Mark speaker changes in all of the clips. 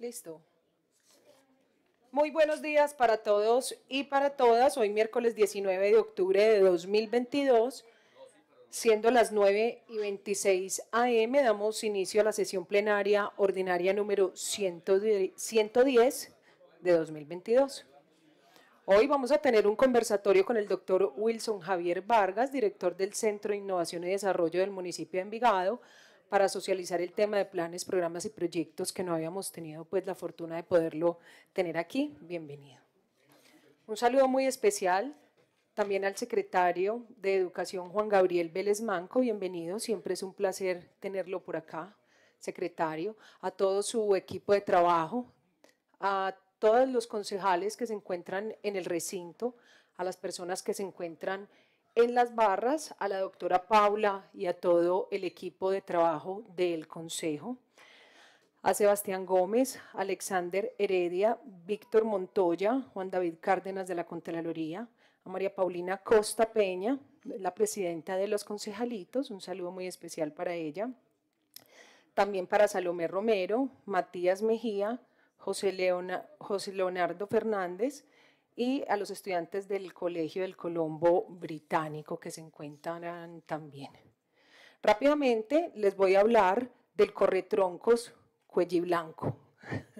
Speaker 1: Listo. Muy buenos días para todos y para todas. Hoy miércoles 19 de octubre de 2022, siendo las 9 y 26 am, damos inicio a la sesión plenaria ordinaria número 110 de 2022. Hoy vamos a tener un conversatorio con el doctor Wilson Javier Vargas, director del Centro de Innovación y Desarrollo del municipio de Envigado, para socializar el tema de planes, programas y proyectos que no habíamos tenido pues la fortuna de poderlo tener aquí. Bienvenido. Un saludo muy especial también al secretario de Educación Juan Gabriel Vélez Manco, bienvenido, siempre es un placer tenerlo por acá, secretario, a todo su equipo de trabajo, a todos los concejales que se encuentran en el recinto, a las personas que se encuentran en en las barras a la doctora Paula y a todo el equipo de trabajo del Consejo, a Sebastián Gómez, Alexander Heredia, Víctor Montoya, Juan David Cárdenas de la Contraloría, a María Paulina Costa Peña, la presidenta de los concejalitos, un saludo muy especial para ella, también para Salomé Romero, Matías Mejía, José, José Leonardo Fernández, y a los estudiantes del Colegio del Colombo Británico que se encuentran también. Rápidamente les voy a hablar del corretroncos Blanco.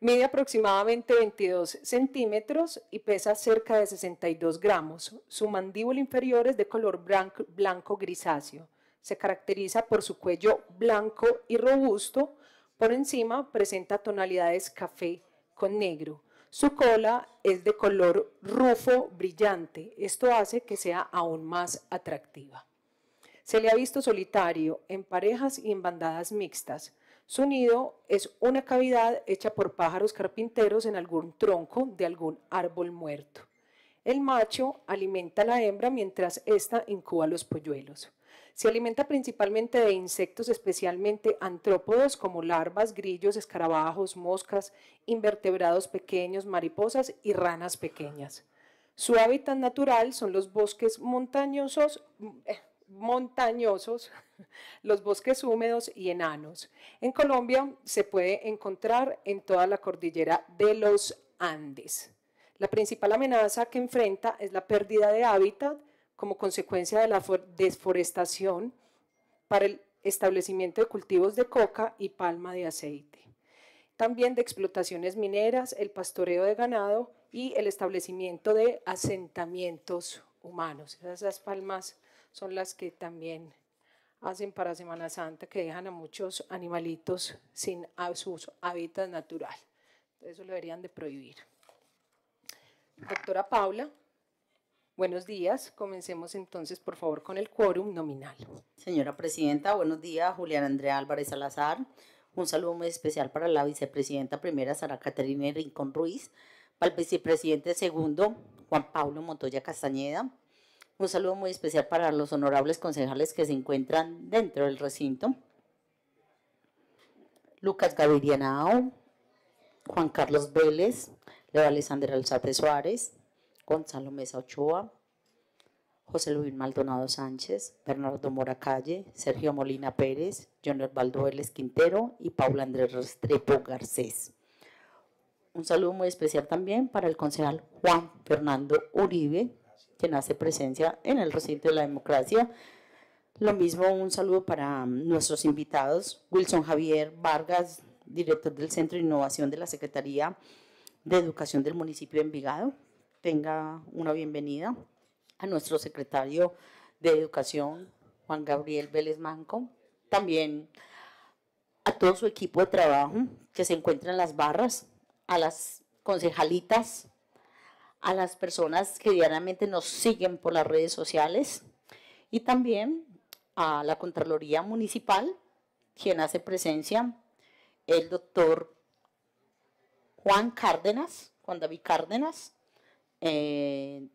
Speaker 1: Mide aproximadamente 22 centímetros y pesa cerca de 62 gramos. Su mandíbula inferior es de color blanco grisáceo. Se caracteriza por su cuello blanco y robusto. Por encima presenta tonalidades café negro. Su cola es de color rufo brillante, esto hace que sea aún más atractiva. Se le ha visto solitario, en parejas y en bandadas mixtas. Su nido es una cavidad hecha por pájaros carpinteros en algún tronco de algún árbol muerto. El macho alimenta a la hembra mientras ésta incuba los polluelos. Se alimenta principalmente de insectos, especialmente antrópodos como larvas, grillos, escarabajos, moscas, invertebrados pequeños, mariposas y ranas pequeñas. Su hábitat natural son los bosques montañosos, eh, montañosos, los bosques húmedos y enanos. En Colombia se puede encontrar en toda la cordillera de los Andes. La principal amenaza que enfrenta es la pérdida de hábitat, como consecuencia de la desforestación para el establecimiento de cultivos de coca y palma de aceite. También de explotaciones mineras, el pastoreo de ganado y el establecimiento de asentamientos humanos. Esas palmas son las que también hacen para Semana Santa, que dejan a muchos animalitos sin su hábitat natural. Eso lo deberían de prohibir.
Speaker 2: Doctora Paula. Buenos días. Comencemos entonces, por favor, con el quórum nominal. Señora Presidenta, buenos días. Julián Andrea Álvarez Salazar. Un saludo muy especial para la vicepresidenta primera, Sara Caterina Rincón Ruiz, para el vicepresidente segundo, Juan Pablo Montoya Castañeda. Un saludo muy especial para los honorables concejales que se encuentran dentro del recinto. Lucas Gaviria Nao, Juan Carlos Vélez, Leo Alexander Alzate Suárez, Gonzalo Mesa Ochoa, José Luis Maldonado Sánchez, Bernardo Mora Calle, Sergio Molina Pérez, John Osvaldo Vélez Quintero y Paula Andrés Restrepo Garcés. Un saludo muy especial también para el concejal Juan Fernando Uribe, quien hace presencia en el recinto de la democracia. Lo mismo un saludo para nuestros invitados, Wilson Javier Vargas, director del Centro de Innovación de la Secretaría de Educación del municipio de Envigado, tenga una bienvenida a nuestro secretario de Educación, Juan Gabriel Vélez Manco, también a todo su equipo de trabajo que se encuentra en las barras, a las concejalitas, a las personas que diariamente nos siguen por las redes sociales y también a la Contraloría Municipal, quien hace presencia, el doctor Juan Cárdenas, Juan David Cárdenas, en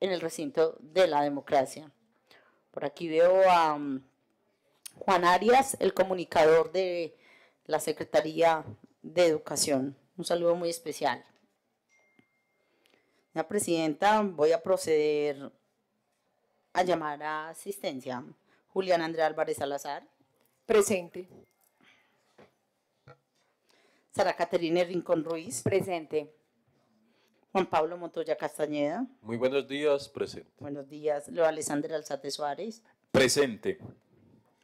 Speaker 2: el recinto de la democracia. Por aquí veo a mm, Juan Arias, el comunicador de la Secretaría de Educación. Un saludo muy especial. La presidenta, voy a proceder a llamar a asistencia. Julián Andrea Álvarez Salazar. Presente. Sara Caterina Rincón Ruiz. Presente. Juan Pablo Montoya Castañeda.
Speaker 3: Muy buenos días, presente.
Speaker 2: Buenos días, Leo Alessandra Alzate Suárez.
Speaker 4: Presente.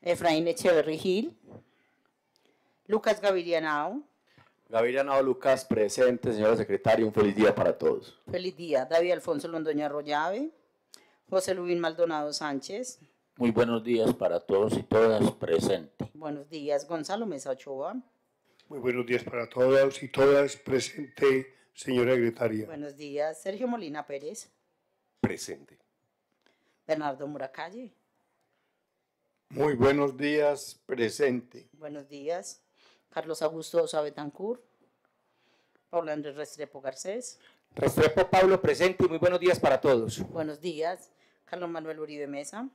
Speaker 2: Efraín Echeverri Gil. Lucas Gavirianao.
Speaker 4: Gavirianao Lucas, presente, señora secretaria,
Speaker 5: un feliz día para todos.
Speaker 2: Feliz día. David Alfonso Londoña Arroyave. José Luis Maldonado Sánchez.
Speaker 6: Muy buenos días para todos y todas, presente.
Speaker 2: Buenos días, Gonzalo Mesa Ochoa.
Speaker 6: Muy buenos días para todos y todas, presente. Señora secretaria.
Speaker 2: Buenos días. Sergio Molina Pérez. Presente. Bernardo Muracalle.
Speaker 6: Muy buenos días. Presente.
Speaker 2: Buenos días. Carlos Augusto Sabetancur. Paula Andrés Restrepo Garcés.
Speaker 7: Restrepo Pablo presente muy buenos días para todos.
Speaker 2: Buenos días. Carlos Manuel Uribe Mesa.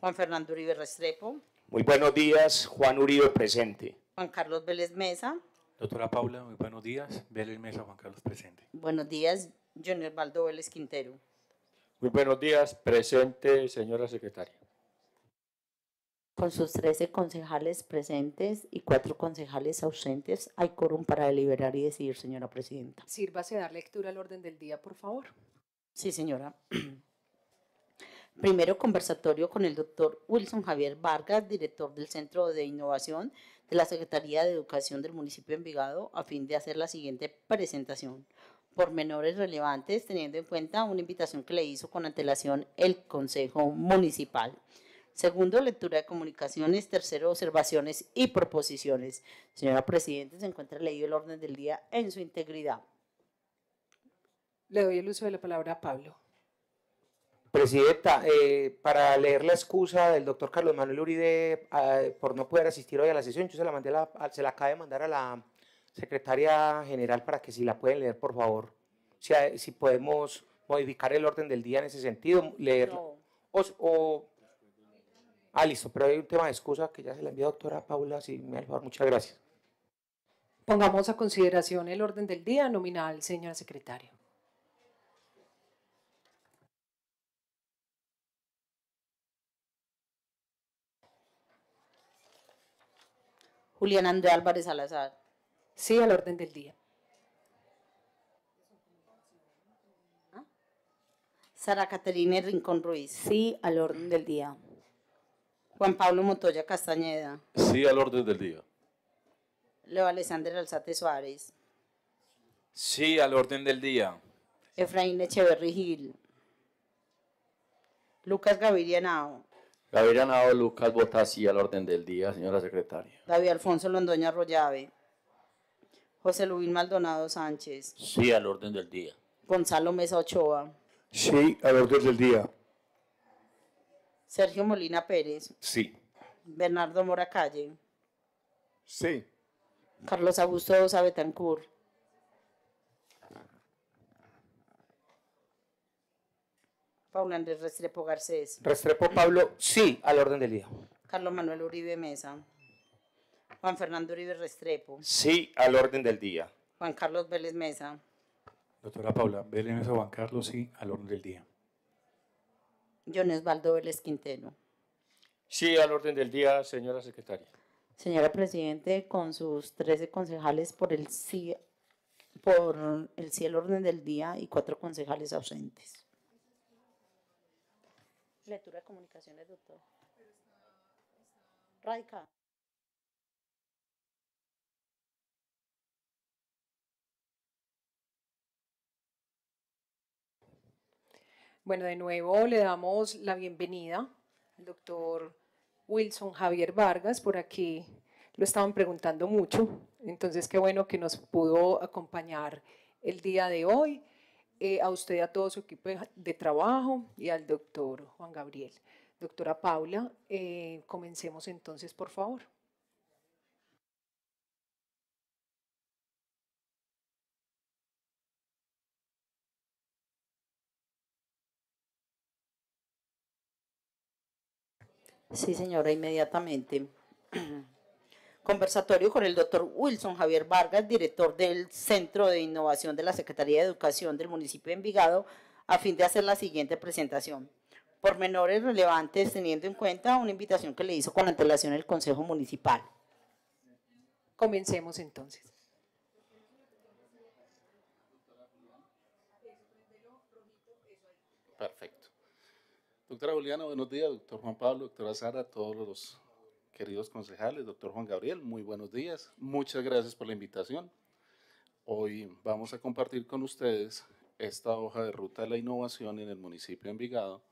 Speaker 2: Juan Fernando Uribe Restrepo.
Speaker 7: Muy buenos días. Juan Uribe
Speaker 4: presente.
Speaker 2: Juan Carlos Vélez Mesa.
Speaker 4: Doctora Paula, muy buenos días. Vélez el Juan Carlos
Speaker 6: presente.
Speaker 2: Buenos días, Junior Baldo Vélez Quintero.
Speaker 6: Muy buenos días, presente, señora secretaria.
Speaker 2: Con sus 13 concejales presentes y cuatro concejales ausentes, hay quórum para deliberar y decidir, señora presidenta.
Speaker 1: Sírvase dar lectura al orden del día, por favor.
Speaker 2: Sí, señora. Primero, conversatorio con el doctor Wilson Javier Vargas, director del Centro de Innovación de la Secretaría de Educación del municipio de Envigado a fin de hacer la siguiente presentación. Por menores relevantes, teniendo en cuenta una invitación que le hizo con antelación el Consejo Municipal. Segundo, lectura de comunicaciones. Tercero, observaciones y proposiciones. Señora Presidenta, se encuentra leído el orden del día en su integridad. Le doy el uso de la palabra a Pablo. Presidenta,
Speaker 1: eh, para leer la
Speaker 7: excusa del doctor Carlos Manuel Uribe ah, por no poder asistir hoy a la sesión, yo se la, mandé se la acabé de mandar a la secretaria general para que si la pueden leer, por favor, si, si podemos modificar el orden del día en ese sentido, leerlo. ah, listo, pero hay un tema de excusa que ya se la envió doctora Paula, si me da muchas gracias.
Speaker 1: Pongamos a consideración el orden del día nominal, señora secretaria.
Speaker 2: Julián Andrés Álvarez Salazar. Sí, al orden del día. ¿Ah? Sara Caterina Rincón Ruiz. Sí, al orden del día. Juan Pablo Montoya Castañeda.
Speaker 3: Sí, al orden
Speaker 7: del día.
Speaker 2: Leo Alexander Alzate Suárez.
Speaker 7: Sí, al
Speaker 6: orden del día.
Speaker 2: Efraín Echeverri Gil. Lucas Gaviria Nao.
Speaker 6: Gabriela Nado Lucas vota sí al orden del día, señora secretaria.
Speaker 2: David Alfonso Londoña Rollave. José Luis Maldonado Sánchez.
Speaker 6: Sí
Speaker 3: al orden del día.
Speaker 2: Gonzalo Mesa Ochoa.
Speaker 3: Sí al orden del día.
Speaker 2: Sergio Molina Pérez. Sí. Bernardo Mora Calle. Sí. Carlos Augusto Osa Betancourt. Paula Andrés Restrepo Garcés.
Speaker 7: Restrepo Pablo, sí, al orden del día.
Speaker 2: Carlos Manuel Uribe Mesa. Juan Fernando Uribe Restrepo.
Speaker 7: Sí, al orden del día.
Speaker 2: Juan Carlos Vélez Mesa.
Speaker 4: Doctora Paula Vélez Mesa, Juan Carlos, sí, al orden del día.
Speaker 2: John Osvaldo Vélez Quintero.
Speaker 6: Sí, al orden del día, señora secretaria.
Speaker 2: Señora Presidente, con sus 13 concejales por el sí, por el sí al orden del día y cuatro concejales ausentes. Lectura de comunicaciones, doctor.
Speaker 1: Bueno, de nuevo le damos la bienvenida al doctor Wilson Javier Vargas, por aquí lo estaban preguntando mucho, entonces qué bueno que nos pudo acompañar el día de hoy. Eh, a usted y a todo su equipo de, trabajo y al doctor Juan Gabriel. Doctora Paula, eh, comencemos entonces, por favor.
Speaker 2: Sí, señora, inmediatamente. Conversatorio con el doctor Wilson Javier Vargas, director del Centro de Innovación de la Secretaría de Educación del municipio de Envigado, a fin de hacer la siguiente presentación. Por menores relevantes teniendo en cuenta una invitación que le hizo con antelación el Consejo Municipal. Comencemos entonces.
Speaker 5: Perfecto. Doctora Juliana, buenos días, doctor Juan Pablo, doctora Sara, todos los queridos concejales, doctor Juan Gabriel, muy buenos días. Muchas gracias por la invitación. Hoy vamos a compartir con ustedes esta hoja de ruta de la innovación en el municipio de Envigado,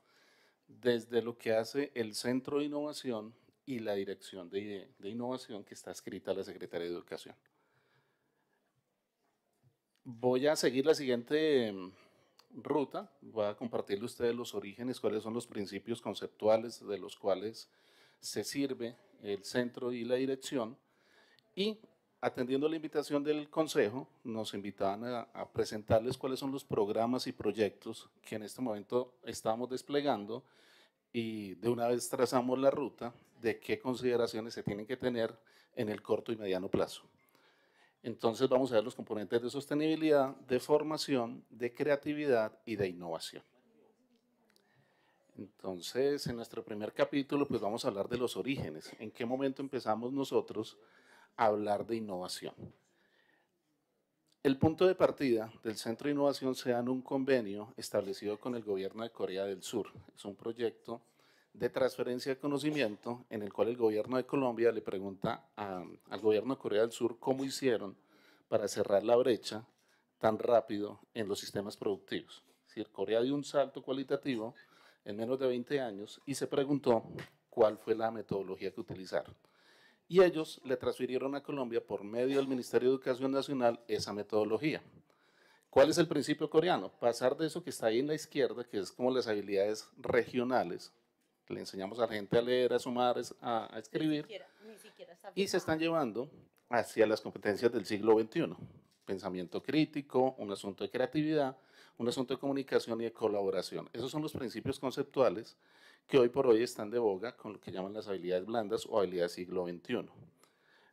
Speaker 5: desde lo que hace el Centro de Innovación y la Dirección de, de Innovación que está escrita a la Secretaría de Educación. Voy a seguir la siguiente mm, ruta, voy a compartirle a ustedes los orígenes, cuáles son los principios conceptuales de los cuales se sirve el centro y la dirección, y atendiendo la invitación del Consejo, nos invitaban a, presentarles cuáles son los programas y proyectos que en este momento estamos desplegando y de una vez trazamos la ruta de qué consideraciones se tienen que tener en el corto y mediano plazo. Entonces vamos a ver los componentes de sostenibilidad, de formación, de creatividad y de innovación. Entonces, en nuestro primer capítulo, pues vamos a hablar de los orígenes. ¿En qué momento empezamos nosotros a hablar de innovación? El punto de partida del Centro de Innovación se da en un convenio establecido con el gobierno de Corea del Sur. Es un proyecto de transferencia de conocimiento en el cual el gobierno de Colombia le pregunta al gobierno de Corea del Sur cómo hicieron para cerrar la brecha tan rápido en los sistemas productivos. Es decir, Corea dio un salto cualitativo en menos de 20 años y se preguntó cuál fue la metodología que utilizaron. Y ellos le transfirieron a Colombia por medio del Ministerio de Educación Nacional esa metodología. ¿Cuál es el principio coreano? Pasar de eso que está ahí en la izquierda, que es como las habilidades regionales, le enseñamos a la gente a leer, a sumar, a, escribir, y se están llevando hacia las competencias del siglo XXI. Pensamiento crítico, un asunto de creatividad, un asunto de comunicación y de colaboración. Esos son los principios conceptuales que hoy por hoy están de boga con lo que llaman las habilidades blandas o habilidades siglo XXI.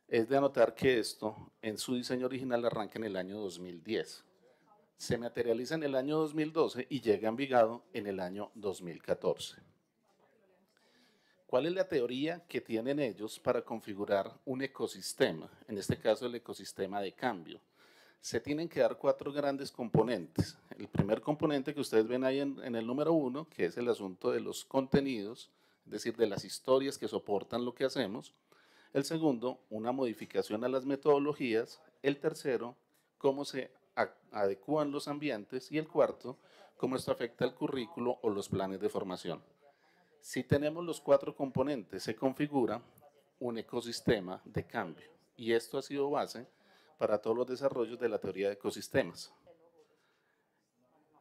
Speaker 5: Es de anotar que esto, en su diseño original, arranca en el año 2010. Se materializa en el año 2012 y llega a Envigado en el año 2014. ¿Cuál es la teoría que tienen ellos para configurar un ecosistema? En este caso, el ecosistema de cambio se tienen que dar cuatro grandes componentes. El primer componente que ustedes ven ahí en, el número uno, que es el asunto de los contenidos, es decir, de las historias que soportan lo que hacemos. El segundo, una modificación a las metodologías. El tercero, cómo se adecúan los ambientes. Y el cuarto, cómo esto afecta al currículo o los planes de formación. Si tenemos los cuatro componentes, se configura un ecosistema de cambio. Y esto ha sido base para todos los desarrollos de la teoría de ecosistemas.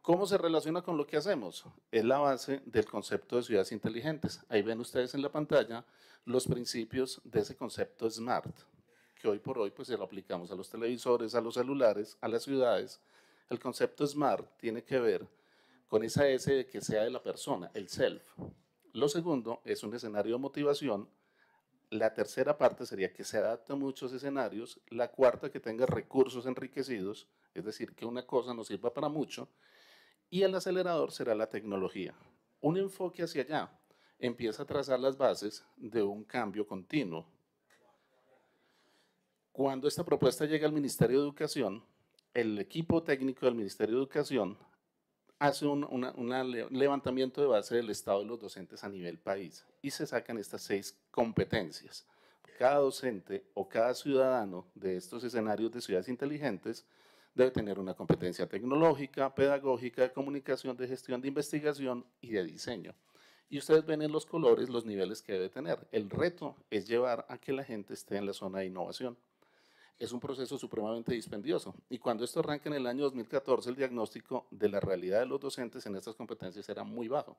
Speaker 5: ¿Cómo se relaciona con lo que hacemos? Es la base del concepto de ciudades inteligentes. Ahí ven ustedes en la pantalla los principios de ese concepto SMART, que hoy por hoy pues se lo aplicamos a los televisores, a los celulares, a las ciudades. El concepto SMART tiene que ver con esa S de que sea de la persona, el self. Lo segundo es un escenario de motivación, la tercera parte sería que se adapte a muchos escenarios. La cuarta, que tenga recursos enriquecidos, es decir, que una cosa nos sirva para mucho. Y el acelerador será la tecnología. Un enfoque hacia allá empieza a trazar las bases de un cambio continuo. Cuando esta propuesta llega al Ministerio de Educación, el equipo técnico del Ministerio de Educación hace un levantamiento de base del estado de los docentes a nivel país y se sacan estas seis competencias. Cada docente o cada ciudadano de estos escenarios de ciudades inteligentes debe tener una competencia tecnológica, pedagógica, de comunicación, de gestión, de investigación y de diseño. Y ustedes ven en los colores los niveles que debe tener. El reto es llevar a que la gente esté en la zona de innovación es un proceso supremamente dispendioso. Y cuando esto arranca en el año 2014, el diagnóstico de la realidad de los docentes en estas competencias era muy bajo.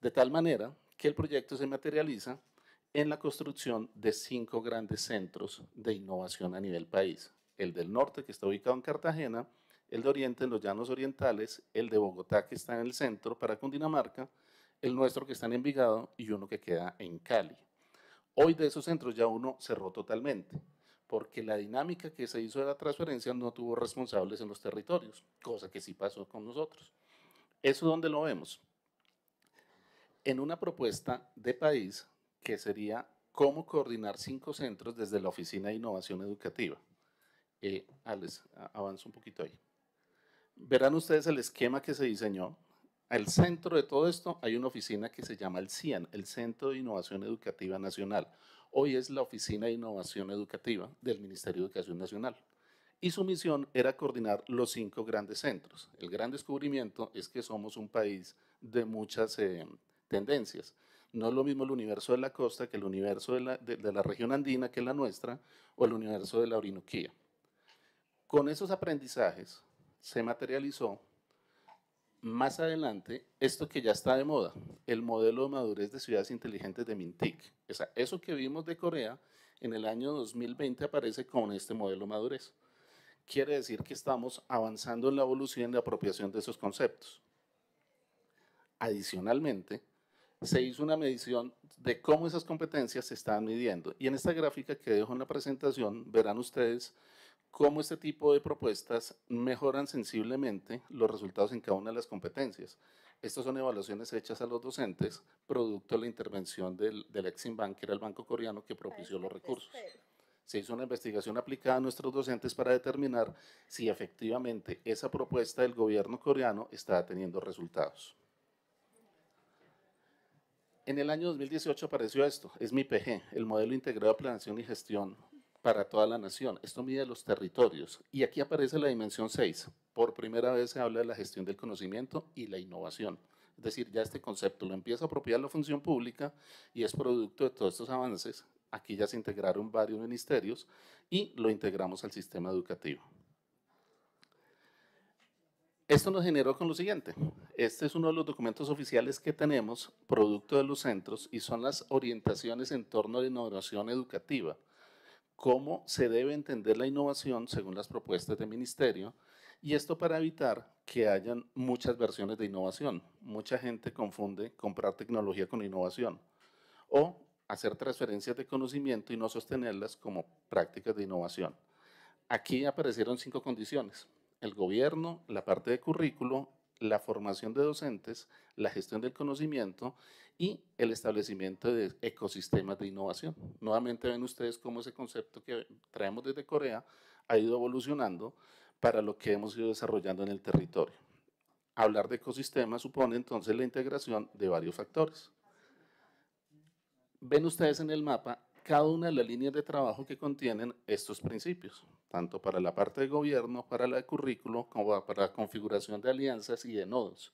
Speaker 5: De tal manera que el proyecto se materializa en la construcción de cinco grandes centros de innovación a nivel país. El del norte, que está ubicado en Cartagena, el de Oriente en los Llanos Orientales, el de Bogotá, que está en el centro para Cundinamarca, el nuestro que está en Envigado y uno que queda en Cali. Hoy de esos centros ya uno cerró totalmente porque la dinámica que se hizo de la transferencia no tuvo responsables en los territorios, cosa que sí pasó con nosotros. ¿Eso es donde lo vemos? En una propuesta de país que sería cómo coordinar cinco centros desde la Oficina de Innovación Educativa. Eh, Alex, avanza un poquito ahí. Verán ustedes el esquema que se diseñó. Al centro de todo esto hay una oficina que se llama el CIAN, el Centro de Innovación Educativa Nacional, Hoy es la Oficina de Innovación Educativa del Ministerio de Educación Nacional. Y su misión era coordinar los cinco grandes centros. El gran descubrimiento es que somos un país de muchas eh, tendencias. No es lo mismo el universo de la costa que el universo de la, de la región andina, que es la nuestra, o el universo de la Orinoquía. Con esos aprendizajes se materializó más adelante esto que ya está de moda, el modelo de madurez de ciudades inteligentes de Mintic. eso que vimos de Corea en el año 2020 aparece con este modelo de madurez. Quiere decir que estamos avanzando en la evolución y apropiación de esos conceptos. Adicionalmente, se hizo una medición de cómo esas competencias se están midiendo. Y en esta gráfica que dejo en la presentación verán ustedes cómo este tipo de propuestas mejoran sensiblemente los resultados en cada una de las competencias. Estas son evaluaciones hechas a los docentes, producto de la intervención del, Exim Bank, que era el banco coreano que propició los recursos. Se hizo una investigación aplicada a nuestros docentes para determinar si efectivamente esa propuesta del gobierno coreano estaba teniendo resultados. En el año 2018 apareció esto, es MIPG, el Modelo Integrado de planificación y Gestión para toda la nación. Esto mide los territorios. Y aquí aparece la dimensión 6. Por primera vez se habla de la gestión del conocimiento y la innovación. Es decir, ya este concepto lo empieza a apropiar la función pública y es producto de todos estos avances. Aquí ya se integraron varios ministerios y lo integramos al sistema educativo. Esto nos generó con lo siguiente. Este es uno de los documentos oficiales que tenemos, producto de los centros, y son las orientaciones en torno a la innovación educativa cómo se debe entender la innovación según las propuestas del ministerio, y esto para evitar que hayan muchas versiones de innovación. Mucha gente confunde comprar tecnología con innovación o hacer transferencias de conocimiento y no sostenerlas como prácticas de innovación. Aquí aparecieron cinco condiciones. El gobierno, la parte de currículo, la formación de docentes, la gestión del conocimiento y el establecimiento de ecosistemas de innovación. Nuevamente ven ustedes cómo ese concepto que traemos desde Corea ha ido evolucionando para lo que hemos ido desarrollando en el territorio. Hablar de ecosistemas supone entonces la integración de varios factores. Ven ustedes en el mapa cada una de las líneas de trabajo que contienen estos principios, tanto para la parte de gobierno, para la de currículo, como para la configuración de alianzas y de nodos.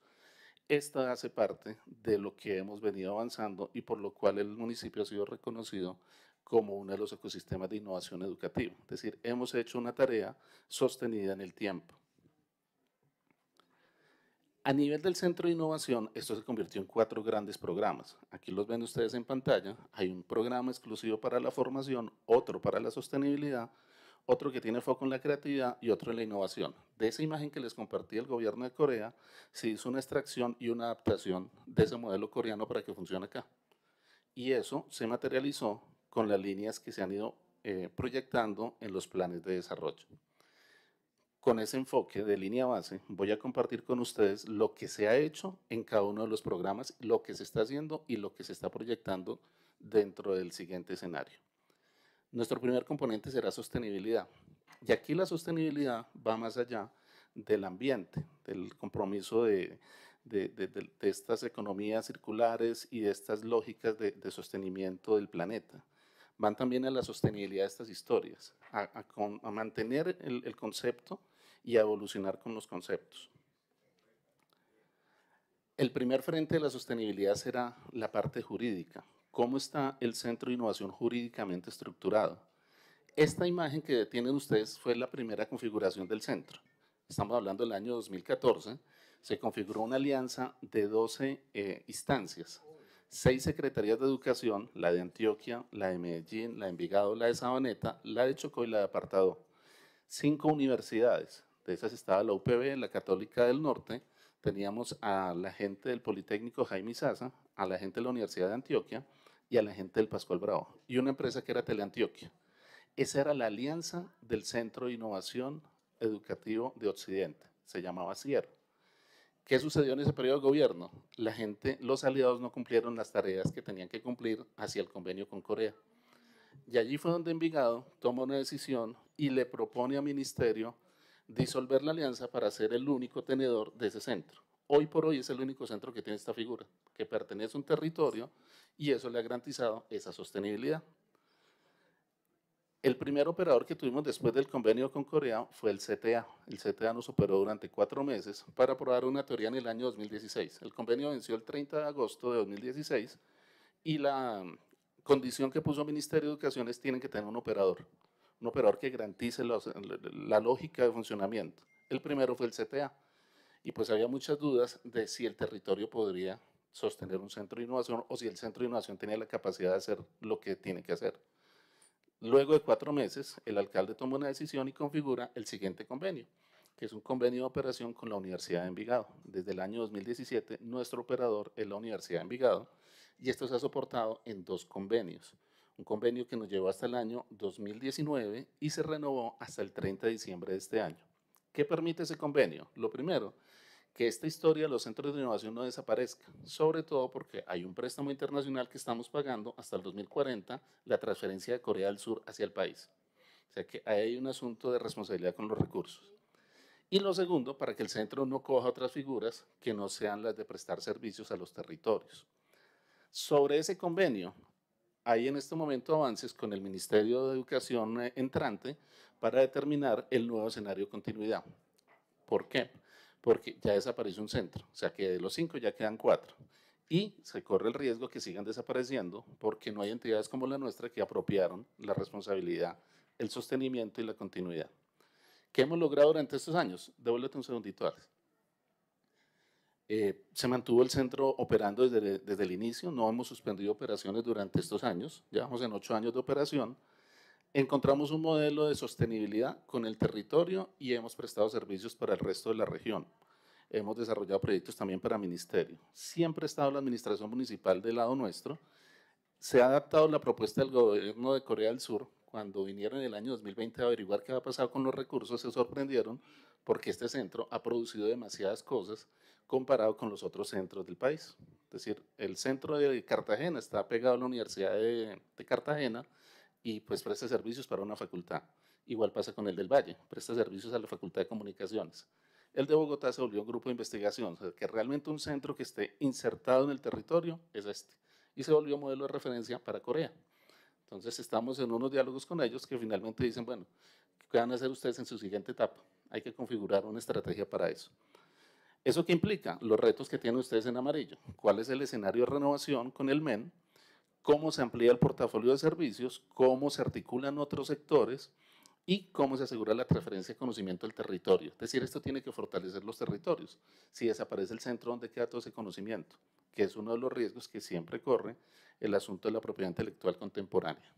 Speaker 5: Esta hace parte de lo que hemos venido avanzando y por lo cual el municipio ha sido reconocido como uno de los ecosistemas de innovación educativa. Es decir, hemos hecho una tarea sostenida en el tiempo. A nivel del centro de innovación, esto se convirtió en cuatro grandes programas. Aquí los ven ustedes en pantalla. Hay un programa exclusivo para la formación, otro para la sostenibilidad, otro que tiene foco en la creatividad y otro en la innovación. De esa imagen que les compartí el gobierno de Corea, se hizo una extracción y una adaptación de ese modelo coreano para que funcione acá. Y eso se materializó con las líneas que se han ido eh, proyectando en los planes de desarrollo. Con ese enfoque de línea base, voy a compartir con ustedes lo que se ha hecho en cada uno de los programas, lo que se está haciendo y lo que se está proyectando dentro del siguiente escenario. Nuestro primer componente será sostenibilidad. Y aquí la sostenibilidad va más allá del ambiente, del compromiso de, estas economías circulares y de estas lógicas de, sostenimiento del planeta. Van también a la sostenibilidad de estas historias, a, mantener el concepto y a evolucionar con los conceptos. El primer frente de la sostenibilidad será la parte jurídica, cómo está el Centro de Innovación jurídicamente estructurado. Esta imagen que tienen ustedes fue la primera configuración del centro. Estamos hablando del año 2014. Se configuró una alianza de 12 eh, instancias. Seis secretarías de educación, la de Antioquia, la de Medellín, la de Envigado, la de Sabaneta, la de Chocó y la de Apartado. Cinco universidades. De esas estaba la UPB, la Católica del Norte. Teníamos a la gente del Politécnico Jaime Sasa, a la gente de la Universidad de Antioquia, y a la gente del Pascual Bravo, y una empresa que era Teleantioquia. Esa era la alianza del Centro de Innovación Educativo de Occidente, se llamaba CIER. ¿Qué sucedió en ese periodo de gobierno? La gente, los aliados no cumplieron las tareas que tenían que cumplir hacia el convenio con Corea. Y allí fue donde Envigado tomó una decisión y le propone al Ministerio disolver la alianza para ser el único tenedor de ese centro hoy por hoy es el único centro que tiene esta figura, que pertenece a un territorio y eso le ha garantizado esa sostenibilidad. El primer operador que tuvimos después del convenio con Corea fue el CTA. El CTA nos operó durante cuatro meses para probar una teoría en el año 2016. El convenio venció el 30 de agosto de 2016 y la condición que puso el Ministerio de Educación es tienen que tener un operador, un operador que garantice la lógica de funcionamiento. El primero fue el CTA y pues había muchas dudas de si el territorio podría sostener un centro de innovación o si el centro de innovación tenía la capacidad de hacer lo que tiene que hacer. Luego de cuatro meses, el alcalde toma una decisión y configura el siguiente convenio, que es un convenio de operación con la Universidad de Envigado. Desde el año 2017, nuestro operador es la Universidad de Envigado y esto se ha soportado en dos convenios. Un convenio que nos llevó hasta el año 2019 y se renovó hasta el 30 de diciembre de este año. ¿Qué permite ese convenio? Lo primero que esta historia de los centros de innovación no desaparezca, sobre todo porque hay un préstamo internacional que estamos pagando hasta el 2040, la transferencia de Corea del Sur hacia el país. O sea que hay un asunto de responsabilidad con los recursos. Y lo segundo, para que el centro no coja otras figuras que no sean las de prestar servicios a los territorios. Sobre ese convenio, hay en este momento avances con el Ministerio de Educación eh, entrante para determinar el nuevo escenario de continuidad. ¿Por qué? porque ya desaparece un centro, o sea que de los cinco ya quedan cuatro. Y se corre el riesgo que sigan desapareciendo porque no hay entidades como la nuestra que apropiaron la responsabilidad, el sostenimiento y la continuidad. ¿Qué hemos logrado durante estos años? Devuélvete un segundito, Alex. Eh, se mantuvo el centro operando desde, desde el inicio, no hemos suspendido operaciones durante estos años, llevamos en ocho años de operación Encontramos un modelo de sostenibilidad con el territorio y hemos prestado servicios para el resto de la región. Hemos desarrollado proyectos también para ministerio. Siempre ha estado la administración municipal del lado nuestro. Se ha adaptado la propuesta del gobierno de Corea del Sur. Cuando vinieron en el año 2020 a averiguar qué había pasado con los recursos, se sorprendieron porque este centro ha producido demasiadas cosas comparado con los otros centros del país. Es decir, el centro de Cartagena está pegado a la Universidad de Cartagena, y pues presta servicios para una facultad. Igual pasa con el del Valle, presta servicios a la Facultad de Comunicaciones. El de Bogotá se volvió un grupo de investigación, o sea, que realmente un centro que esté insertado en el territorio es este. Y se volvió modelo de referencia para Corea. Entonces estamos en unos diálogos con ellos que finalmente dicen, bueno, ¿qué van a hacer ustedes en su siguiente etapa? Hay que configurar una estrategia para eso. ¿Eso qué implica? Los retos que tienen ustedes en amarillo. ¿Cuál es el escenario de renovación con el MEN? cómo se amplía el portafolio de servicios, cómo se articulan otros sectores y cómo se asegura la transferencia de conocimiento del territorio. Es decir, esto tiene que fortalecer los territorios. Si desaparece el centro, ¿dónde queda todo ese conocimiento? Que es uno de los riesgos que siempre corre el asunto de la propiedad intelectual contemporánea.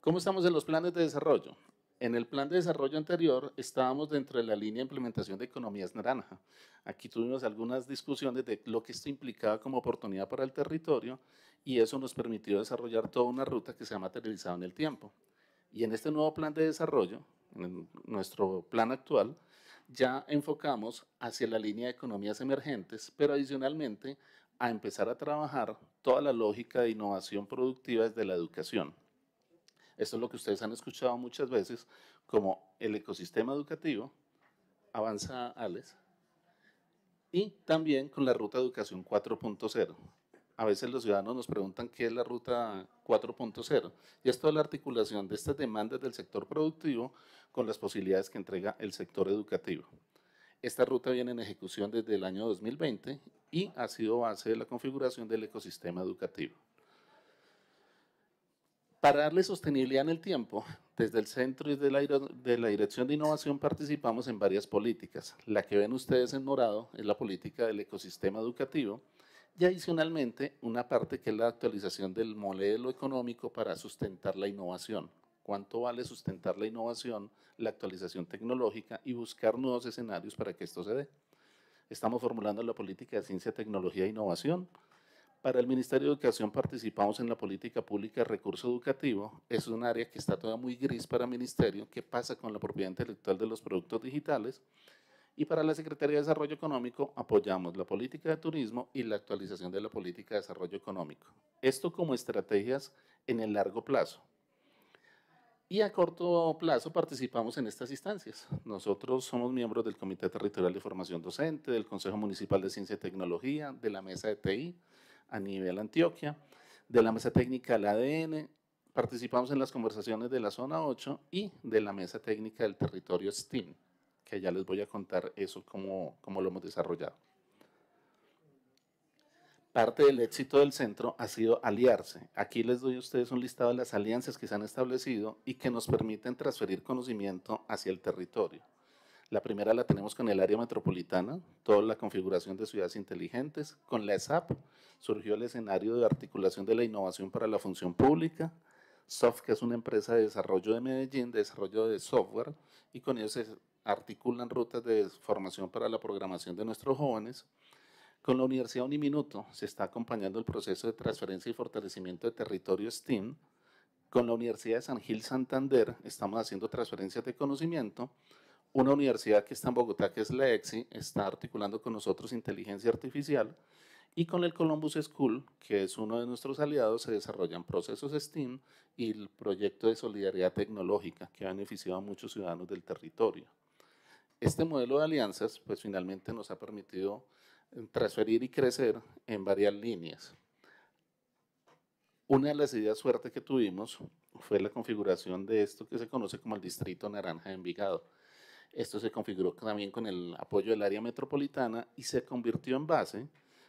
Speaker 5: ¿Cómo estamos en los planes de desarrollo? En el plan de desarrollo anterior estábamos dentro de la línea de implementación de economías naranja. Aquí tuvimos algunas discusiones de lo que esto implicaba como oportunidad para el territorio y eso nos permitió desarrollar toda una ruta que se ha materializado en el tiempo. Y en este nuevo plan de desarrollo, en nuestro plan actual, ya enfocamos hacia la línea de economías emergentes, pero adicionalmente a empezar a trabajar toda la lógica de innovación productiva desde la educación. Esto es lo que ustedes han escuchado muchas veces como el ecosistema educativo, avanza Alex, y también con la ruta educación 4.0 a veces los ciudadanos nos preguntan qué es la ruta 4.0 y es toda la articulación de estas demandas del sector productivo con las posibilidades que entrega el sector educativo. Esta ruta viene en ejecución desde el año 2020 y ha sido base de la configuración del ecosistema educativo. Para darle sostenibilidad en el tiempo, desde el centro y de la, la Dirección de Innovación participamos en varias políticas. La que ven ustedes en morado es la política del ecosistema educativo, y adicionalmente, una parte que es la actualización del modelo económico para sustentar la innovación. ¿Cuánto vale sustentar la innovación, la actualización tecnológica y buscar nuevos escenarios para que esto se dé? Estamos formulando la política de ciencia, tecnología e innovación. Para el Ministerio de Educación participamos en la política pública de recurso educativo. Es un área que está todavía muy gris para el Ministerio. ¿Qué pasa con la propiedad intelectual de los productos digitales? y para la Secretaría de Desarrollo Económico apoyamos la política de turismo y la actualización de la política de desarrollo económico. Esto como estrategias en el largo plazo. Y a corto plazo participamos en estas instancias. Nosotros somos miembros del Comité Territorial de Formación Docente, del Consejo Municipal de Ciencia y Tecnología, de la Mesa de TI a nivel Antioquia, de la Mesa Técnica del ADN, participamos en las conversaciones de la Zona 8 y de la Mesa Técnica del Territorio STEAM que ya les voy a contar eso, cómo, lo hemos desarrollado. Parte del éxito del centro ha sido aliarse. Aquí les doy a ustedes un listado de las alianzas que se han establecido y que nos permiten transferir conocimiento hacia el territorio. La primera la tenemos con el área metropolitana, toda la configuración de ciudades inteligentes. Con la ESAP surgió el escenario de articulación de la innovación para la función pública. Soft que es una empresa de desarrollo de Medellín, de desarrollo de software, y con ellos se articulan rutas de formación para la programación de nuestros jóvenes. Con la Universidad Uniminuto se está acompañando el proceso de transferencia y fortalecimiento de territorio STEAM. Con la Universidad de San Gil Santander estamos haciendo transferencias de conocimiento. Una universidad que está en Bogotá, que es la EXI, está articulando con nosotros inteligencia artificial. Y con el Columbus School, que es uno de nuestros aliados, se desarrollan procesos STEAM y el proyecto de solidaridad tecnológica que ha beneficiado a muchos ciudadanos del territorio. Este modelo de alianzas, pues finalmente nos ha permitido eh, transferir y crecer en varias líneas. Una de las ideas fuertes que tuvimos fue la configuración de esto que se conoce como el Distrito Naranja de Envigado. Esto se configuró también con el apoyo del área metropolitana y se convirtió en base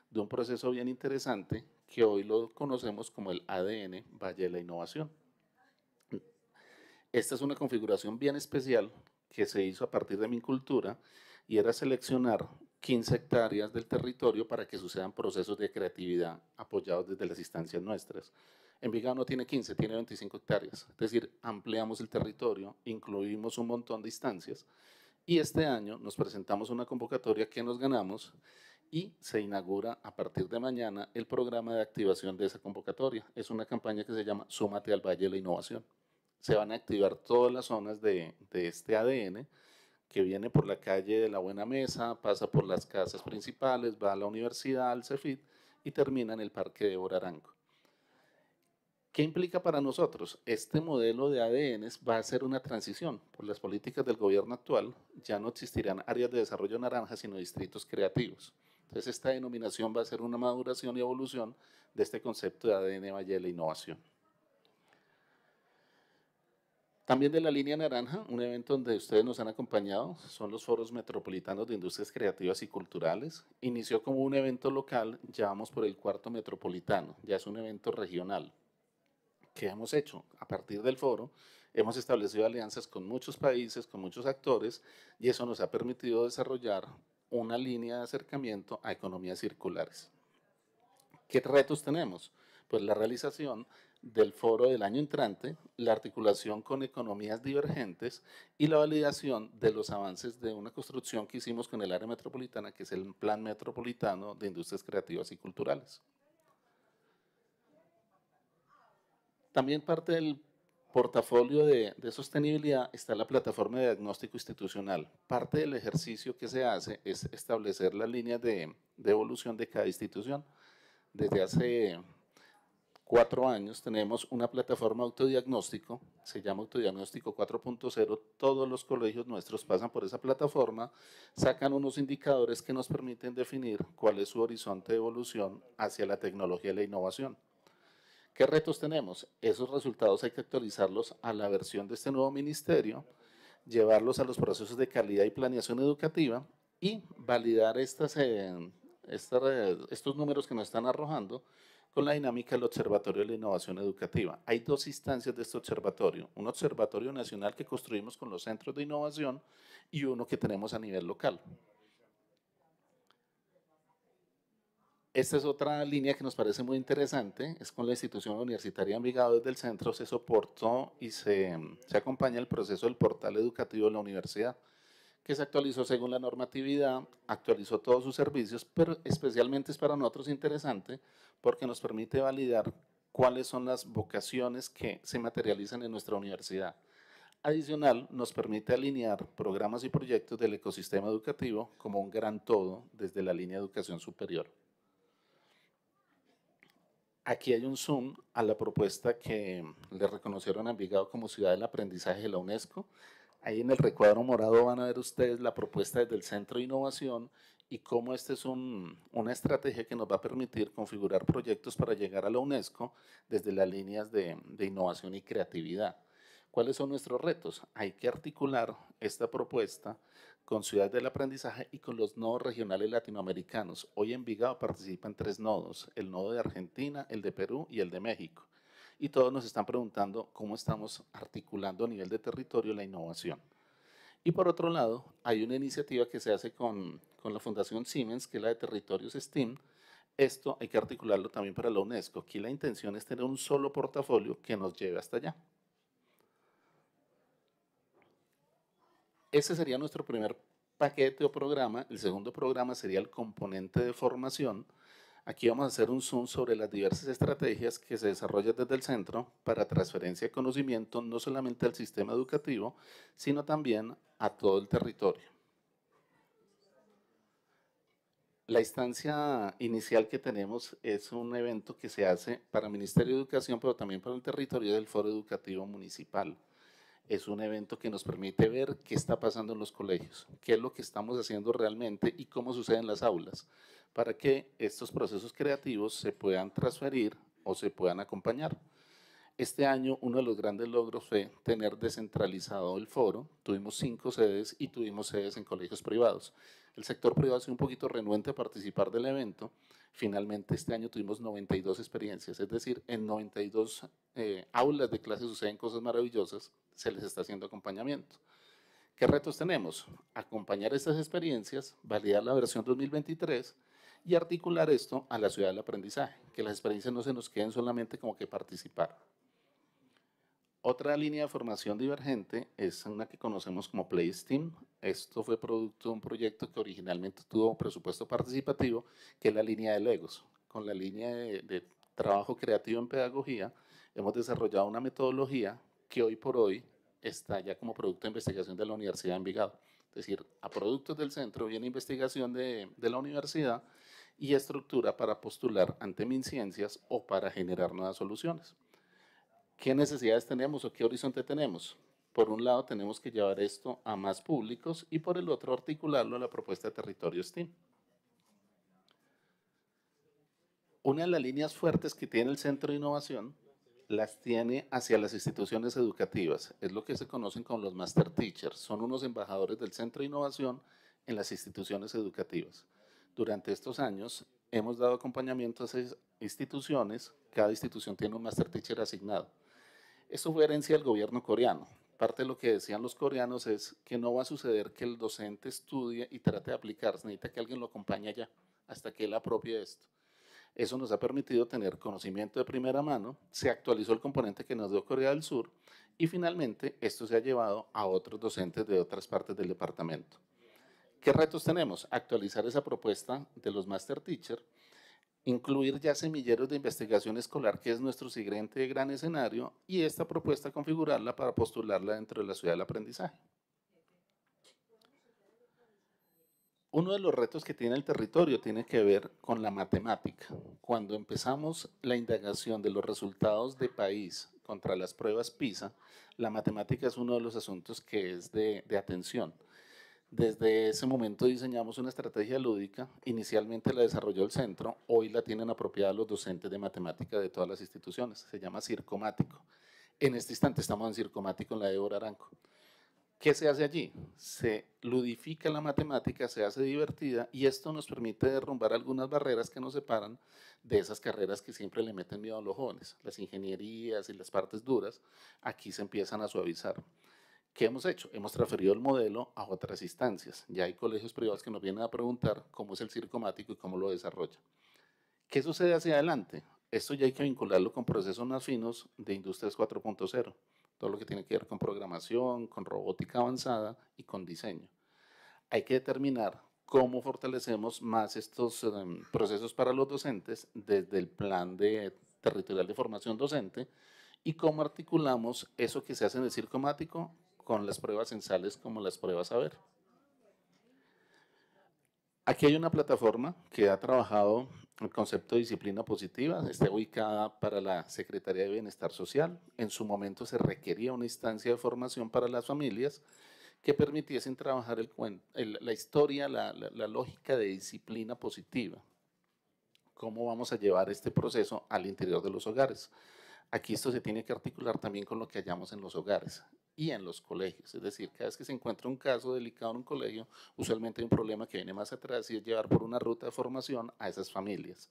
Speaker 5: de un proceso bien interesante que hoy lo conocemos como el ADN Valle de la Innovación. Esta es una configuración bien especial que se hizo a partir de mi cultura y era seleccionar 15 hectáreas del territorio para que sucedan procesos de creatividad apoyados desde las instancias nuestras. Envigado no tiene 15, tiene 25 hectáreas, es decir, ampliamos el territorio, incluimos un montón de instancias y este año nos presentamos una convocatoria que nos ganamos y se inaugura a partir de mañana el programa de activación de esa convocatoria. Es una campaña que se llama Súmate al Valle de la Innovación se van a activar todas las zonas de, este ADN que viene por la calle de la Buena Mesa, pasa por las casas principales, va a la universidad, al CEFIT y termina en el Parque de Boraranco. ¿Qué implica para nosotros? Este modelo de ADN va a ser una transición. Por las políticas del gobierno actual ya no existirán áreas de desarrollo naranja, sino distritos creativos. Entonces esta denominación va a ser una maduración y evolución de este concepto de ADN Valle de la Innovación. También de la línea naranja, un evento donde ustedes nos han acompañado, son los foros metropolitanos de industrias creativas y culturales. Inició como un evento local, ya por el cuarto metropolitano, ya es un evento regional. ¿Qué hemos hecho? A partir del foro hemos establecido alianzas con muchos países, con muchos actores, y eso nos ha permitido desarrollar una línea de acercamiento a economías circulares. ¿Qué retos tenemos? Pues la realización del foro del año entrante, la articulación con economías divergentes y la validación de los avances de una construcción que hicimos con el área metropolitana, que es el Plan Metropolitano de Industrias Creativas y Culturales. También parte del portafolio de, sostenibilidad está la plataforma de diagnóstico institucional. Parte del ejercicio que se hace es establecer las líneas de, de evolución de cada institución. Desde hace cuatro años tenemos una plataforma autodiagnóstico, se llama Autodiagnóstico 4.0, todos los colegios nuestros pasan por esa plataforma, sacan unos indicadores que nos permiten definir cuál es su horizonte de evolución hacia la tecnología y la innovación. ¿Qué retos tenemos? Esos resultados hay que actualizarlos a la versión de este nuevo ministerio, llevarlos a los procesos de calidad y planeación educativa y validar eh, eh, estos números que nos están arrojando con la dinámica del Observatorio de la Innovación Educativa. Hay dos instancias de este observatorio, un observatorio nacional que construimos con los centros de innovación y uno que tenemos a nivel local. Esta es otra línea que nos parece muy interesante, es con la institución universitaria Envigado desde el centro, se soportó y se acompaña el proceso del portal educativo de la universidad que se actualizó según la normatividad, actualizó todos sus servicios, pero especialmente es para nosotros interesante porque nos permite validar cuáles son las vocaciones que se materializan en nuestra universidad. Adicional, nos permite alinear programas y proyectos del ecosistema educativo como un gran todo desde la línea de educación superior. Aquí hay un zoom a la propuesta que le reconocieron a Envigado como ciudad del aprendizaje de la UNESCO Ahí en el recuadro morado van a ver ustedes la propuesta desde el Centro de Innovación y cómo esta es una estrategia que nos va a permitir configurar proyectos para llegar a la UNESCO desde las líneas de, innovación y creatividad. ¿Cuáles son nuestros retos? Hay que articular esta propuesta con Ciudad del aprendizaje y con los nodos regionales latinoamericanos. Hoy en Vigado participan tres nodos, el nodo de Argentina, el de Perú y el de México y todos nos están preguntando cómo estamos articulando a nivel de territorio la innovación. Y por otro lado, hay una iniciativa que se hace con, con la Fundación Siemens, que es la de Territorios STEAM. Esto hay que articularlo también para la UNESCO. Aquí la intención es tener un solo portafolio que nos lleve hasta allá. Ese sería nuestro primer paquete o programa. El segundo programa sería el componente de formación Aquí vamos a hacer un zoom sobre las diversas estrategias que se desarrollan desde el centro para transferencia de conocimiento no solamente al sistema educativo, sino también a todo el territorio. La instancia inicial que tenemos es un evento que se hace para el Ministerio de Educación, pero también para el territorio del Foro Educativo Municipal. Es un evento que nos permite ver qué está pasando en los colegios, qué es lo que estamos haciendo realmente y cómo sucede en las aulas para que estos procesos creativos se puedan transferir o se puedan acompañar. Este año uno de los grandes logros fue tener descentralizado el foro. Tuvimos cinco sedes y tuvimos sedes en colegios privados. El sector privado ha sido un poquito renuente a participar del evento. Finalmente este año tuvimos 92 experiencias, es decir, en 92 eh, aulas de clase suceden cosas maravillosas, se les está haciendo acompañamiento. ¿Qué retos tenemos? Acompañar estas experiencias, validar la versión 2023 y articular esto a la ciudad del aprendizaje, que las experiencias no se nos queden solamente como que participar. Otra línea de formación divergente es una que conocemos como PlaySteam. Esto fue producto de un proyecto que originalmente tuvo un presupuesto participativo, que es la línea de Legos. Con la línea de, trabajo creativo en pedagogía, hemos desarrollado una metodología que hoy por hoy está ya como producto de investigación de la Universidad de Envigado. Es decir, a productos del centro en investigación de la universidad y estructura para postular ante MinCiencias o para generar nuevas soluciones. ¿Qué necesidades tenemos o qué horizonte tenemos? Por un lado, tenemos que llevar esto a más públicos y por el otro, articularlo a la propuesta de territorio STEAM. Una de las líneas fuertes que tiene el Centro de Innovación las tiene hacia las instituciones educativas. Es lo que se conocen como los Master Teachers. Son unos embajadores del Centro de Innovación en las instituciones educativas durante estos años hemos dado acompañamiento a esas instituciones. Cada institución tiene un master teacher asignado. Eso fue herencia del gobierno coreano. Parte de lo que decían los coreanos es que no va a suceder que el docente estudie y trate de aplicarse, Necesita que alguien lo acompañe ya hasta que él apropie esto. Eso nos ha permitido tener conocimiento de primera mano, se actualizó el componente que nos dio Corea del Sur y finalmente esto se ha llevado a otros docentes de otras partes del departamento. ¿Qué retos tenemos? Actualizar esa propuesta de los Master Teacher, incluir ya semilleros de investigación escolar, que es nuestro siguiente gran escenario, y esta propuesta configurarla para postularla dentro de la ciudad del aprendizaje. Uno de los retos que tiene el territorio tiene que ver con la matemática. Cuando empezamos la indagación de los resultados de país contra las pruebas PISA, la matemática es uno de los asuntos que es de, de atención. Desde ese momento diseñamos una estrategia lúdica, inicialmente la desarrolló el centro, hoy la tienen apropiada los docentes de matemática de todas las instituciones, se llama Circomático. En este instante estamos en Circomático en la Débora Aranco. ¿Qué se hace allí? Se ludifica la matemática, se hace divertida y esto nos permite derrumbar algunas barreras que nos separan de esas carreras que siempre le meten miedo a los jóvenes, las ingenierías y las partes duras, aquí se empiezan a suavizar. ¿Qué hemos hecho? Hemos transferido el modelo a otras instancias. Ya hay colegios privados que nos vienen a preguntar cómo es el circomático y cómo lo desarrolla. ¿Qué sucede hacia adelante? Esto ya hay que vincularlo con procesos más finos de Industrias 4.0, todo lo que tiene que ver con programación, con robótica avanzada y con diseño. Hay que determinar cómo fortalecemos más estos em, procesos para los docentes desde el plan de, territorial de formación docente y cómo articulamos eso que se hace en el circomático con las pruebas sensales como las pruebas a ver. Aquí hay una plataforma que ha trabajado el concepto de disciplina positiva, está ubicada para la Secretaría de Bienestar Social. En su momento se requería una instancia de formación para las familias que permitiesen trabajar el, la historia, la lógica de disciplina positiva. ¿Cómo vamos a llevar este proceso al interior de los hogares? Aquí esto se tiene que articular también con lo que hallamos en los hogares y en los colegios. Es decir, cada vez que se encuentra un caso delicado en un colegio, usualmente hay un problema que viene más atrás y es llevar por una ruta de formación a esas familias.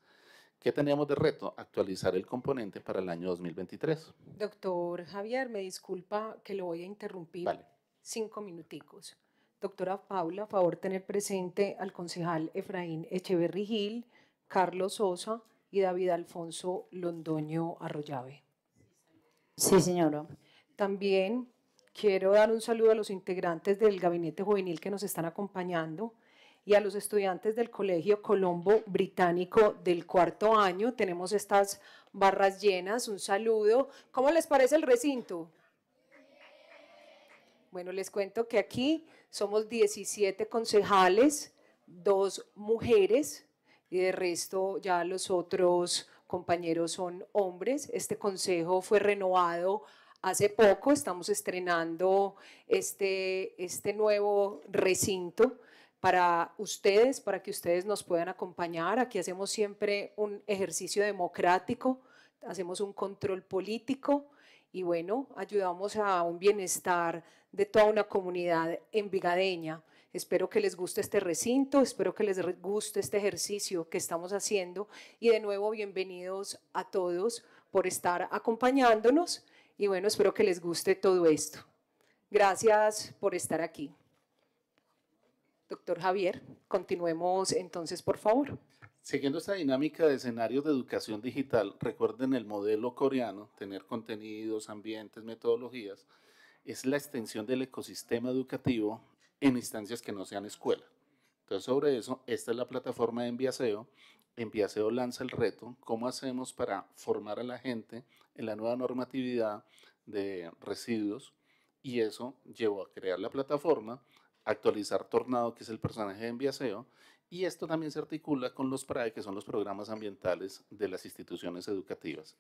Speaker 5: ¿Qué teníamos de reto? Actualizar el componente para el año 2023.
Speaker 1: Doctor Javier, me disculpa que lo voy a interrumpir vale. cinco minuticos. Doctora Paula, favor tener presente al concejal Efraín Echeverri Gil, Carlos Sosa y David Alfonso Londoño Arroyave. Sí, señora. También Quiero dar un saludo a los integrantes del gabinete juvenil que nos están acompañando y a los estudiantes del Colegio Colombo Británico del cuarto año. Tenemos estas barras llenas, un saludo. ¿Cómo les parece el recinto? Bueno, les cuento que aquí somos 17 concejales, dos mujeres y de resto ya los otros compañeros son hombres. Este consejo fue renovado Hace poco estamos estrenando este, este nuevo recinto para ustedes, para que ustedes nos puedan acompañar. Aquí hacemos siempre un ejercicio democrático, hacemos un control político y bueno, ayudamos a un bienestar de toda una comunidad en envigadeña. Espero que les guste este recinto, espero que les guste este ejercicio que estamos haciendo y de nuevo bienvenidos a todos por estar acompañándonos y bueno, espero que les guste todo esto. Gracias por estar aquí. Doctor Javier, continuemos entonces, por favor.
Speaker 5: Siguiendo esta dinámica de escenarios de educación digital, recuerden el modelo coreano, tener contenidos, ambientes, metodologías, es la extensión del ecosistema educativo en instancias que no sean escuela. Entonces, sobre eso, esta es la plataforma de Enviaseo. Enviaseo lanza el reto, ¿cómo hacemos para formar a la gente en la nueva normatividad de residuos y eso llevó a crear la plataforma, actualizar Tornado, que es el personaje de Enviaseo, y esto también se articula con los PRAE, que son los programas ambientales de las instituciones educativas.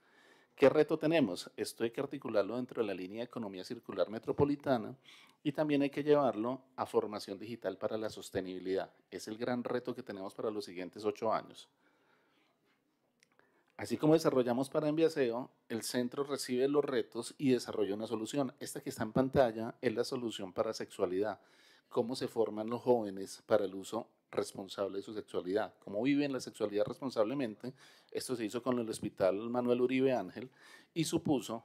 Speaker 5: ¿Qué reto tenemos? Esto hay que articularlo dentro de la línea de economía circular metropolitana y también hay que llevarlo a formación digital para la sostenibilidad. Es el gran reto que tenemos para los siguientes ocho años. Así como desarrollamos para Enviaseo, el centro recibe los retos y desarrolla una solución. Esta que está en pantalla es la solución para sexualidad. Cómo se forman los jóvenes para el uso responsable de su sexualidad. Cómo viven la sexualidad responsablemente. Esto se hizo con el Hospital Manuel Uribe Ángel y supuso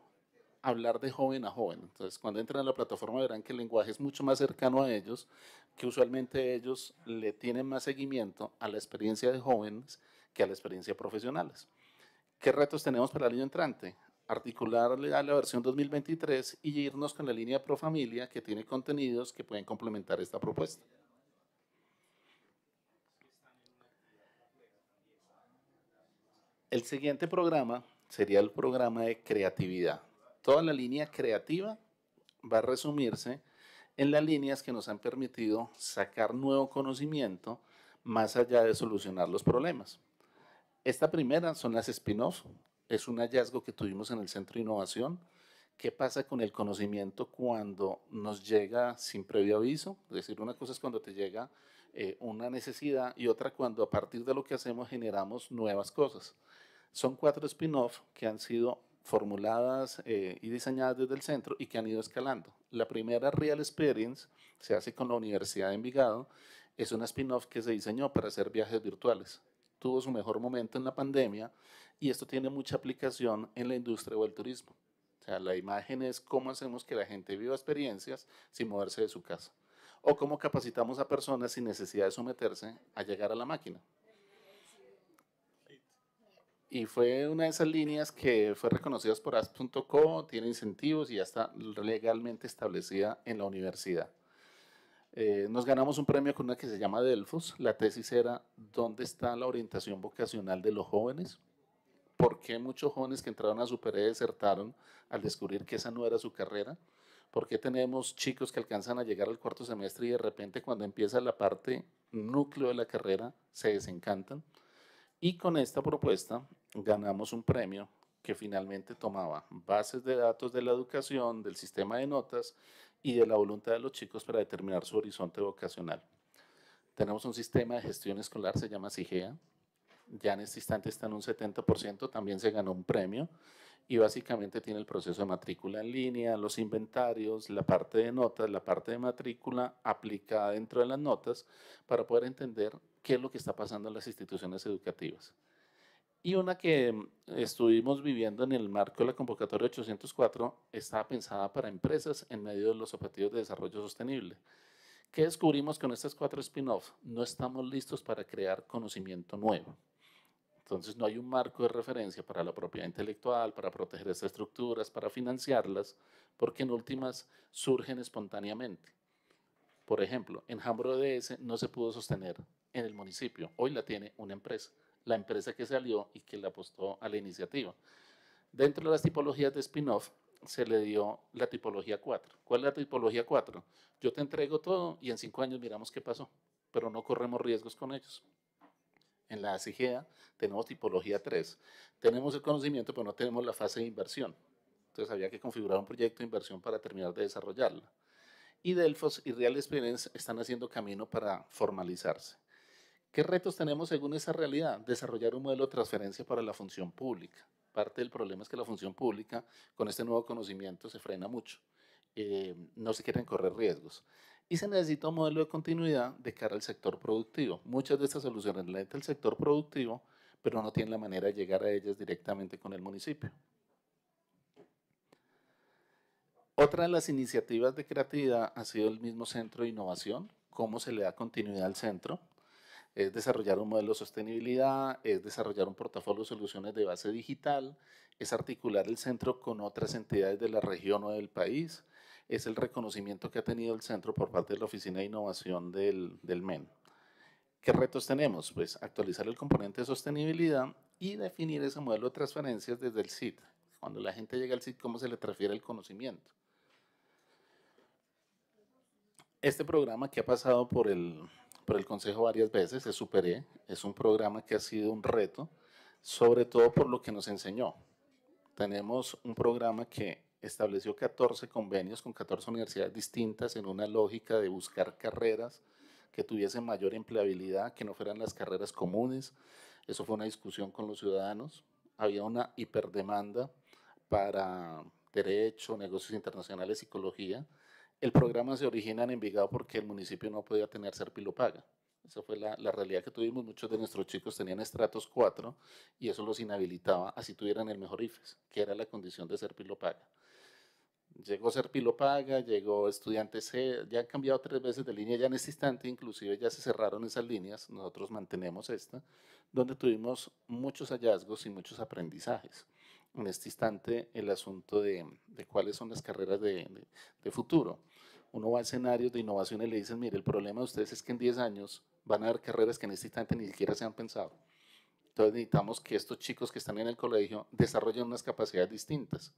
Speaker 5: hablar de joven a joven. Entonces, cuando entran a la plataforma verán que el lenguaje es mucho más cercano a ellos, que usualmente ellos le tienen más seguimiento a la experiencia de jóvenes que a la experiencia de profesionales. ¿Qué retos tenemos para el año entrante? Articularle a la versión 2023 y irnos con la línea Pro Familia que tiene contenidos que pueden complementar esta propuesta. El siguiente programa sería el programa de creatividad. Toda la línea creativa va a resumirse en las líneas que nos han permitido sacar nuevo conocimiento más allá de solucionar los problemas. Esta primera son las spin offs es un hallazgo que tuvimos en el Centro de Innovación. ¿Qué pasa con el conocimiento cuando nos llega sin previo aviso? Es decir, una cosa es cuando te llega eh, una necesidad y otra cuando a partir de lo que hacemos generamos nuevas cosas. Son cuatro spin offs que han sido formuladas eh, y diseñadas desde el centro y que han ido escalando. La primera Real Experience se hace con la Universidad de Envigado. Es una spin-off que se diseñó para hacer viajes virtuales tuvo su mejor momento en la pandemia y esto tiene mucha aplicación en la industria o el turismo. O sea, la imagen es cómo hacemos que la gente viva experiencias sin moverse de su casa o cómo capacitamos a personas sin necesidad de someterse a llegar a la máquina. Y fue una de esas líneas que fue reconocida por ASP.co, tiene incentivos y ya está legalmente establecida en la universidad. Eh, nos ganamos un premio con una que se llama Delfos. La tesis era ¿Dónde está la orientación vocacional de los jóvenes? ¿Por qué muchos jóvenes que entraron a Superé e desertaron al descubrir que esa no era su carrera? ¿Por qué tenemos chicos que alcanzan a llegar al cuarto semestre y de repente cuando empieza la parte núcleo de la carrera se desencantan? Y con esta propuesta ganamos un premio que finalmente tomaba bases de datos de la educación, del sistema de notas y de la voluntad de los chicos para determinar su horizonte vocacional. Tenemos un sistema de gestión escolar, se llama SIGEA. Ya en este instante está en un 70%, también se ganó un premio y básicamente tiene el proceso de matrícula en línea, los inventarios, la parte de notas, la parte de matrícula aplicada dentro de las notas para poder entender qué es lo que está pasando en las instituciones educativas. Y una que mm, estuvimos viviendo en el marco de la convocatoria 804 estaba pensada para empresas en medio de los objetivos de desarrollo sostenible. ¿Qué descubrimos con estas cuatro spin-offs? No estamos listos para crear conocimiento nuevo. Entonces no hay un marco de referencia para la propiedad intelectual, para proteger esas estructuras, para financiarlas, porque en últimas surgen espontáneamente. Por ejemplo, en Hambro DS no se pudo sostener en el municipio, hoy la tiene una empresa la empresa que salió y que le apostó a la iniciativa. Dentro de las tipologías de spin-off se le dio la tipología 4. ¿Cuál es la tipología 4? Yo te entrego todo y en cinco años miramos qué pasó, pero no corremos riesgos con ellos. En la ACGA tenemos tipología 3. Tenemos el conocimiento, pero no tenemos la fase de inversión. Entonces había que configurar un proyecto de inversión para terminar de desarrollarla. Y Delfos y Real Experience están haciendo camino para formalizarse. ¿Qué retos tenemos según esa realidad? Desarrollar un modelo de transferencia para la función pública. Parte del problema es que la función pública, con este nuevo conocimiento, se frena mucho. Eh, no se quieren correr riesgos. Y se necesita un modelo de continuidad de cara al sector productivo. Muchas de estas soluciones las el sector productivo, pero no tienen la manera de llegar a ellas directamente con el municipio. Otra de las iniciativas de creatividad ha sido el mismo centro de innovación, cómo se le da continuidad al centro es desarrollar un modelo de sostenibilidad, es desarrollar un portafolio de soluciones de base digital, es articular el centro con otras entidades de la región o del país, es el reconocimiento que ha tenido el centro por parte de la Oficina de Innovación del, MEN. ¿Qué retos tenemos? Pues actualizar el componente de sostenibilidad y definir ese modelo de transferencias desde el CIT. Cuando la gente llega al CIT, ¿cómo se le transfiere el conocimiento? Este programa que ha pasado por el, por el Consejo varias veces, se Superé, e, es un programa que ha sido un reto, sobre todo por lo que nos enseñó. Tenemos un programa que estableció 14 convenios con 14 universidades distintas en una lógica de buscar carreras que tuviesen mayor empleabilidad, que no fueran las carreras comunes. Eso fue una discusión con los ciudadanos. Había una hiperdemanda para derecho, negocios internacionales, psicología. El programa se origina en Envigado porque el municipio no podía tener ser pilopaga. Esa fue la, realidad que tuvimos. Muchos de nuestros chicos tenían estratos 4 y eso los inhabilitaba, así tuvieran el mejor IFES, que era la condición de ser pilopaga. Llegó ser pilopaga, llegó estudiante C, ya han cambiado tres veces de línea, ya en este instante inclusive ya se cerraron esas líneas, nosotros mantenemos esta, donde tuvimos muchos hallazgos y muchos aprendizajes en este instante el asunto de, cuáles son las carreras de, futuro. Uno va a escenarios de innovación y le dicen, mire, el problema de ustedes es que en 10 años van a haber carreras que en este instante ni siquiera se han pensado. Entonces necesitamos que estos chicos que están en el colegio desarrollen unas capacidades distintas.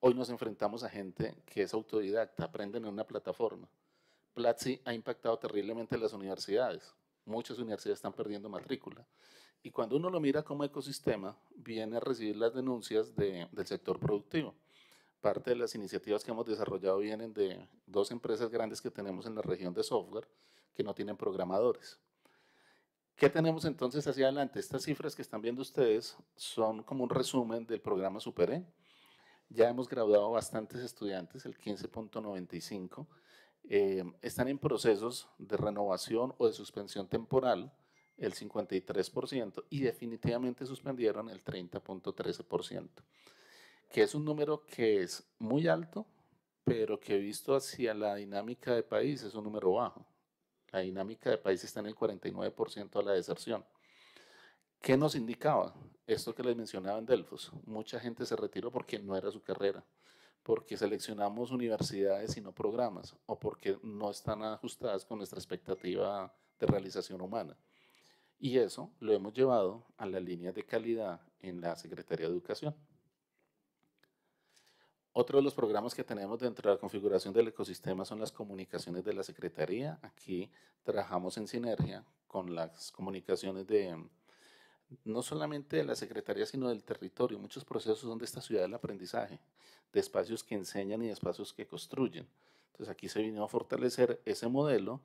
Speaker 5: Hoy nos enfrentamos a gente que es autodidacta, aprenden en una plataforma. Platzi ha impactado terriblemente las universidades. Muchas universidades están perdiendo matrícula. Y cuando uno lo mira como ecosistema, viene a recibir las denuncias del sector productivo. Parte de las iniciativas que hemos desarrollado vienen de dos empresas grandes que tenemos en la región de software que no tienen programadores. ¿Qué tenemos entonces hacia adelante? Estas cifras que están viendo ustedes son como un resumen del programa Superé. E. Ya hemos graduado bastantes estudiantes, el 15.95. Eh, están en procesos de renovación o de suspensión temporal el 53% y definitivamente suspendieron el 30.13%, que es un número que es muy alto, pero que visto hacia la dinámica de país es un número bajo. La dinámica de país está en el 49% a la deserción. ¿Qué nos indicaba? Esto que les mencionaba en Delfos. Mucha gente se retiró porque no era su carrera, porque seleccionamos universidades y no programas, o porque no están ajustadas con nuestra expectativa de realización humana. Y eso lo hemos llevado a la línea de calidad en la Secretaría de Educación. Otro de los programas que tenemos dentro de la configuración del ecosistema son las comunicaciones de la Secretaría. Aquí trabajamos en sinergia con las comunicaciones de no solamente de la Secretaría, sino del territorio. Muchos procesos son de esta ciudad del aprendizaje, de espacios que enseñan y de espacios que construyen. Entonces aquí se vino a fortalecer ese modelo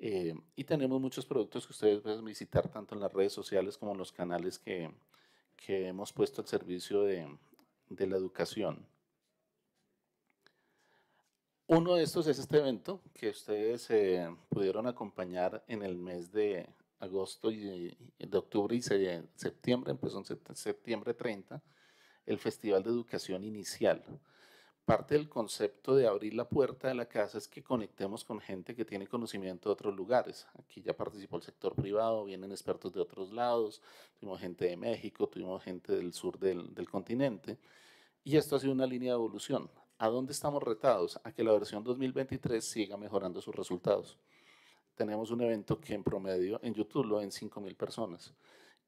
Speaker 5: eh, y tenemos muchos productos que ustedes pueden visitar tanto en las redes sociales como en los canales que, hemos puesto al servicio de, la educación. Uno de estos es este evento que ustedes eh, pudieron acompañar en el mes de agosto y de octubre y septiembre, empezó pues, en septiembre 30, el Festival de Educación Inicial parte del concepto de abrir la puerta de la casa es que conectemos con gente que tiene conocimiento de otros lugares. Aquí ya participó el sector privado, vienen expertos de otros lados, tuvimos gente de México, tuvimos gente del sur del, continente. Y esto ha sido una línea de evolución. ¿A dónde estamos retados? A que la versión 2023 siga mejorando sus resultados. Tenemos un evento que en promedio en YouTube lo ven 5.000 personas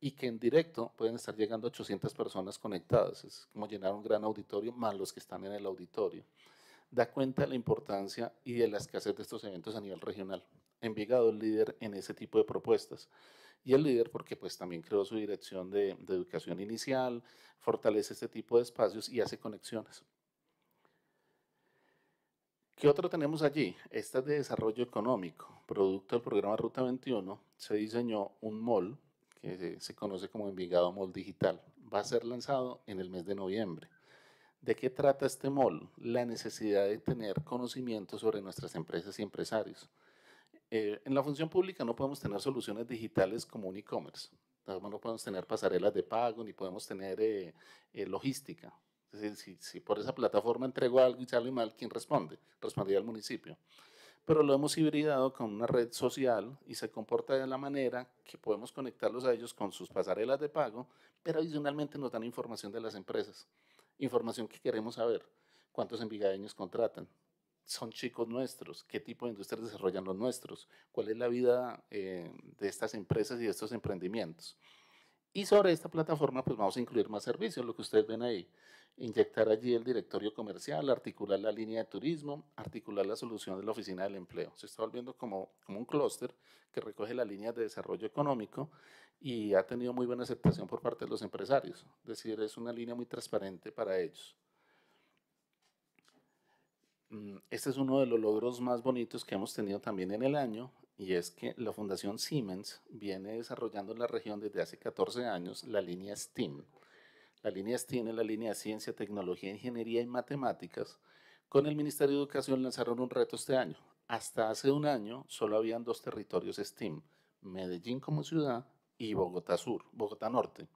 Speaker 5: y que en directo pueden estar llegando 800 personas conectadas. Es como llenar un gran auditorio más los que están en el auditorio. Da cuenta de la importancia y de la escasez de estos eventos a nivel regional. Envigado el líder en ese tipo de propuestas. Y el líder porque pues también creó su dirección de, de educación inicial, fortalece este tipo de espacios y hace conexiones. ¿Qué otro tenemos allí? Esta es de desarrollo económico. Producto del programa Ruta 21, se diseñó un mall que se conoce como Envigado Mall Digital. Va a ser lanzado en el mes de noviembre. ¿De qué trata este mall? La necesidad de tener conocimiento sobre nuestras empresas y empresarios. Eh, en la función pública no podemos tener soluciones digitales como un e-commerce. No podemos tener pasarelas de pago, ni podemos tener eh, eh, logística. si, por esa plataforma entrego algo y sale mal, ¿quién responde? Respondería el municipio pero lo hemos hibridado con una red social y se comporta de la manera que podemos conectarlos a ellos con sus pasarelas de pago, pero adicionalmente nos dan información de las empresas, información que queremos saber, cuántos envigadeños contratan, son chicos nuestros, qué tipo de industrias desarrollan los nuestros, cuál es la vida eh, de estas empresas y de estos emprendimientos. Y sobre esta plataforma, pues vamos a incluir más servicios, lo que ustedes ven ahí inyectar allí el directorio comercial, articular la línea de turismo, articular la solución de la oficina del empleo. Se está volviendo como, un clúster que recoge la línea de desarrollo económico y ha tenido muy buena aceptación por parte de los empresarios. Es decir, es una línea muy transparente para ellos. Mm, este es uno de los logros más bonitos que hemos tenido también en el año y es que la Fundación Siemens viene desarrollando en la región desde hace 14 años la línea STEAM línea steam tienen la línea de Ciencia, Tecnología, Ingeniería y Matemáticas. Con el Ministerio de Educación lanzaron un reto este año. Hasta hace un año solo habían dos territorios STEAM, Medellín como ciudad y Bogotá Sur, Bogotá Norte.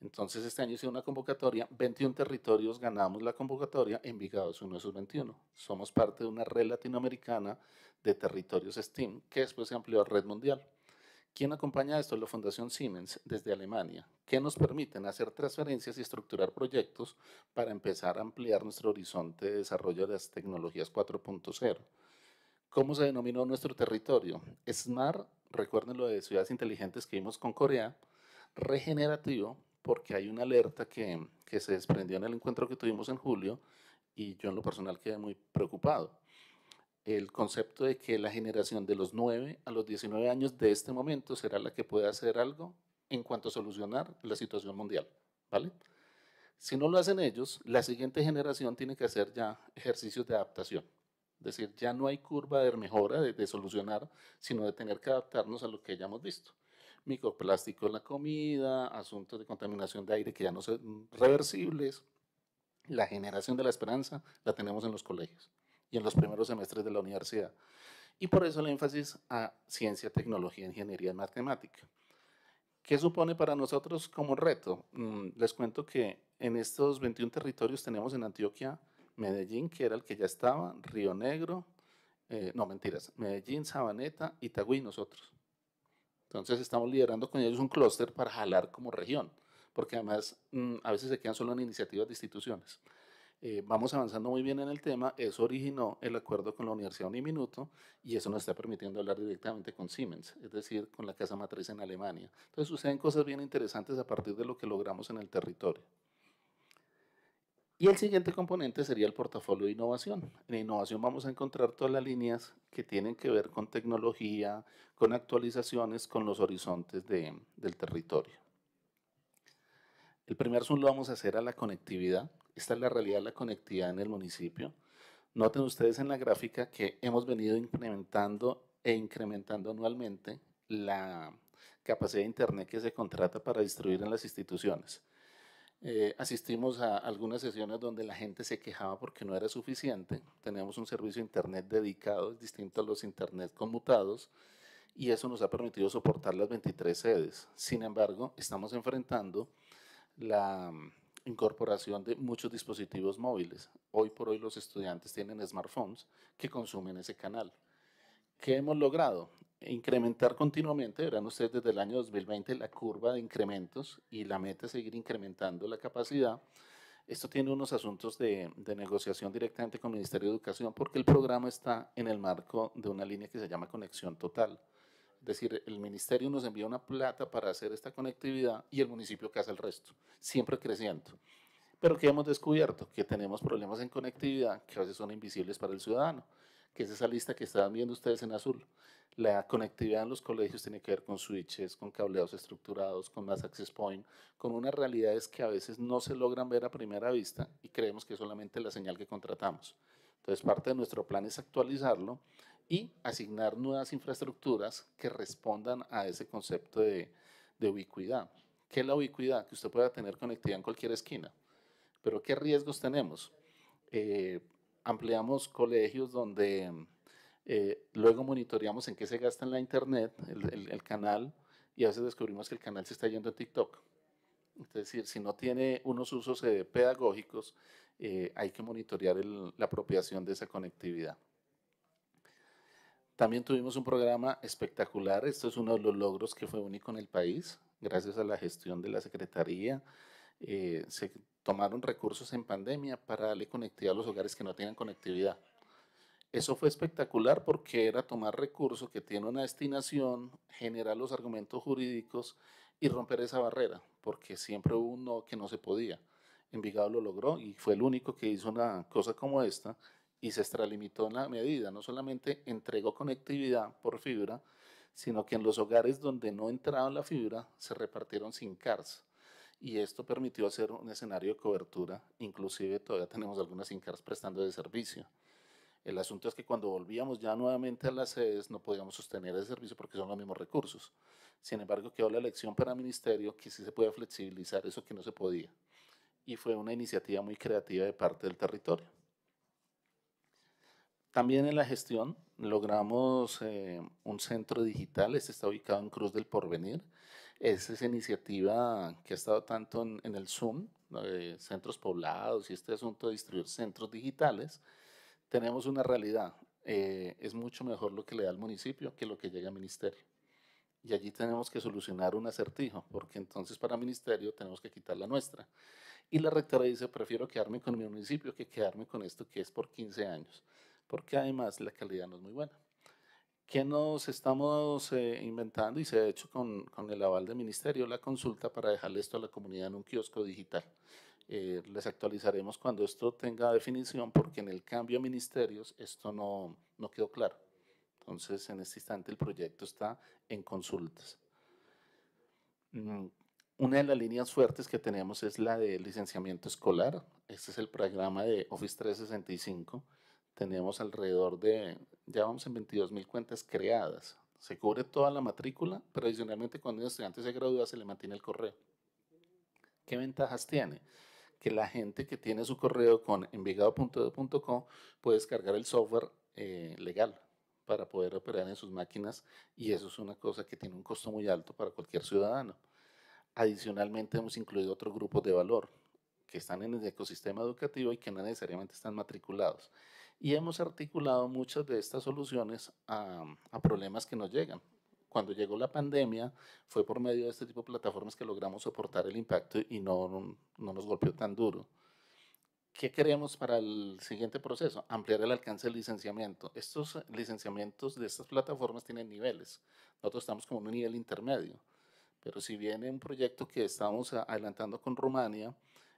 Speaker 5: Entonces este año hice una convocatoria, 21 territorios ganamos la convocatoria, Envigado Vigados uno de 21. Somos parte de una red latinoamericana de territorios STEAM que después se amplió a red mundial. ¿Quién acompaña esto? La Fundación Siemens desde Alemania, que nos permiten hacer transferencias y estructurar proyectos para empezar a ampliar nuestro horizonte de desarrollo de las tecnologías 4.0. ¿Cómo se denominó nuestro territorio? SMART, recuerden lo de ciudades inteligentes que vimos con Corea, regenerativo, porque hay una alerta que, que se desprendió en el encuentro que tuvimos en julio y yo en lo personal quedé muy preocupado el concepto de que la generación de los 9 a los 19 años de este momento será la que pueda hacer algo en cuanto a solucionar la situación mundial, ¿vale? Si no lo hacen ellos, la siguiente generación tiene que hacer ya ejercicios de adaptación. Es decir, ya no hay curva de mejora, de, solucionar, sino de tener que adaptarnos a lo que ya hemos visto. Microplástico en la comida, asuntos de contaminación de aire que ya no son reversibles. La generación de la esperanza la tenemos en los colegios en los primeros semestres de la universidad. Y por eso el énfasis a ciencia, tecnología, ingeniería y matemática. ¿Qué supone para nosotros como reto? Mm, les cuento que en estos 21 territorios tenemos en Antioquia Medellín, que era el que ya estaba, Río Negro, eh, no mentiras, Medellín, Sabaneta, Itagüí nosotros. Entonces estamos liderando con ellos un clúster para jalar como región, porque además mm, a veces se quedan solo en iniciativas de instituciones. Eh, vamos avanzando muy bien en el tema, eso originó el acuerdo con la Universidad Uniminuto y eso nos está permitiendo hablar directamente con Siemens, es decir, con la casa matriz en Alemania. Entonces suceden cosas bien interesantes a partir de lo que logramos en el territorio. Y el siguiente componente sería el portafolio de innovación. En innovación vamos a encontrar todas las líneas que tienen que ver con tecnología, con actualizaciones, con los horizontes del territorio. El primer zoom lo vamos a hacer a la conectividad, esta es la realidad de la conectividad en el municipio. Noten ustedes en la gráfica que hemos venido incrementando e incrementando anualmente la capacidad de Internet que se contrata para distribuir en las instituciones. Eh, asistimos a algunas sesiones donde la gente se quejaba porque no era suficiente. Tenemos un servicio de Internet dedicado, distinto a los Internet conmutados, y eso nos ha permitido soportar las 23 sedes. Sin embargo, estamos enfrentando la incorporación de muchos dispositivos móviles. Hoy por hoy los estudiantes tienen smartphones que consumen ese canal. ¿Qué hemos logrado? Incrementar continuamente, verán ustedes desde el año 2020 la curva de incrementos y la meta es seguir incrementando la capacidad. Esto tiene unos asuntos de, de negociación directamente con el Ministerio de Educación porque el programa está en el marco de una línea que se llama Conexión Total es decir, el ministerio nos envía una plata para hacer esta conectividad y el municipio que hace el resto, siempre creciendo. Pero que hemos descubierto que tenemos problemas en conectividad que a veces son invisibles para el ciudadano, que es esa lista que estaban viendo ustedes en azul. La conectividad en los colegios tiene que ver con switches, con cableados estructurados, con más access point, con unas realidades que a veces no se logran ver a primera vista y creemos que es solamente la señal que contratamos. Entonces, parte de nuestro plan es actualizarlo y asignar nuevas infraestructuras que respondan a ese concepto de, ubicuidad. ¿Qué es la ubicuidad? Que usted pueda tener conectividad en cualquier esquina. Pero ¿qué riesgos tenemos? Eh, ampliamos colegios donde eh, luego monitoreamos en qué se gasta en la internet, el, canal, y a veces descubrimos que el canal se está yendo a TikTok. Es decir, si no tiene unos usos eh, pedagógicos, hay que monitorear la apropiación de esa conectividad. También tuvimos un programa espectacular, esto es uno de los logros que fue único en el país, gracias a la gestión de la Secretaría. Eh, se tomaron recursos en pandemia para darle conectividad a los hogares que no tienen conectividad. Eso fue espectacular porque era tomar recursos que tienen una destinación, generar los argumentos jurídicos y romper esa barrera, porque siempre hubo uno que no se podía. Envigado lo logró y fue el único que hizo una cosa como esta y se extralimitó en la medida. No solamente entregó conectividad por fibra, sino que en los hogares donde no entraba la fibra se repartieron sin cars. Y esto permitió hacer un escenario de cobertura. Inclusive todavía tenemos algunas sin cars prestando de servicio. El asunto es que cuando volvíamos ya nuevamente a las sedes no podíamos sostener el servicio porque son los mismos recursos. Sin embargo, quedó la elección para el ministerio que sí se puede flexibilizar eso que no se podía. Y fue una iniciativa muy creativa de parte del territorio. También en la gestión logramos eh, un centro digital, este está ubicado en Cruz del Porvenir. Es esa iniciativa que ha estado tanto en, el Zoom, eh, centros poblados y este asunto de distribuir centros digitales. Tenemos una realidad, eh, es mucho mejor lo que le da al municipio que lo que llega al ministerio. Y allí tenemos que solucionar un acertijo, porque entonces para el ministerio tenemos que quitar la nuestra. Y la rectora dice, prefiero quedarme con mi municipio que quedarme con esto que es por 15 años porque además la calidad no es muy buena. ¿Qué nos estamos eh, inventando? Y se ha hecho con, con, el aval del ministerio la consulta para dejarle esto a la comunidad en un kiosco digital. Eh, les actualizaremos cuando esto tenga definición, porque en el cambio a ministerios esto no, no quedó claro. Entonces, en este instante el proyecto está en consultas. Mm, una de las líneas fuertes que tenemos es la de licenciamiento escolar. Este es el programa de Office 365 tenemos alrededor de, ya vamos en 22.000 mil cuentas creadas. Se cubre toda la matrícula, pero adicionalmente cuando un estudiante se gradúa se le mantiene el correo. ¿Qué ventajas tiene? Que la gente que tiene su correo con envigado.edu.co puede descargar el software eh, legal para poder operar en sus máquinas y eso es una cosa que tiene un costo muy alto para cualquier ciudadano. Adicionalmente hemos incluido otros grupos de valor que están en el ecosistema educativo y que no necesariamente están matriculados y hemos articulado muchas de estas soluciones a, problemas que nos llegan. Cuando llegó la pandemia fue por medio de este tipo de plataformas que logramos soportar el impacto y no, no nos golpeó tan duro. ¿Qué queremos para el siguiente proceso? Ampliar el alcance del licenciamiento. Estos licenciamientos de estas plataformas tienen niveles. Nosotros estamos como en un nivel intermedio. Pero si viene un proyecto que estamos adelantando con Rumania,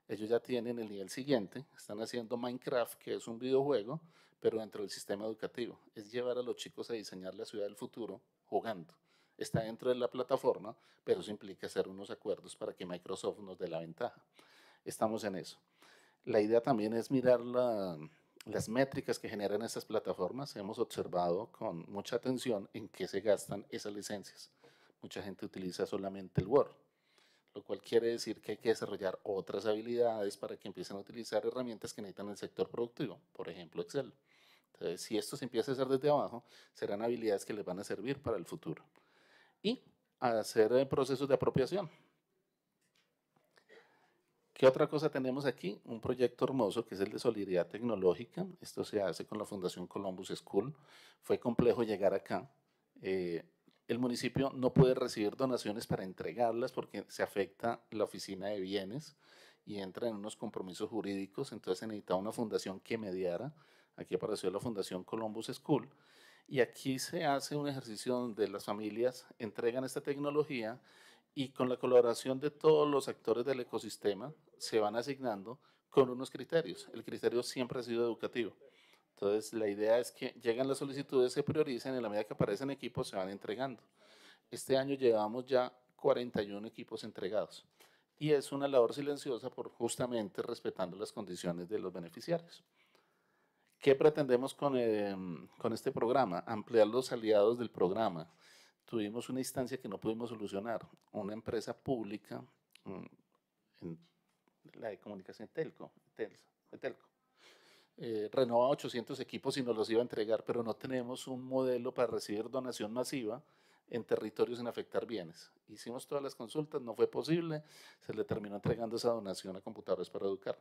Speaker 5: ellos ya tienen el nivel siguiente, están haciendo Minecraft, que es un videojuego, pero dentro del sistema educativo. Es llevar a los chicos a diseñar la ciudad del futuro jugando. Está dentro de la plataforma, pero eso implica hacer unos acuerdos para que Microsoft nos dé la ventaja. Estamos en eso. La idea también es mirar las métricas que generan esas plataformas. Hemos observado con mucha atención en qué se gastan esas licencias. Mucha gente utiliza solamente el Word lo cual quiere decir que hay que desarrollar otras habilidades para que empiecen a utilizar herramientas que necesitan el sector productivo, por ejemplo Excel. Entonces, si esto se empieza a hacer desde abajo, serán habilidades que les van a servir para el futuro. Y hacer eh, procesos de apropiación. ¿Qué otra cosa tenemos aquí? Un proyecto hermoso que es el de solidaridad tecnológica. Esto se hace con la Fundación Columbus School. Fue complejo llegar acá. Eh, el municipio no puede recibir donaciones para entregarlas porque se afecta la oficina de bienes y entra en unos compromisos jurídicos, entonces se necesitaba una fundación que mediara. Aquí apareció la Fundación Columbus School y aquí se hace un ejercicio donde las familias entregan esta tecnología y con la colaboración de todos los actores del ecosistema se van asignando con unos criterios. El criterio siempre ha sido educativo. Entonces, la idea es que llegan las solicitudes, se priorizan y en la medida que aparecen equipos se van entregando. Este año llevamos ya 41 equipos entregados y es una labor silenciosa por justamente respetando las condiciones de los beneficiarios. ¿Qué pretendemos con, em, este programa? Ampliar los aliados del programa. Tuvimos una instancia que no pudimos solucionar, una empresa pública, mm, la de comunicación Telco eh, 800 equipos y nos los iba a entregar, pero no tenemos un modelo para recibir donación masiva en territorios sin afectar bienes. Hicimos todas las consultas, no fue posible, se le terminó entregando esa donación a computadores para educar.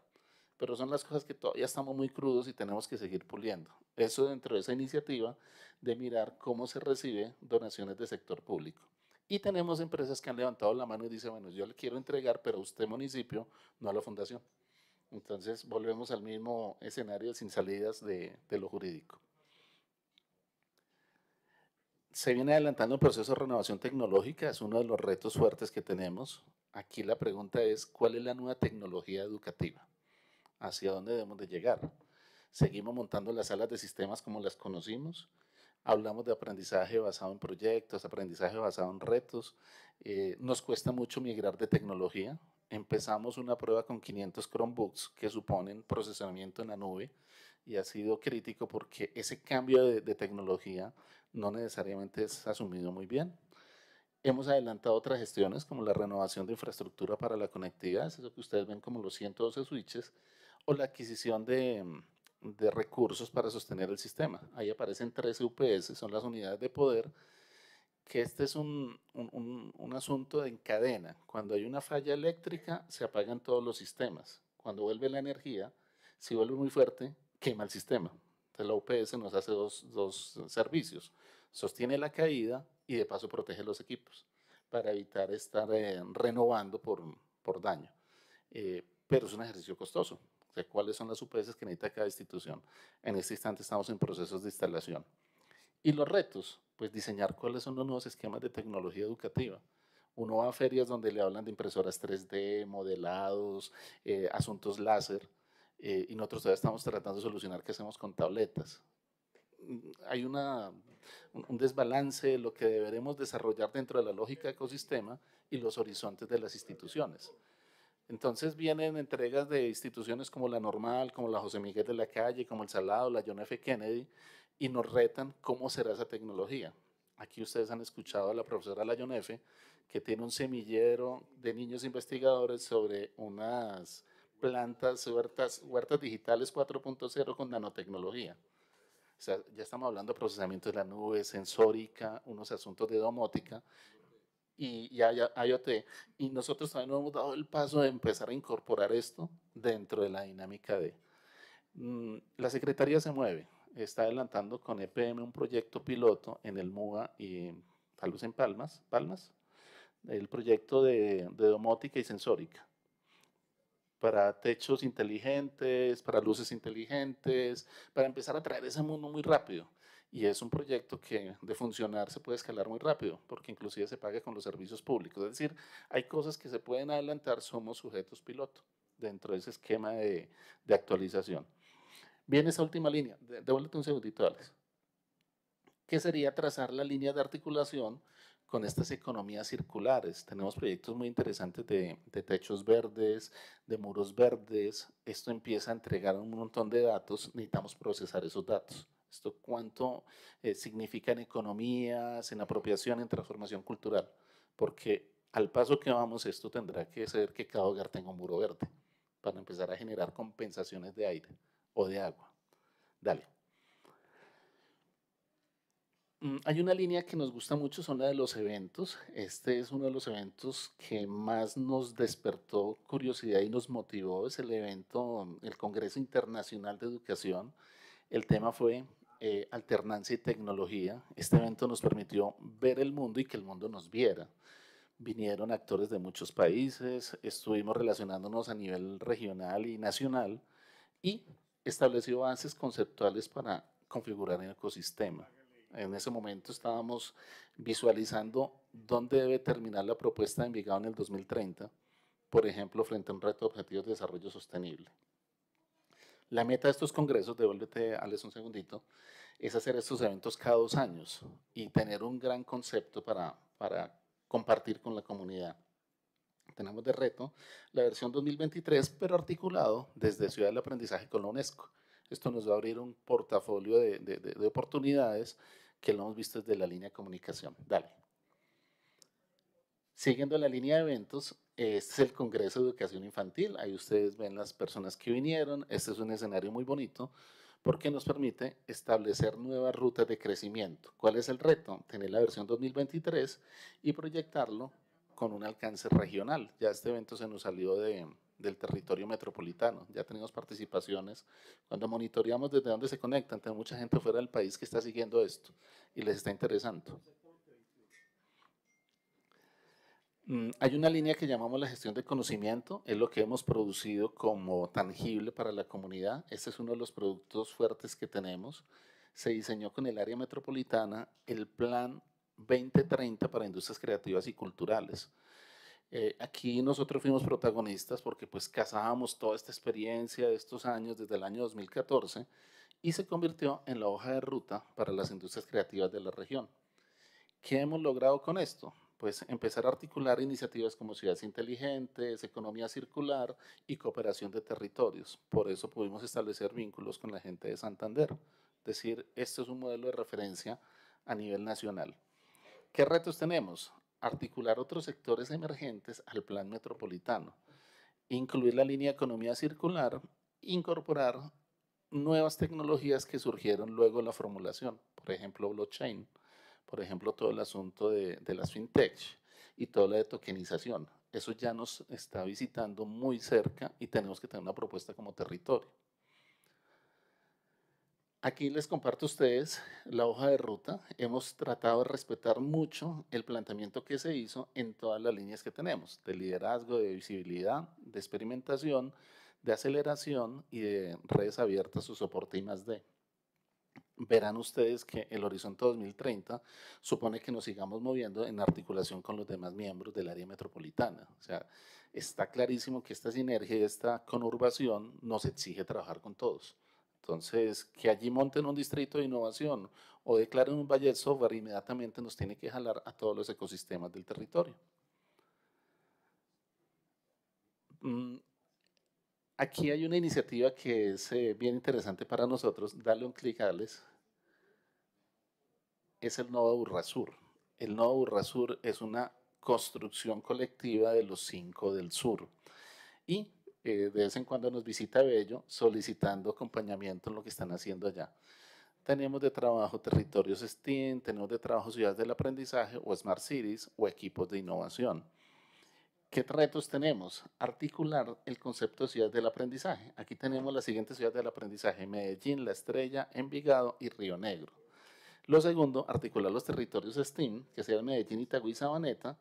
Speaker 5: Pero son las cosas que todavía estamos muy crudos y tenemos que seguir puliendo. Eso dentro de esa iniciativa de mirar cómo se recibe donaciones de sector público. Y tenemos empresas que han levantado la mano y dicen, bueno, yo le quiero entregar, pero a usted municipio, no a la fundación. Entonces volvemos al mismo escenario sin salidas de, lo jurídico. Se viene adelantando un proceso de renovación tecnológica, es uno de los retos fuertes que tenemos. Aquí la pregunta es, ¿cuál es la nueva tecnología educativa? ¿Hacia dónde debemos de llegar? ¿Seguimos montando las salas de sistemas como las conocimos? hablamos de aprendizaje basado en proyectos, aprendizaje basado en retos. Eh, nos cuesta mucho migrar de tecnología empezamos una prueba con 500 Chromebooks que suponen procesamiento en la nube y ha sido crítico porque ese cambio de, tecnología no necesariamente es asumido muy bien. Hemos adelantado otras gestiones como la renovación de infraestructura para la conectividad, eso que ustedes ven como los 112 switches, o la adquisición de, de recursos para sostener el sistema. Ahí aparecen 13 UPS, son las unidades de poder que este es un, un, un, asunto de en cadena. Cuando hay una falla eléctrica, se apagan todos los sistemas. Cuando vuelve la energía, si vuelve muy fuerte, quema el sistema. Entonces la UPS nos hace dos, dos servicios. Sostiene la caída y de paso protege los equipos para evitar estar eh, renovando por, por daño. Eh, pero es un ejercicio costoso. sea, ¿Cuáles son las UPS que necesita cada institución? En este instante estamos en procesos de instalación. Y los retos, pues diseñar cuáles son los nuevos esquemas de tecnología educativa. Uno va a ferias donde le hablan de impresoras 3D, modelados, eh, asuntos láser, eh, y nosotros todavía estamos tratando de solucionar qué hacemos con tabletas. Mm, hay un desbalance de lo que deberemos desarrollar dentro de la lógica ecosistema y los horizontes de las instituciones. Entonces vienen entregas de instituciones como la Normal, como la José Miguel de la Calle, como el Salado, la John F. Kennedy, y nos retan cómo será esa tecnología. Aquí ustedes han escuchado a la profesora Layonefe, que tiene un semillero de niños investigadores sobre unas plantas, huertas, huertas digitales 4.0 con nanotecnología. O sea, ya estamos hablando de procesamiento de la nube, sensórica, unos asuntos de domótica y, y IoT. Y nosotros también hemos dado el paso de empezar a incorporar esto dentro de la dinámica de... Mm, la Secretaría se mueve, está adelantando con EPM un proyecto piloto en el Muga y tal vez en Palmas, Palmas el proyecto de, domótica y sensórica para techos inteligentes, para luces inteligentes, para empezar a traer ese mundo muy rápido. Y es un proyecto que de funcionar se puede escalar muy rápido, porque inclusive se paga con los servicios públicos. Es decir, hay cosas que se pueden adelantar, somos sujetos piloto dentro de ese esquema de actualización. Bien, esa última línea, devuélvete un segundito, Alex. ¿Qué sería trazar la línea de articulación con estas economías circulares. Tenemos proyectos muy interesantes de, techos verdes, de muros verdes. Esto empieza a entregar un montón de datos. Necesitamos procesar esos datos. Esto cuánto eh, significa en economías, en apropiación, en transformación cultural. Porque al paso que vamos, esto tendrá que ser que cada hogar tenga un muro verde para empezar a generar compensaciones de aire o de agua. Dale. Mm, hay una línea que nos gusta mucho, son la de los eventos. Este es uno de los eventos que más nos despertó curiosidad y nos motivó. Es el evento, el Congreso Internacional de Educación. El tema fue eh, alternancia y tecnología. Este evento nos permitió ver el mundo y que el mundo nos viera. Vinieron actores de muchos países, estuvimos relacionándonos a nivel regional y nacional y estableció bases conceptuales para configurar el ecosistema. En ese momento estábamos visualizando dónde debe terminar la propuesta de Envigado en el 2030, por ejemplo, frente a un reto de objetivos de desarrollo sostenible. La meta de estos congresos, devuélvete, Alex, un segundito, es hacer estos eventos cada dos años y tener un gran concepto para, para compartir con la comunidad tenemos de reto la versión 2023, pero articulado desde Ciudad del Aprendizaje con la UNESCO. Esto nos va a abrir un portafolio de, de, oportunidades que lo hemos visto desde la línea de comunicación. Dale. Siguiendo la línea de eventos, este es el Congreso de Educación Infantil. Ahí ustedes ven las personas que vinieron. Este es un escenario muy bonito porque nos permite establecer nuevas rutas de crecimiento. ¿Cuál es el reto? Tener la versión 2023 y proyectarlo con un alcance regional. Ya este evento se nos salió de, del territorio metropolitano. Ya tenemos participaciones. Cuando monitoreamos desde dónde se conectan, tenemos mucha gente fuera del país que está siguiendo esto y les está interesando. Mm, hay una línea que llamamos la gestión de conocimiento, es lo que hemos producido como tangible para la comunidad. Este es uno de los productos fuertes que tenemos. Se diseñó con el área metropolitana el plan 2030 para industrias creativas y culturales. Eh, aquí nosotros fuimos protagonistas porque pues cazábamos toda esta experiencia de estos años desde el año 2014 y se convirtió en la hoja de ruta para las industrias creativas de la región. ¿Qué hemos logrado con esto? Pues empezar a articular iniciativas como ciudades inteligentes, economía circular y cooperación de territorios. Por eso pudimos establecer vínculos con la gente de Santander. Es decir, este es un modelo de referencia a nivel nacional. ¿Qué retos tenemos? Articular otros sectores emergentes al plan metropolitano, incluir la línea economía circular, incorporar nuevas tecnologías que surgieron luego de la formulación, por ejemplo, blockchain, por ejemplo, todo el asunto de, de las fintech y todo la de tokenización. Eso ya nos está visitando muy cerca y tenemos que tener una propuesta como territorio. Aquí les comparto a ustedes la hoja de ruta. Hemos tratado de respetar mucho el planteamiento que se hizo en todas las líneas que tenemos, de liderazgo, de visibilidad, de experimentación, de aceleración y de redes abiertas, su soporte y de. Verán ustedes que el horizonte 2030 supone que nos sigamos moviendo en articulación con los demás miembros del área metropolitana. O sea, está clarísimo que esta sinergia y esta conurbación nos exige trabajar con todos. Entonces, que allí monten un distrito de innovación o declaren un valle del software, inmediatamente nos tiene que jalar a todos los ecosistemas del territorio. Mm, aquí hay una iniciativa que es eh, bien interesante para nosotros. Dale un clic, Alex. Es el nodo Urrasur. El nodo Urrasur es una construcción colectiva de los cinco del sur. Y eh, de vez en cuando nos visita Bello solicitando acompañamiento en lo que están haciendo allá. Tenemos de trabajo territorios STEAM, tenemos de trabajo ciudades del aprendizaje o Smart Cities o equipos de innovación. ¿Qué retos tenemos? Articular el concepto de ciudad del aprendizaje. Aquí tenemos las siguientes ciudades del aprendizaje, Medellín, La Estrella, Envigado y Río Negro. Lo segundo, articular los territorios STEAM, que sean Medellín, Itagüí y Sabaneta,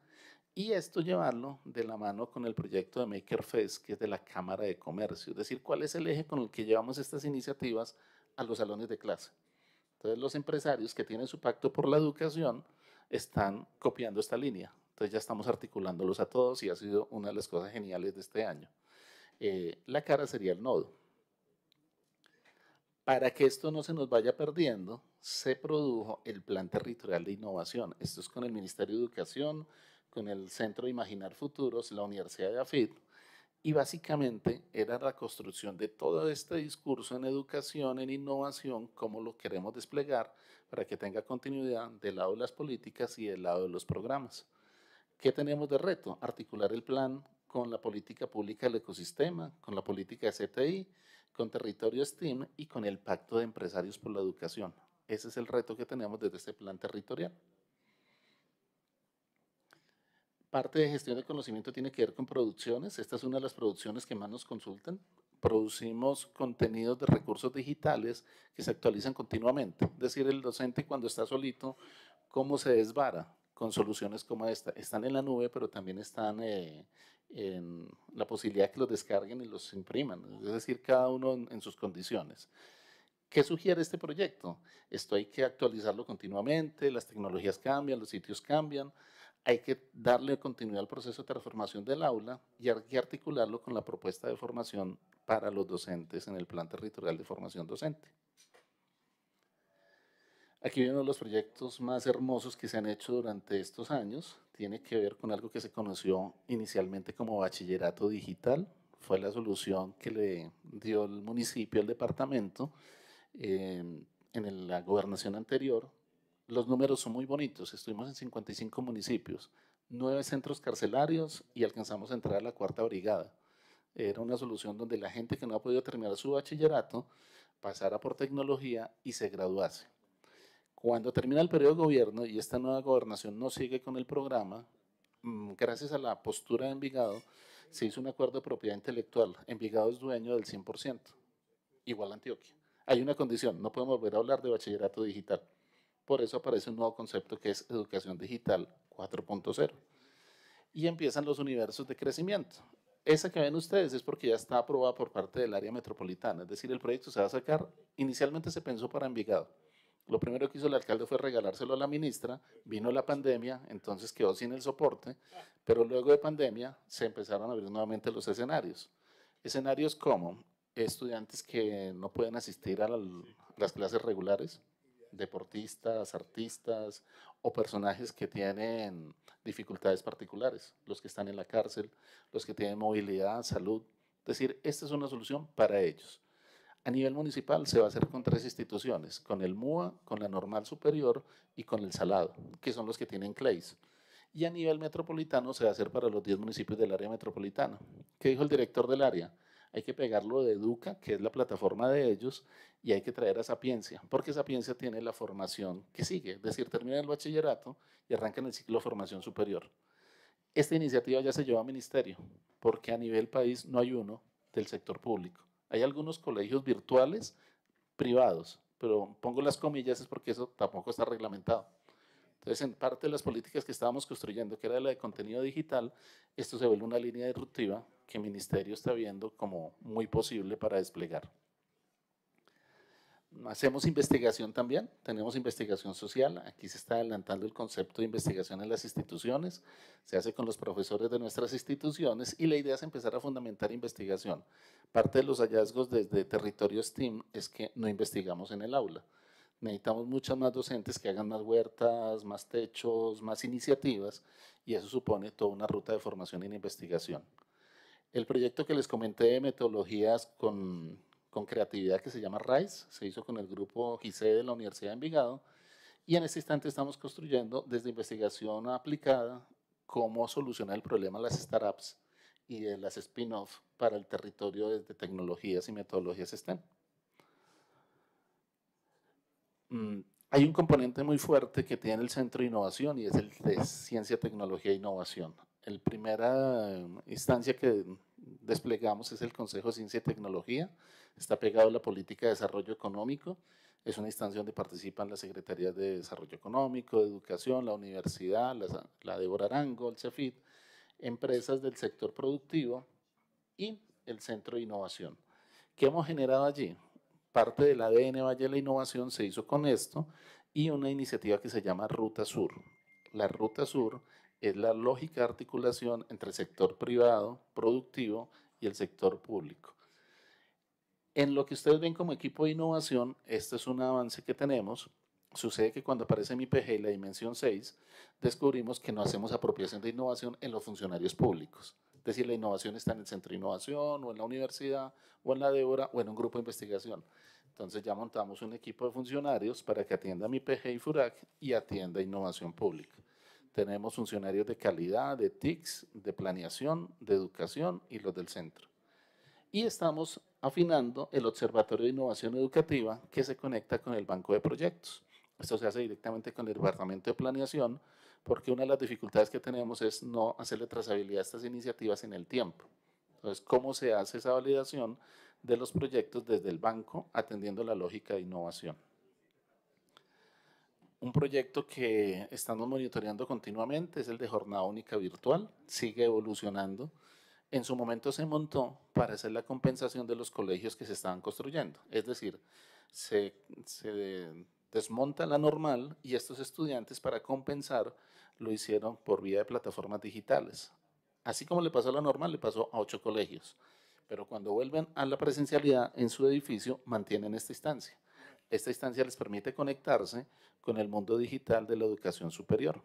Speaker 5: y esto llevarlo de la mano con el proyecto de Maker Fest, que es de la Cámara de Comercio, es decir, cuál es el eje con el que llevamos estas iniciativas a los salones de clase. Entonces los empresarios que tienen su pacto por la educación están copiando esta línea. Entonces ya estamos articulándolos a todos y ha sido una de las cosas geniales de este año. Eh, la cara sería el nodo. Para que esto no se nos vaya perdiendo, se produjo el Plan Territorial de Innovación. Esto es con el Ministerio de Educación, con el Centro de Imaginar Futuros, la Universidad de AFIT, y básicamente era la construcción de todo este discurso en educación, en innovación, cómo lo queremos desplegar para que tenga continuidad del lado de las políticas y del lado de los programas. ¿Qué tenemos de reto? Articular el plan con la política pública del ecosistema, con la política de CTI, con territorio STEAM y con el Pacto de Empresarios por la Educación. Ese es el reto que tenemos desde este plan territorial parte de gestión de conocimiento tiene que ver con producciones. Esta es una de las producciones que más nos consultan. Producimos contenidos de recursos digitales que se actualizan continuamente. Es decir, el docente cuando está solito, ¿cómo se desvara? con soluciones como esta. Están en la nube, pero también están eh, en la posibilidad que los descarguen y los impriman, es decir, cada uno en, sus condiciones. ¿Qué sugiere este proyecto? Esto hay que actualizarlo continuamente, las tecnologías cambian, los sitios cambian, hay que darle continuidad al proceso de transformación del aula y articularlo con la propuesta de formación para los docentes en el plan territorial de formación docente. Aquí uno de los proyectos más hermosos que se han hecho durante estos años. Tiene que ver con algo que se conoció inicialmente como bachillerato digital. Fue la solución que le dio el municipio, el departamento, eh, en la gobernación anterior, los números son muy bonitos. Estuvimos en 55 municipios, nueve centros carcelarios y alcanzamos a entrar a la cuarta brigada. Era una solución donde la gente que no ha podido terminar su bachillerato pasara por tecnología y se graduase. Cuando termina el periodo de gobierno y esta nueva gobernación no sigue con el programa, mm, gracias a la postura de Envigado, se hizo un acuerdo de propiedad intelectual. Envigado es dueño del 100%, igual Antioquia. Hay una condición, no podemos volver a hablar de bachillerato digital. Por eso aparece un nuevo concepto que es educación digital 4.0. Y empiezan los universos de crecimiento. Esa que ven ustedes es porque ya está aprobada por parte del área metropolitana, es decir, el proyecto se va a sacar, inicialmente se pensó para Envigado. Lo primero que hizo el alcalde fue regalárselo a la ministra, vino la pandemia, entonces quedó sin el soporte, pero luego de pandemia se empezaron a abrir nuevamente los escenarios. Escenarios como estudiantes que no pueden asistir a las clases regulares, deportistas, artistas o personajes que tienen dificultades particulares, los que están en la cárcel, los que tienen movilidad, salud. Es decir, esta es una solución para ellos. A nivel municipal se va a hacer con tres instituciones, con el MUA, con la Normal Superior y con el Salado, que son los que tienen CLEIS. Y a nivel metropolitano se va a hacer para los 10 municipios del área metropolitana. ¿Qué dijo el director del área? hay que pegarlo de Educa, que es la plataforma de ellos, y hay que traer a Sapiencia, porque Sapiencia tiene la formación que sigue, es decir, termina el bachillerato y arranca en el ciclo de formación superior. Esta iniciativa ya se lleva a ministerio, porque a nivel país no hay uno del sector público. Hay algunos colegios virtuales privados, pero pongo las comillas es porque eso tampoco está reglamentado. Entonces, en parte de las políticas que estábamos construyendo, que era la de contenido digital, esto se vuelve una línea disruptiva que el Ministerio está viendo como muy posible para desplegar. Hacemos investigación también, tenemos investigación social, aquí se está adelantando el concepto de investigación en las instituciones, se hace con los profesores de nuestras instituciones y la idea es empezar a fundamentar investigación. Parte de los hallazgos desde territorio STEAM es que no investigamos en el aula. Necesitamos muchas más docentes que hagan más huertas, más techos, más iniciativas y eso supone toda una ruta de formación en investigación. El proyecto que les comenté de metodologías con, creatividad que se llama RISE, se hizo con el grupo GICE de la Universidad de Envigado y en este instante estamos construyendo desde investigación aplicada cómo solucionar el problema de las startups y de las spin-off para el territorio desde tecnologías y metodologías STEM. Mm, hay un componente muy fuerte que tiene el Centro de Innovación y es el de Ciencia, Tecnología e Innovación la primera em, instancia que desplegamos es el Consejo de Ciencia y Tecnología, está pegado a la política de desarrollo económico, es una instancia donde participan las Secretarías de Desarrollo Económico, de Educación, la Universidad, la, de Débora Arango, el CEFIT, empresas del sector productivo y el Centro de Innovación. ¿Qué hemos generado allí? Parte del ADN Valle de la Innovación se hizo con esto y una iniciativa que se llama Ruta Sur. La Ruta Sur es la lógica articulación entre el sector privado, productivo y el sector público. En lo que ustedes ven como equipo de innovación, este es un avance que tenemos. Sucede que cuando aparece mi y la dimensión 6, descubrimos que no hacemos apropiación de innovación en los funcionarios públicos. Es decir, la innovación está en el centro de innovación, o en la universidad, o en la Débora, o en un grupo de investigación. Entonces ya montamos un equipo de funcionarios para que atienda mi y FURAC y atienda innovación pública tenemos funcionarios de calidad, de TICS, de planeación, de educación y los del centro. Y estamos afinando el Observatorio de Innovación Educativa que se conecta con el Banco de Proyectos. Esto se hace directamente con el Departamento de Planeación porque una de las dificultades que tenemos es no hacerle trazabilidad a estas iniciativas en el tiempo. Entonces, ¿cómo se hace esa validación de los proyectos desde el banco atendiendo la lógica de innovación? Un proyecto que estamos monitoreando continuamente es el de jornada única virtual, sigue evolucionando. En su momento se montó para hacer la compensación de los colegios que se estaban construyendo, es decir, se, desmonta la normal y estos estudiantes para compensar lo hicieron por vía de plataformas digitales. Así como le pasó a la normal, le pasó a ocho colegios. Pero cuando vuelven a la presencialidad en su edificio, mantienen esta instancia. Esta instancia les permite conectarse con el mundo digital de la educación superior.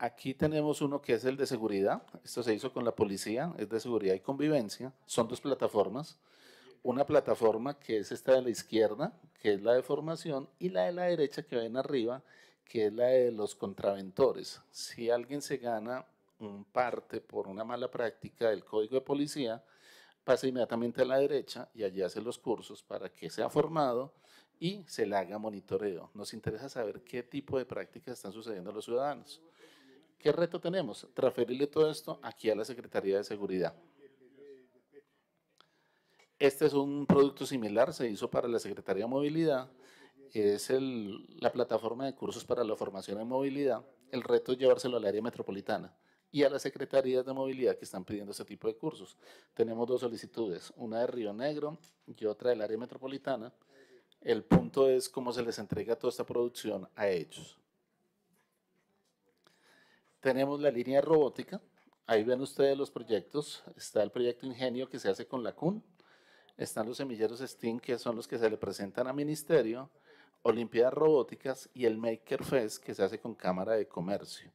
Speaker 5: Aquí tenemos uno que es el de seguridad. Esto se hizo con la policía, es de seguridad y convivencia. Son dos plataformas. Una plataforma que es esta de la izquierda, que es la de formación, y la de la derecha que ven arriba, que es la de los contraventores. Si alguien se gana un parte por una mala práctica del código de policía, pasa inmediatamente a la derecha y allí hace los cursos para que sea formado y se le haga monitoreo. Nos interesa saber qué tipo de prácticas están sucediendo a los ciudadanos. ¿Qué reto tenemos? Transferirle todo esto aquí a la Secretaría de Seguridad. Este es un producto similar, se hizo para la Secretaría de Movilidad, es la plataforma de cursos para la formación en movilidad. El reto es llevárselo al área metropolitana y a las secretarías de movilidad que están pidiendo ese tipo de cursos. Tenemos dos solicitudes, una de Río Negro y otra del área metropolitana. El punto es cómo se les entrega toda esta producción a ellos. Tenemos la línea robótica. Ahí ven ustedes los proyectos. Está el proyecto Ingenio que se hace con la CUN. Están los semilleros STEAM que son los que se le presentan al Ministerio. Olimpiadas Robóticas y el Maker Fest que se hace con Cámara de Comercio.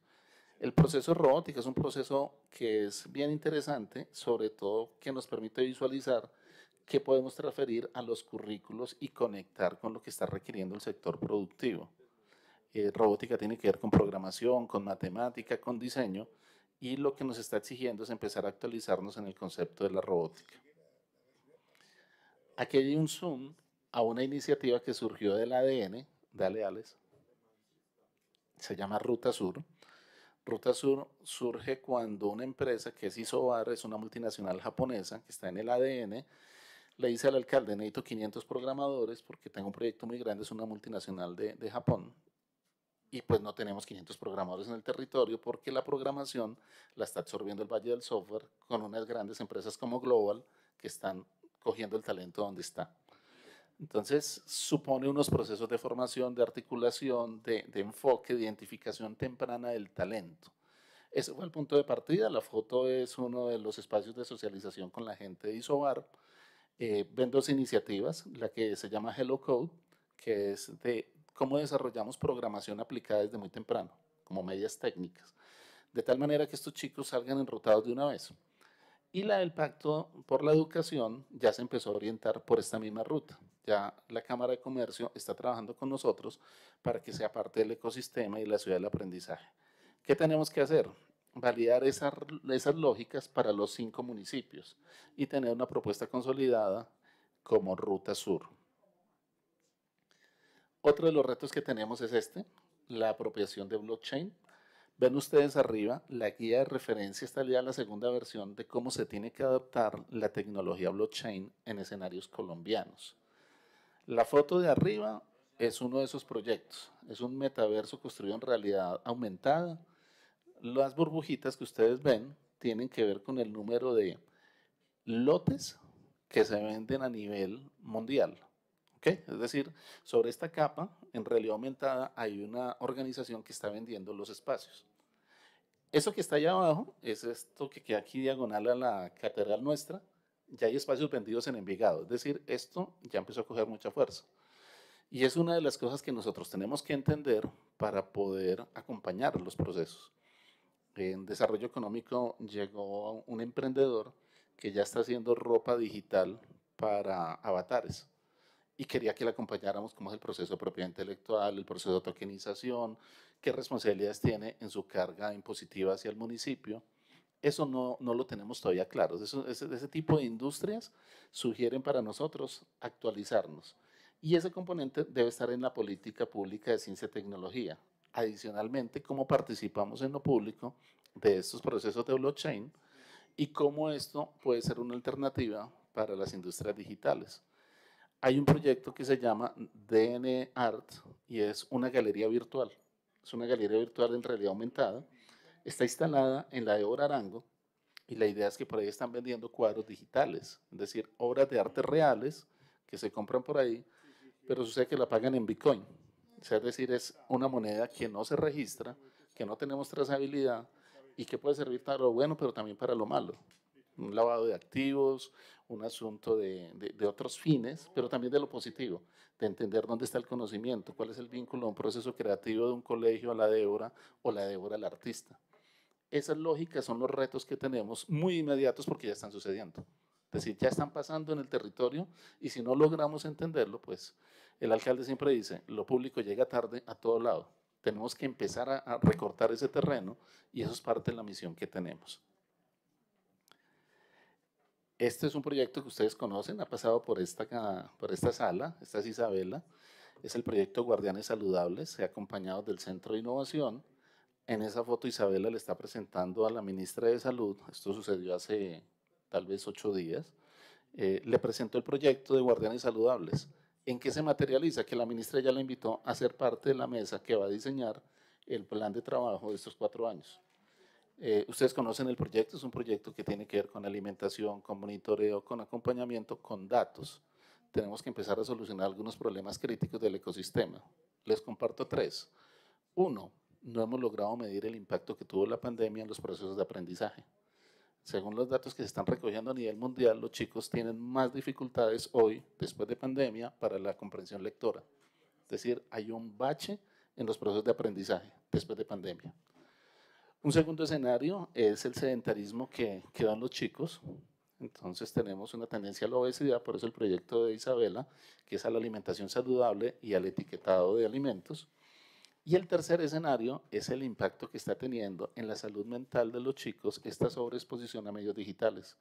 Speaker 5: El proceso robótico es un proceso que es bien interesante, sobre todo que nos permite visualizar qué podemos transferir a los currículos y conectar con lo que está requiriendo el sector productivo. Eh, robótica tiene que ver con programación, con matemática, con diseño, y lo que nos está exigiendo es empezar a actualizarnos en el concepto de la robótica. Aquí hay un zoom a una iniciativa que surgió del ADN, dale aleales se llama Ruta Sur, Ruta Sur surge cuando una empresa que es Isobar, es una multinacional japonesa que está en el ADN, le dice al alcalde, necesito 500 programadores porque tengo un proyecto muy grande, es una multinacional de, de Japón, y pues no tenemos 500 programadores en el territorio porque la programación la está absorbiendo el Valle del Software con unas grandes empresas como Global que están cogiendo el talento donde está. Entonces, supone unos procesos de formación, de articulación, de, enfoque, de identificación temprana del talento. Ese fue el punto de partida. La foto es uno de los espacios de socialización con la gente de Isobar. Eh, ven dos iniciativas, la que se llama Hello Code, que es de cómo desarrollamos programación aplicada desde muy temprano, como medias técnicas, de tal manera que estos chicos salgan enrutados de una vez. Y la del Pacto por la Educación ya se empezó a orientar por esta misma ruta. Ya la Cámara de Comercio está trabajando con nosotros para que sea parte del ecosistema y la ciudad del aprendizaje. ¿Qué tenemos que hacer? Validar esas, lógicas para los cinco municipios y tener una propuesta consolidada como Ruta Sur. Otro de los retos que tenemos es este, la apropiación de blockchain. Ven ustedes arriba, la guía de referencia está ya la segunda versión de cómo se tiene que adaptar la tecnología blockchain en escenarios colombianos. La foto de arriba es uno de esos proyectos. Es un metaverso construido en realidad aumentada. Las burbujitas que ustedes ven tienen que ver con el número de lotes que se venden a nivel mundial. ¿Okay? Es decir, sobre esta capa, en realidad aumentada, hay una organización que está vendiendo los espacios. Eso que está allá abajo es esto que queda aquí diagonal a la catedral nuestra, ya hay espacios vendidos en Envigado. Es decir, esto ya empezó a coger mucha fuerza. Y es una de las cosas que nosotros tenemos que entender para poder acompañar los procesos. En desarrollo económico llegó un emprendedor que ya está haciendo ropa digital para avatares y quería que le acompañáramos cómo es el proceso de propiedad intelectual, el proceso de tokenización, qué responsabilidades tiene en su carga impositiva hacia el municipio eso no, lo tenemos todavía claro. ese, ese tipo de industrias sugieren para nosotros actualizarnos. Y ese componente debe estar en la política pública de ciencia y tecnología. Adicionalmente, cómo participamos en lo público de estos procesos de blockchain y cómo esto puede ser una alternativa para las industrias digitales. Hay un proyecto que se llama DN Art y es una galería virtual. Es una galería virtual en realidad aumentada está instalada en la de Arango y la idea es que por ahí están vendiendo cuadros digitales, es decir, obras de arte reales que se compran por ahí, pero sucede que la pagan en Bitcoin. sea, es decir, es una moneda que no se registra, que no tenemos trazabilidad y que puede servir para lo bueno, pero también para lo malo. Un lavado de activos, un asunto de, otros fines, pero también de lo positivo, de entender dónde está el conocimiento, cuál es el vínculo a un proceso creativo de un colegio a la Débora o la Débora al artista. Esas lógicas son los retos que tenemos muy inmediatos porque ya están sucediendo. Es decir, ya están pasando en el territorio y si no logramos entenderlo, pues el alcalde siempre dice, lo público llega tarde a todo lado. Tenemos que empezar a, recortar ese terreno y eso es parte de la misión que tenemos. Este es un proyecto que ustedes conocen, ha pasado por esta, por esta sala, esta es Isabela, es el proyecto Guardianes Saludables, se ha acompañado del Centro de Innovación en esa foto Isabela le está presentando a la ministra de Salud, esto sucedió hace tal vez ocho días, eh, le presentó el proyecto de Guardianes Saludables. ¿En qué se materializa? Que la ministra ya la invitó a ser parte de la mesa que va a diseñar el plan de trabajo de estos cuatro años. Eh, ustedes conocen el proyecto, es un proyecto que tiene que ver con alimentación, con monitoreo, con acompañamiento, con datos. Tenemos que empezar a solucionar algunos problemas críticos del ecosistema. Les comparto tres. Uno, no hemos logrado medir el impacto que tuvo la pandemia en los procesos de aprendizaje. Según los datos que se están recogiendo a nivel mundial, los chicos tienen más dificultades hoy, después de pandemia, para la comprensión lectora. Es decir, hay un bache en los procesos de aprendizaje después de pandemia. Un segundo escenario es el sedentarismo que, quedan dan los chicos. Entonces tenemos una tendencia a la obesidad, por eso el proyecto de Isabela, que es a la alimentación saludable y al etiquetado de alimentos. Y el tercer escenario es el impacto que está teniendo en la salud mental de los chicos esta sobreexposición a medios digitales,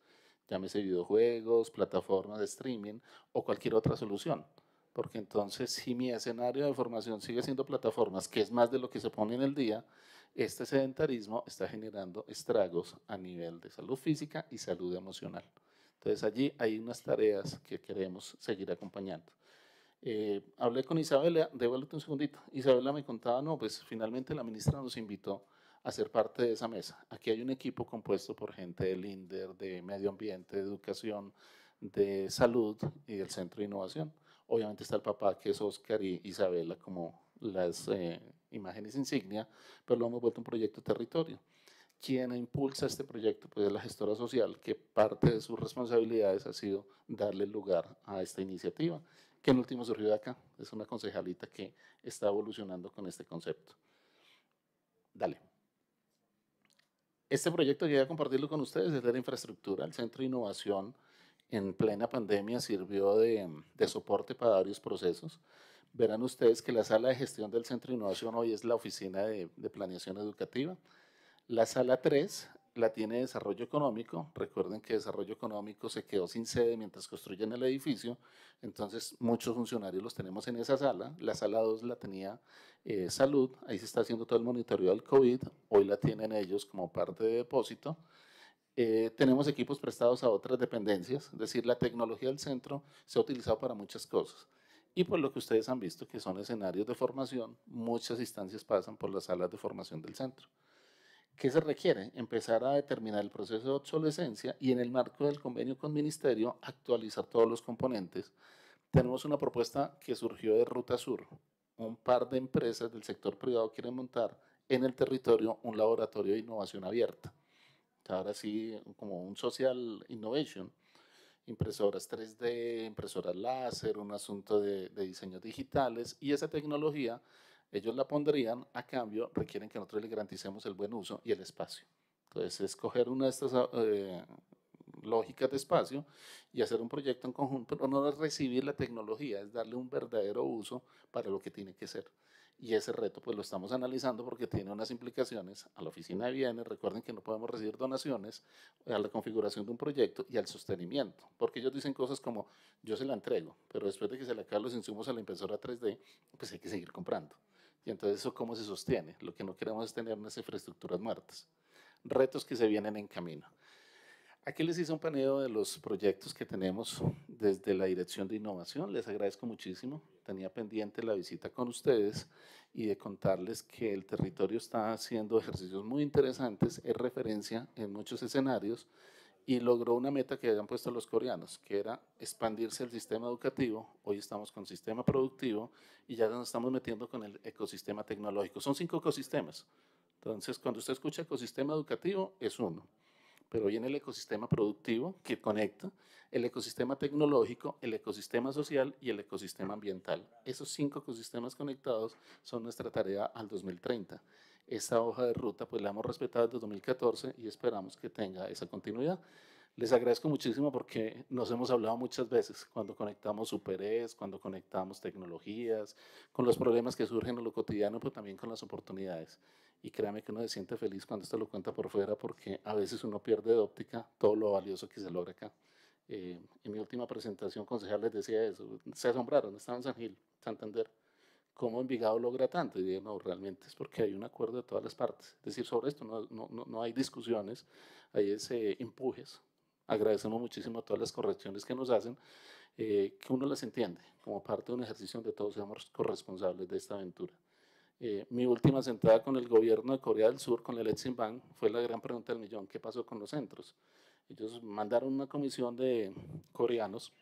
Speaker 5: llámese videojuegos, plataformas de streaming o cualquier otra solución. Porque entonces, si mi escenario de formación sigue siendo plataformas, que es más de lo que se pone en el día, este sedentarismo está generando estragos a nivel de salud física y salud emocional. Entonces, allí hay unas tareas que queremos seguir acompañando. Eh, hablé con Isabela, devuélvete un segundito. Isabela me contaba, no, pues finalmente la ministra nos invitó a ser parte de esa mesa. Aquí hay un equipo compuesto por gente del INDER, de medio ambiente, de educación, de salud y del centro de innovación. Obviamente está el papá, que es Oscar y Isabela como las eh, imágenes insignia, pero lo hemos vuelto un proyecto territorio. Quien impulsa este proyecto pues, es la gestora social, que parte de sus responsabilidades ha sido darle lugar a esta iniciativa que en último surgió de acá. Es una concejalita que está evolucionando con este concepto. Dale. Este proyecto voy a compartirlo con ustedes, es de la infraestructura, el Centro de Innovación en plena pandemia sirvió de, soporte para varios procesos. Verán ustedes que la sala de gestión del Centro de Innovación hoy es la oficina de, de planeación educativa. La sala 3 la tiene Desarrollo Económico. Recuerden que Desarrollo Económico se quedó sin sede mientras construyen el edificio, entonces muchos funcionarios los tenemos en esa sala. La sala 2 la tenía eh, Salud, ahí se está haciendo todo el monitoreo del COVID, hoy la tienen ellos como parte de depósito. Eh, tenemos equipos prestados a otras dependencias, es decir, la tecnología del centro se ha utilizado para muchas cosas. Y por lo que ustedes han visto, que son escenarios de formación, muchas instancias pasan por las salas de formación del centro. ¿Qué se requiere? Empezar a determinar el proceso de obsolescencia y en el marco del convenio con Ministerio actualizar todos los componentes. Tenemos una propuesta que surgió de Ruta Sur. Un par de empresas del sector privado quieren montar en el territorio un laboratorio de innovación abierta. Ahora sí, como un social innovation, impresoras 3D, impresoras láser, un asunto de, de diseños digitales y esa tecnología ellos la pondrían, a cambio requieren que nosotros les garanticemos el buen uso y el espacio. Entonces, escoger una de estas ah, eh, lógicas de espacio y hacer un proyecto en conjunto, pero no es recibir la tecnología, es darle un verdadero uso para lo que tiene que ser. Y ese reto pues lo estamos analizando porque tiene unas implicaciones a la oficina de bienes. Recuerden que no podemos recibir donaciones a la configuración de un proyecto y al sostenimiento, porque ellos dicen cosas como yo se la entrego, pero después de que se le acaban los insumos a la impresora 3D, pues hay que seguir comprando. Y entonces eso cómo se sostiene. Lo que no queremos es tener unas infraestructuras muertas. Retos que se vienen en camino. Aquí les hice un paneo de los proyectos que tenemos desde la Dirección de Innovación. Les agradezco muchísimo. Tenía pendiente la visita con ustedes y de contarles que el territorio está haciendo ejercicios muy interesantes, es referencia en muchos escenarios y logró una meta que habían puesto los coreanos, que era expandirse el sistema educativo. Hoy estamos con sistema productivo y ya nos estamos metiendo con el ecosistema tecnológico. Son cinco ecosistemas. Entonces, cuando usted escucha ecosistema educativo, es uno. Pero viene el ecosistema productivo que conecta, el ecosistema tecnológico, el ecosistema social y el ecosistema ambiental. Esos cinco ecosistemas conectados son nuestra tarea al 2030 esta hoja de ruta pues la hemos respetado desde 2014 y esperamos que tenga esa continuidad. Les agradezco muchísimo porque nos hemos hablado muchas veces cuando conectamos superes, cuando conectamos tecnologías, con los problemas que surgen en lo cotidiano, pero también con las oportunidades. Y créame que uno se siente feliz cuando esto lo cuenta por fuera porque a veces uno pierde de óptica todo lo valioso que se logra acá. Eh, en mi última presentación concejal les decía eso, se asombraron, estaban en San Gil, Santander ¿cómo Envigado logra tanto? Y digo, no, realmente es porque hay un acuerdo de todas las partes. Es decir, sobre esto no, no, no hay discusiones, hay ese empujes. Agradecemos muchísimo todas las correcciones que nos hacen, eh, que uno las entiende como parte de un ejercicio donde todos seamos corresponsables de esta aventura. Eh, mi última sentada con el gobierno de Corea del Sur, con el Exim Bank, fue la gran pregunta del millón, ¿qué pasó con los centros? Ellos mandaron una comisión de coreanos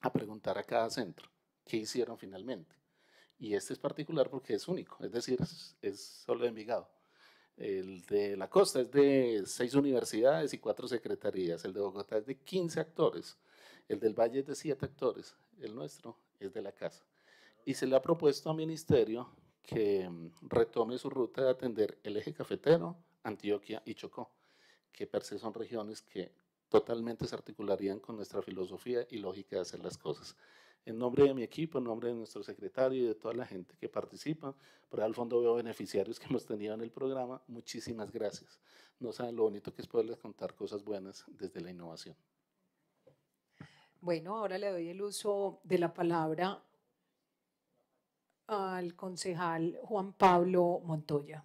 Speaker 5: a preguntar a cada centro qué hicieron finalmente. Y este es particular porque es único, es decir, es, solo de Envigado. El de la costa es de seis universidades y cuatro secretarías. El de Bogotá es de 15 actores. El del Valle es de siete actores. El nuestro es de la casa. Y se le ha propuesto al Ministerio que mm, retome su ruta de atender el eje cafetero, Antioquia y Chocó, que per se son regiones que totalmente se articularían con nuestra filosofía y lógica de hacer las cosas en nombre de mi equipo, en nombre de nuestro secretario y de toda la gente que participa. Por al fondo veo beneficiarios que hemos tenido en el programa. Muchísimas gracias. No saben lo bonito que es poderles contar cosas buenas desde la innovación.
Speaker 1: Bueno, ahora le doy el uso de la palabra al concejal Juan Pablo Montoya.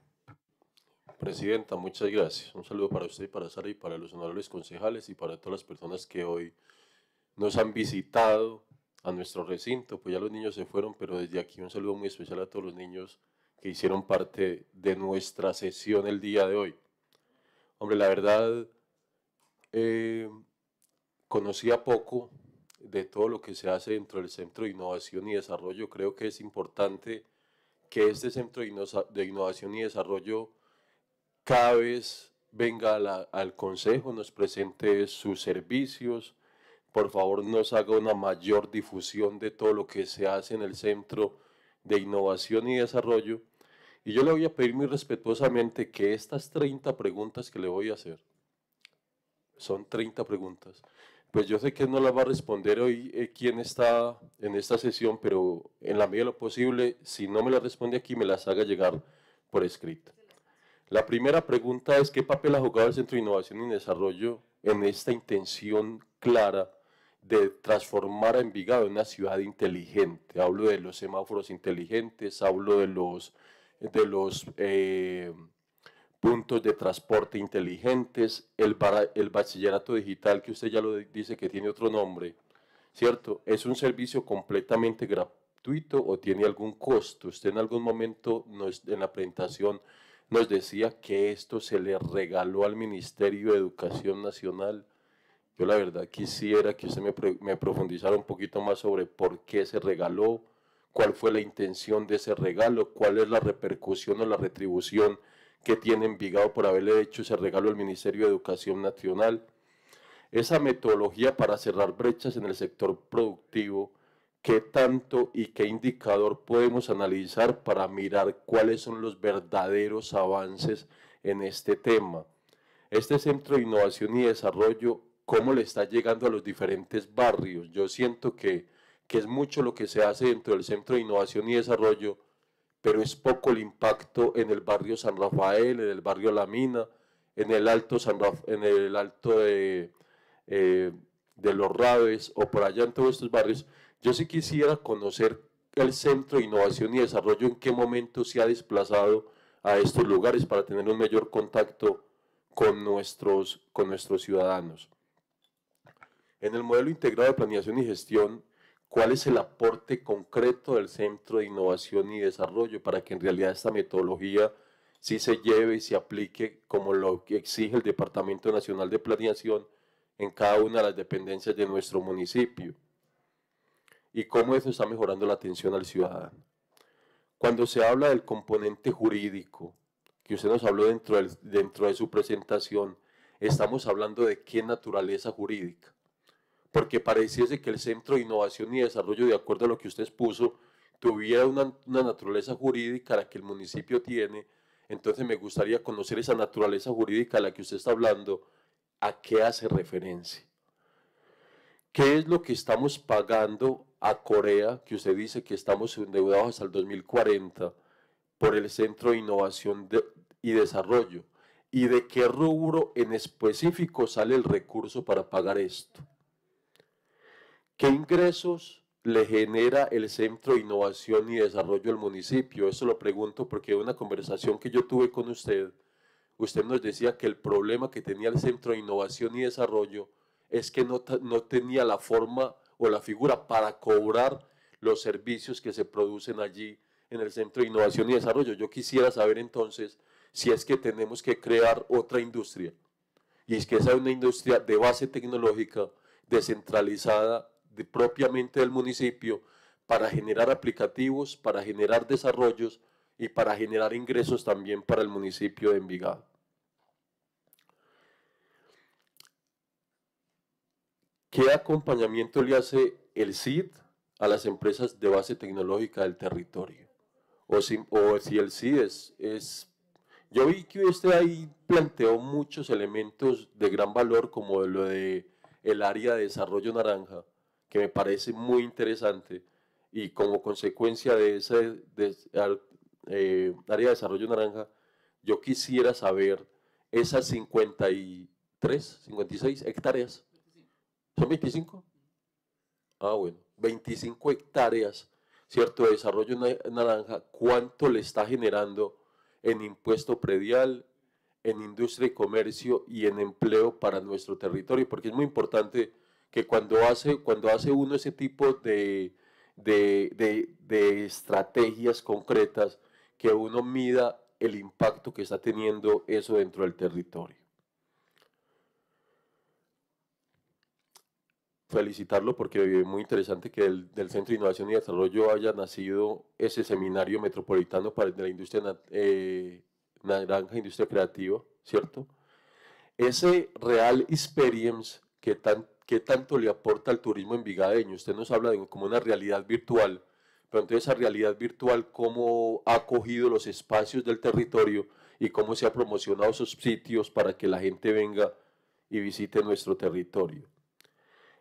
Speaker 3: Presidenta, muchas gracias. Un saludo para usted y para Sara y para los honorables concejales y para todas las personas que hoy nos han visitado a nuestro recinto. Pues ya los niños se fueron, pero desde aquí un saludo muy especial a todos los niños que hicieron parte de nuestra sesión el día de hoy. Hombre, la verdad, eh, conocía poco de todo lo que se hace dentro del Centro de Innovación y Desarrollo. Creo que es importante que este Centro de Innovación y Desarrollo cada vez venga al Consejo, nos presente sus servicios, por favor nos haga una mayor difusión de todo lo que se hace en el Centro de Innovación y Desarrollo. Y yo le voy a pedir muy respetuosamente que estas 30 preguntas que le voy a hacer, son 30 preguntas, pues yo sé que no las va a responder hoy eh, quien está en esta sesión, pero en la medida de lo posible, si no me las responde aquí, me las haga llegar por escrito. La primera pregunta es, ¿qué papel ha jugado el Centro de Innovación y Desarrollo en esta intención clara de transformar a Envigado en una ciudad inteligente. Hablo de los semáforos inteligentes, hablo de los, de los eh, puntos de transporte inteligentes, el, el bachillerato digital, que usted ya lo dice que tiene otro nombre, ¿cierto? ¿Es un servicio completamente gratuito o tiene algún costo? Usted en algún momento en la presentación nos decía que esto se le regaló al Ministerio de Educación Nacional yo la verdad quisiera que usted me, profundizara un poquito más sobre por qué se regaló, cuál fue la intención de ese regalo, cuál es la repercusión o la retribución que tiene Envigado por haberle hecho ese regalo al Ministerio de Educación Nacional. Esa metodología para cerrar brechas en el sector productivo, qué tanto y qué indicador podemos analizar para mirar cuáles son los verdaderos avances en este tema. Este Centro de Innovación y Desarrollo cómo le está llegando a los diferentes barrios. Yo siento que, es mucho lo que se hace dentro del Centro de Innovación y Desarrollo, pero es poco el impacto en el barrio San Rafael, en el barrio La Mina, en el Alto, en el alto eh, de, Los Raves o por allá en todos estos barrios. Yo sí quisiera conocer el Centro de Innovación y Desarrollo en qué momento se ha desplazado a estos lugares para tener un mayor contacto con nuestros, con nuestros ciudadanos. En el modelo integrado de planeación y gestión, ¿cuál es el aporte concreto del Centro de Innovación y Desarrollo para que en realidad esta metodología sí se lleve y se aplique como lo que exige el Departamento Nacional de Planeación en cada una de las dependencias de nuestro municipio? ¿Y cómo eso está mejorando la atención al ciudadano? Cuando se habla del componente jurídico, que usted nos habló dentro, dentro de su presentación, estamos hablando de qué naturaleza jurídica porque pareciese que el Centro de Innovación y Desarrollo, de acuerdo a lo que usted puso, tuviera una, naturaleza jurídica la que el municipio tiene, entonces me gustaría conocer esa naturaleza jurídica a la que usted está hablando, a qué hace referencia. ¿Qué es lo que estamos pagando a Corea, que usted dice que estamos endeudados hasta el 2040, por el Centro de Innovación y Desarrollo? ¿Y de qué rubro en específico sale el recurso para pagar esto? ¿Qué ingresos le genera el Centro de Innovación y Desarrollo del municipio? Eso lo pregunto porque en una conversación que yo tuve con usted, usted nos decía que el problema que tenía el Centro de Innovación y Desarrollo es que no, no tenía la forma o la figura para cobrar los servicios que se producen allí en el Centro de Innovación y Desarrollo. Yo quisiera saber entonces si es que tenemos que crear otra industria y es que esa es una industria de base tecnológica descentralizada propiamente del municipio para generar aplicativos, para generar desarrollos y para generar ingresos también para el municipio de Envigado. ¿Qué acompañamiento le hace el CID a las empresas de base tecnológica del territorio? O si, el CID es, yo vi que usted ahí planteó muchos elementos de gran valor, como lo de el área de desarrollo naranja, que me parece muy interesante y como consecuencia de ese eh, área de desarrollo naranja, yo quisiera saber esas 53, 56 hectáreas. ¿Son 25? Ah, bueno, 25 hectáreas, ¿cierto? De desarrollo naranja, ¿cuánto le está generando en impuesto predial, en industria y comercio y en empleo para nuestro territorio? Porque es muy importante que cuando hace, cuando hace uno ese tipo de, de, de, estrategias concretas, que uno mida el impacto que está teniendo eso dentro del territorio. felicitarlo porque es muy interesante que del Centro de Innovación y Desarrollo haya nacido ese seminario metropolitano para la industria eh, naranja, industria creativa, ¿cierto? Ese Real Experience que tanto, qué tanto le aporta al turismo en envigadeño. Usted nos habla de como una realidad virtual, pero entonces esa realidad virtual, cómo ha cogido los espacios del territorio y cómo se ha promocionado esos sitios para que la gente venga y visite nuestro territorio.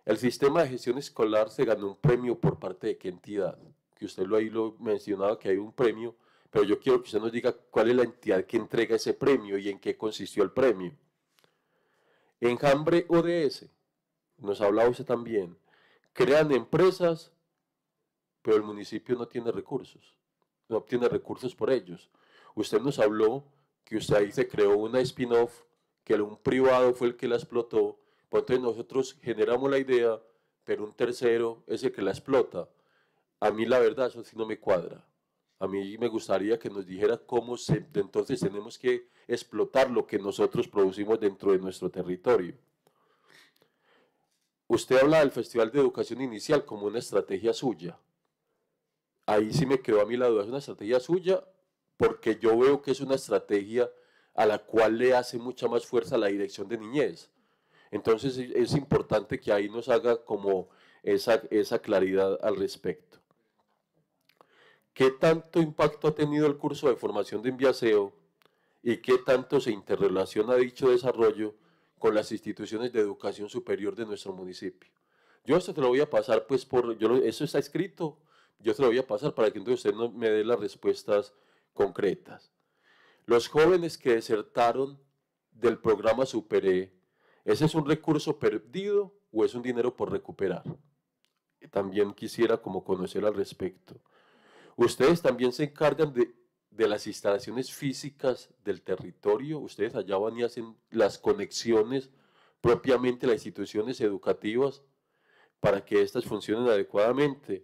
Speaker 3: El sistema de gestión escolar se ganó un premio por parte de qué entidad, que usted lo, ahí lo mencionaba que hay un premio, pero yo quiero que usted nos diga cuál es la entidad que entrega ese premio y en qué consistió el premio. Enjambre ODS nos hablaba usted también, crean empresas, pero el municipio no tiene recursos, no obtiene recursos por ellos. Usted nos habló que usted ahí se creó una spin-off, que un privado fue el que la explotó, entonces nosotros generamos la idea, pero un tercero es el que la explota. A mí la verdad eso sí no me cuadra. A mí me gustaría que nos dijera cómo se, entonces tenemos que explotar lo que nosotros producimos dentro de nuestro territorio. Usted habla del Festival de Educación Inicial como una estrategia suya. Ahí sí me quedó a mí la duda, ¿es una estrategia suya? Porque yo veo que es una estrategia a la cual le hace mucha más fuerza la dirección de niñez. Entonces es importante que ahí nos haga como esa, esa claridad al respecto. ¿Qué tanto impacto ha tenido el curso de formación de enviaseo y qué tanto se interrelaciona dicho desarrollo con las instituciones de educación superior de nuestro municipio. Yo esto te lo voy a pasar, pues, por, yo eso está escrito, yo te lo voy a pasar para que entonces usted no me dé las respuestas concretas. Los jóvenes que desertaron del programa Superé, e, ¿ese es un recurso perdido o es un dinero por recuperar? También quisiera como conocer al respecto. Ustedes también se encargan de de las instalaciones físicas del territorio, ustedes allá van y hacen las conexiones propiamente las instituciones educativas para que éstas funcionen adecuadamente.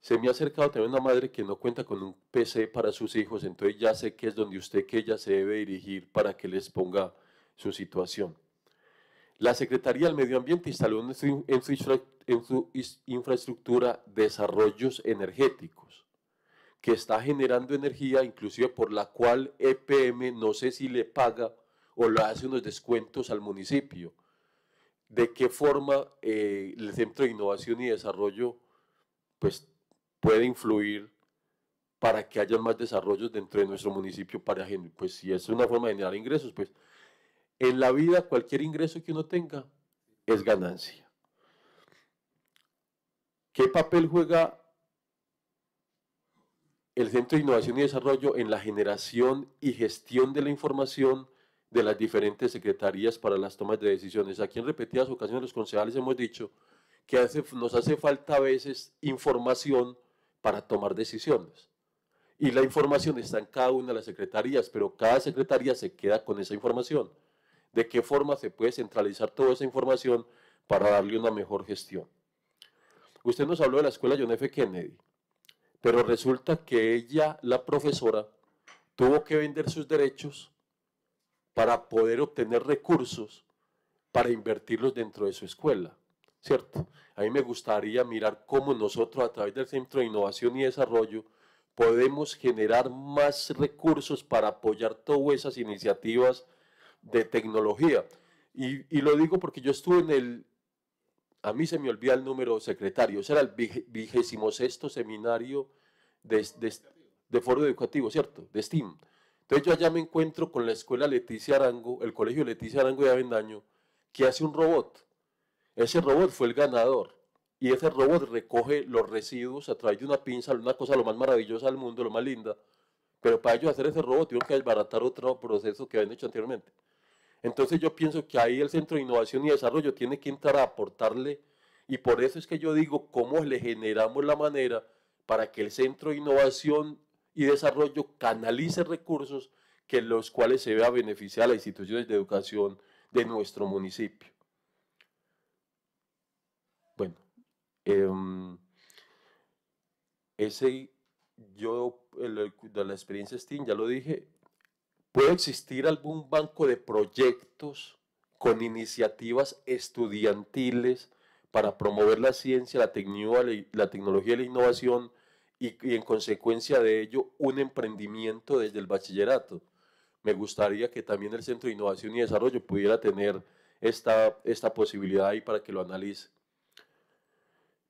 Speaker 3: Se me ha acercado también una madre que no cuenta con un PC para sus hijos, entonces ya sé que es donde usted que ella se debe dirigir para que les ponga su situación. La Secretaría del Medio Ambiente instaló en su, infraestructura desarrollos energéticos que está generando energía, inclusive por la cual EPM no sé si le paga o le hace unos descuentos al municipio. ¿De qué forma eh, el Centro de Innovación y Desarrollo pues, puede influir para que haya más desarrollos dentro de nuestro municipio? Para, pues si es una forma de generar ingresos, pues en la vida cualquier ingreso que uno tenga es ganancia. ¿Qué papel juega el Centro de Innovación y Desarrollo en la generación y gestión de la información de las diferentes secretarías para las tomas de decisiones. Aquí en repetidas ocasiones los concejales hemos dicho que nos hace falta a veces información para tomar decisiones. Y la información está en cada una de las secretarías, pero cada secretaría se queda con esa información. ¿De qué forma se puede centralizar toda esa información para darle una mejor gestión? Usted nos habló de la escuela John F. Kennedy pero resulta que ella, la profesora, tuvo que vender sus derechos para poder obtener recursos para invertirlos dentro de su escuela, ¿cierto? A mí me gustaría mirar cómo nosotros a través del Centro de Innovación y Desarrollo podemos generar más recursos para apoyar todas esas iniciativas de tecnología. Y, lo digo porque yo estuve en el a mí se me olvida el número secretario, ese era el vigésimo sexto seminario de, foro educativo, ¿cierto? De STEAM. Entonces yo allá me encuentro con la escuela Leticia Arango, el colegio Leticia Arango de Avendaño, que hace un robot. Ese robot fue el ganador y ese robot recoge los residuos a través de una pinza, una cosa lo más maravillosa del mundo, lo más linda. Pero para ellos hacer ese robot tienen que desbaratar otro proceso que habían hecho anteriormente. Entonces yo pienso que ahí el Centro de Innovación y Desarrollo tiene que entrar a aportarle y por eso es que yo digo cómo le generamos la manera para que el Centro de Innovación y Desarrollo canalice recursos que los cuales se vea beneficiar a las instituciones de educación de nuestro municipio. Bueno, em, ese yo, de la experiencia STEAM, ya lo dije, ¿Puede existir algún banco de proyectos con iniciativas estudiantiles para promover la ciencia, la, tecnología y la innovación y, en consecuencia de ello un emprendimiento desde el bachillerato? Me gustaría que también el Centro de Innovación y Desarrollo pudiera tener esta, esta posibilidad ahí para que lo analice.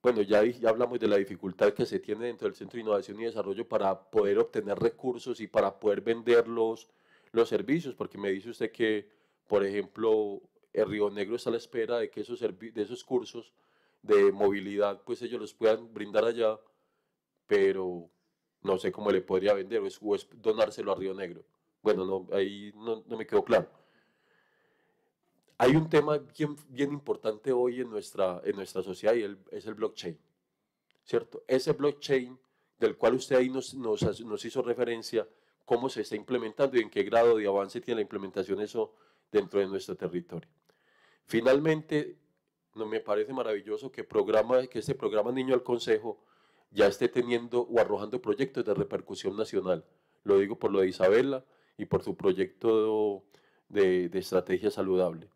Speaker 3: Bueno, ya, ya hablamos de la dificultad que se tiene dentro del Centro de Innovación y Desarrollo para poder obtener recursos y para poder venderlos los servicios, porque me dice usted que, por ejemplo, el Río Negro está a la espera de que esos, de esos cursos de movilidad, pues ellos los puedan brindar allá, pero no sé cómo le podría vender o donárselo a Río Negro. Bueno, ahí no, me quedó claro. Hay un tema bien, bien importante hoy en nuestra, en nuestra sociedad y es el blockchain, ¿cierto? Ese blockchain del cual usted ahí nos, nos hizo referencia, cómo se está implementando y en qué grado de avance tiene la implementación eso dentro de nuestro territorio. Finalmente, me parece maravilloso que, programa, que este programa Niño al Consejo ya esté teniendo o arrojando proyectos de repercusión nacional. Lo digo por lo de Isabela y por su proyecto de, estrategia saludable.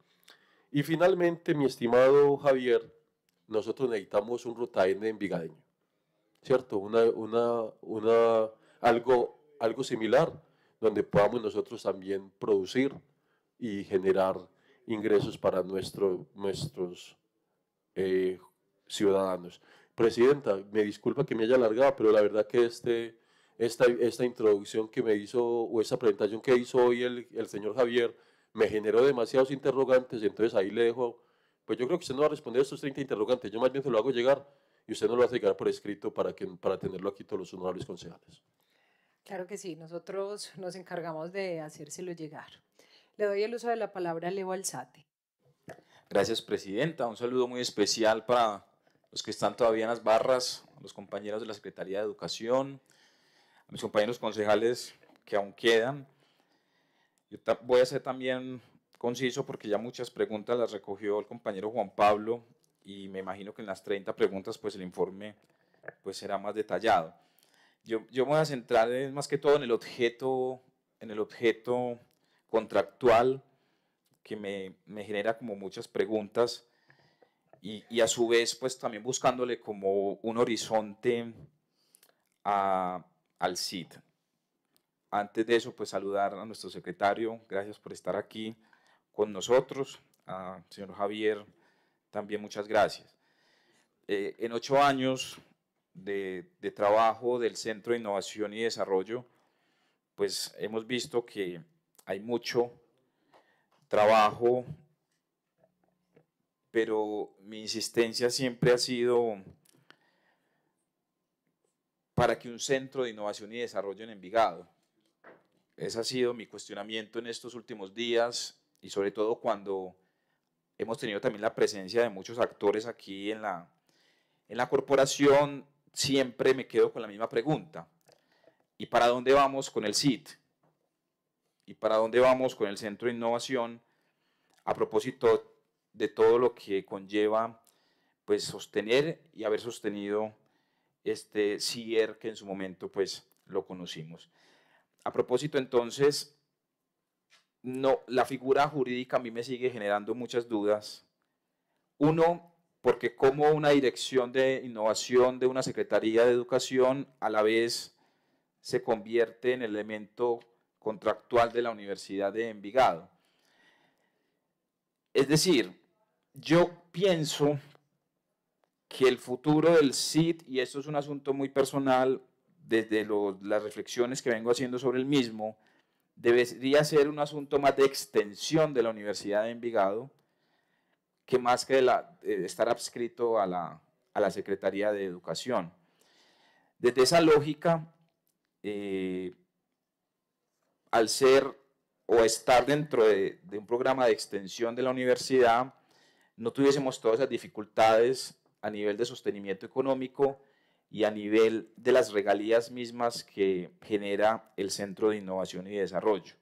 Speaker 3: Y finalmente, mi estimado Javier, nosotros necesitamos un N de Envigadeño, ¿cierto? Una, una, una, algo algo similar, donde podamos nosotros también producir y generar ingresos para nuestro, nuestros eh, ciudadanos. Presidenta, me disculpa que me haya alargado, pero la verdad que este, esta, esta introducción que me hizo, o esta presentación que hizo hoy el, señor Javier, me generó demasiados interrogantes, entonces ahí le dejo, pues yo creo que usted no va a responder a estos 30 interrogantes, yo más bien se lo hago llegar y usted no lo va a llegar por escrito para, que, para tenerlo aquí todos los honorables
Speaker 1: concejales. Claro que sí, nosotros nos encargamos de hacérselo llegar. Le doy el uso de la palabra a Leo Alzate.
Speaker 7: Gracias, Presidenta. Un saludo muy especial para los que están todavía en las barras, a los compañeros de la Secretaría de Educación, a mis compañeros concejales que aún quedan. Yo voy a ser también conciso porque ya muchas preguntas las recogió el compañero Juan Pablo y me imagino que en las 30 preguntas pues el informe pues será más detallado yo, yo me voy a centrar más que todo en el objeto, en el objeto contractual que me, me genera como muchas preguntas y, y, a su vez pues también buscándole como un horizonte a, al CID. Antes de eso pues saludar a nuestro secretario, gracias por estar aquí con nosotros, a señor Javier también muchas gracias. Eh, en ocho años de, trabajo del Centro de Innovación y Desarrollo, pues hemos visto que hay mucho trabajo, pero mi insistencia siempre ha sido para que un centro de innovación y desarrollo en Envigado. Ese ha sido mi cuestionamiento en estos últimos días y sobre todo cuando hemos tenido también la presencia de muchos actores aquí en la, en la corporación siempre me quedo con la misma pregunta. ¿Y para dónde vamos con el CIT? ¿Y para dónde vamos con el Centro de Innovación a propósito de todo lo que conlleva pues sostener y haber sostenido este CIER que en su momento pues lo conocimos? A propósito entonces, no, la figura jurídica a mí me sigue generando muchas dudas. Uno, porque como una dirección de innovación de una Secretaría de Educación a la vez se convierte en elemento contractual de la Universidad de Envigado. Es decir, yo pienso que el futuro del CID, y esto es un asunto muy personal, desde las reflexiones que vengo haciendo sobre el mismo, debería ser un asunto más de extensión de la Universidad de Envigado, que más que eh, estar adscrito a la, Secretaría de Educación. Desde esa lógica, eh, al ser o estar dentro de, de, un programa de extensión de la universidad, no tuviésemos todas esas dificultades a nivel de sostenimiento económico y a nivel de las regalías mismas que genera el Centro de Innovación y Desarrollo.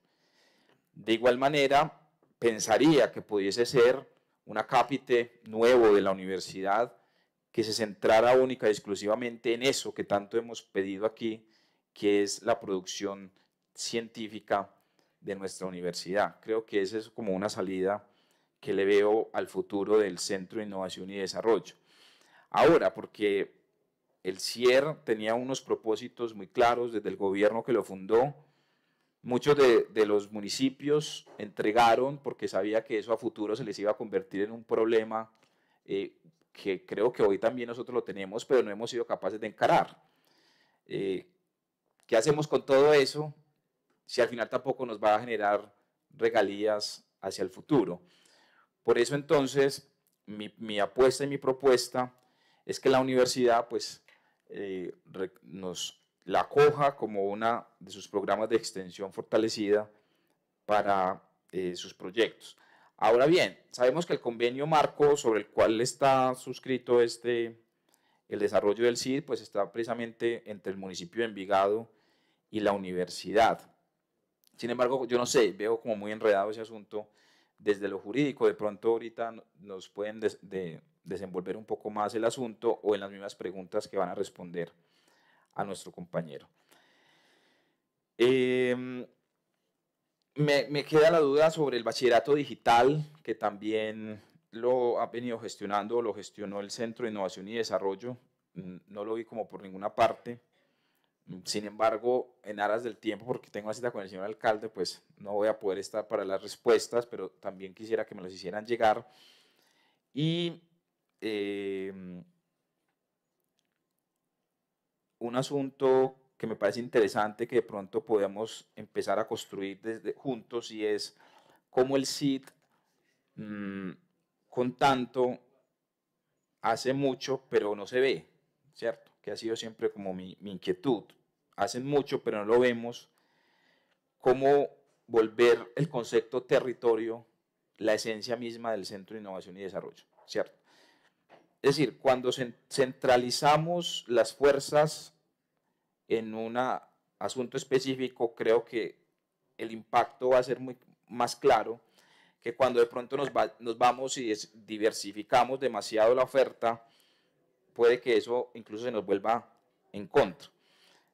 Speaker 7: De igual manera, pensaría que pudiese ser un acápite nuevo de la universidad que se centrara única y exclusivamente en eso que tanto hemos pedido aquí, que es la producción científica de nuestra universidad. Creo que esa es como una salida que le veo al futuro del Centro de Innovación y Desarrollo. Ahora, porque el CIER tenía unos propósitos muy claros desde el gobierno que lo fundó Muchos de, los municipios entregaron porque sabía que eso a futuro se les iba a convertir en un problema eh, que creo que hoy también nosotros lo tenemos, pero no hemos sido capaces de encarar. Eh, ¿Qué hacemos con todo eso si al final tampoco nos va a generar regalías hacia el futuro? Por eso entonces mi, apuesta y mi propuesta es que la universidad pues eh, nos la coja como una de sus programas de extensión fortalecida para eh, sus proyectos. Ahora bien, sabemos que el convenio marco sobre el cual está suscrito este, el desarrollo del CID, pues está precisamente entre el municipio de Envigado y la universidad. Sin embargo, yo no sé, veo como muy enredado ese asunto desde lo jurídico. De pronto ahorita nos pueden de desenvolver un poco más el asunto o en las mismas preguntas que van a responder a nuestro compañero. Em, me, queda la duda sobre el bachillerato digital, que también lo ha venido gestionando, lo gestionó el Centro de Innovación y Desarrollo. Mm, no lo vi como por ninguna parte. Sin embargo, en aras del tiempo, porque tengo una cita con el señor alcalde, pues no voy a poder estar para las respuestas, pero también quisiera que me las hicieran llegar. Y em, un asunto que me parece interesante que de pronto podemos empezar a construir desde, juntos y es cómo el CID mm, con tanto hace mucho pero no se ve, ¿cierto? Que ha sido siempre como mi, mi inquietud. Hacen mucho pero no lo vemos. ¿Cómo volver el concepto territorio la esencia misma del Centro de Innovación y Desarrollo, ¿cierto? Es decir, cuando centralizamos las fuerzas en un asunto específico, creo que el impacto va a ser muy más claro que cuando de pronto nos, vamos y diversificamos demasiado la oferta, puede que eso incluso se nos vuelva en contra.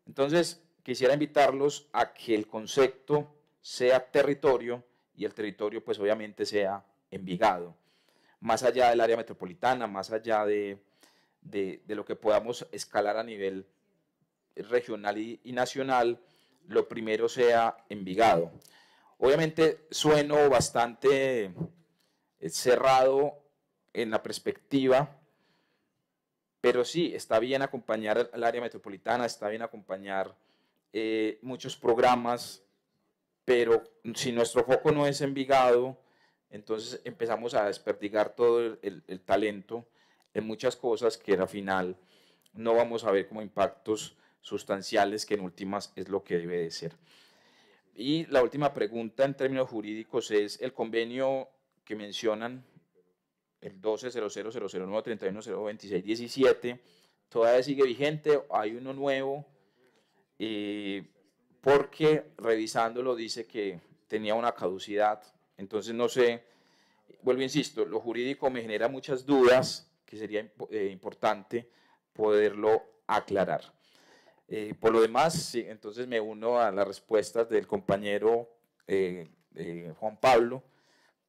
Speaker 7: Entonces, quisiera invitarlos a que el concepto sea territorio y el territorio pues obviamente sea
Speaker 6: Envigado,
Speaker 7: más allá del área metropolitana, más allá de, de lo que podamos escalar a nivel regional y, nacional, lo primero sea Envigado. Obviamente sueno bastante eh, cerrado en la perspectiva, pero sí, está bien acompañar al área metropolitana, está bien acompañar eh, muchos programas, pero si nuestro foco no es Envigado, entonces empezamos a desperdigar todo el, el talento en muchas cosas que al final no vamos a ver como impactos sustanciales, que en últimas es lo que debe de ser. Y la última pregunta en términos jurídicos es el convenio que mencionan, el 12.00.009.31.026.17, todavía sigue vigente, hay uno nuevo, eh, porque revisándolo dice que tenía una caducidad, entonces no sé, vuelvo insisto, lo jurídico me genera muchas dudas que sería eh, importante poderlo aclarar. Eh, por lo demás, entonces me uno a las respuestas del compañero eh, eh, Juan Pablo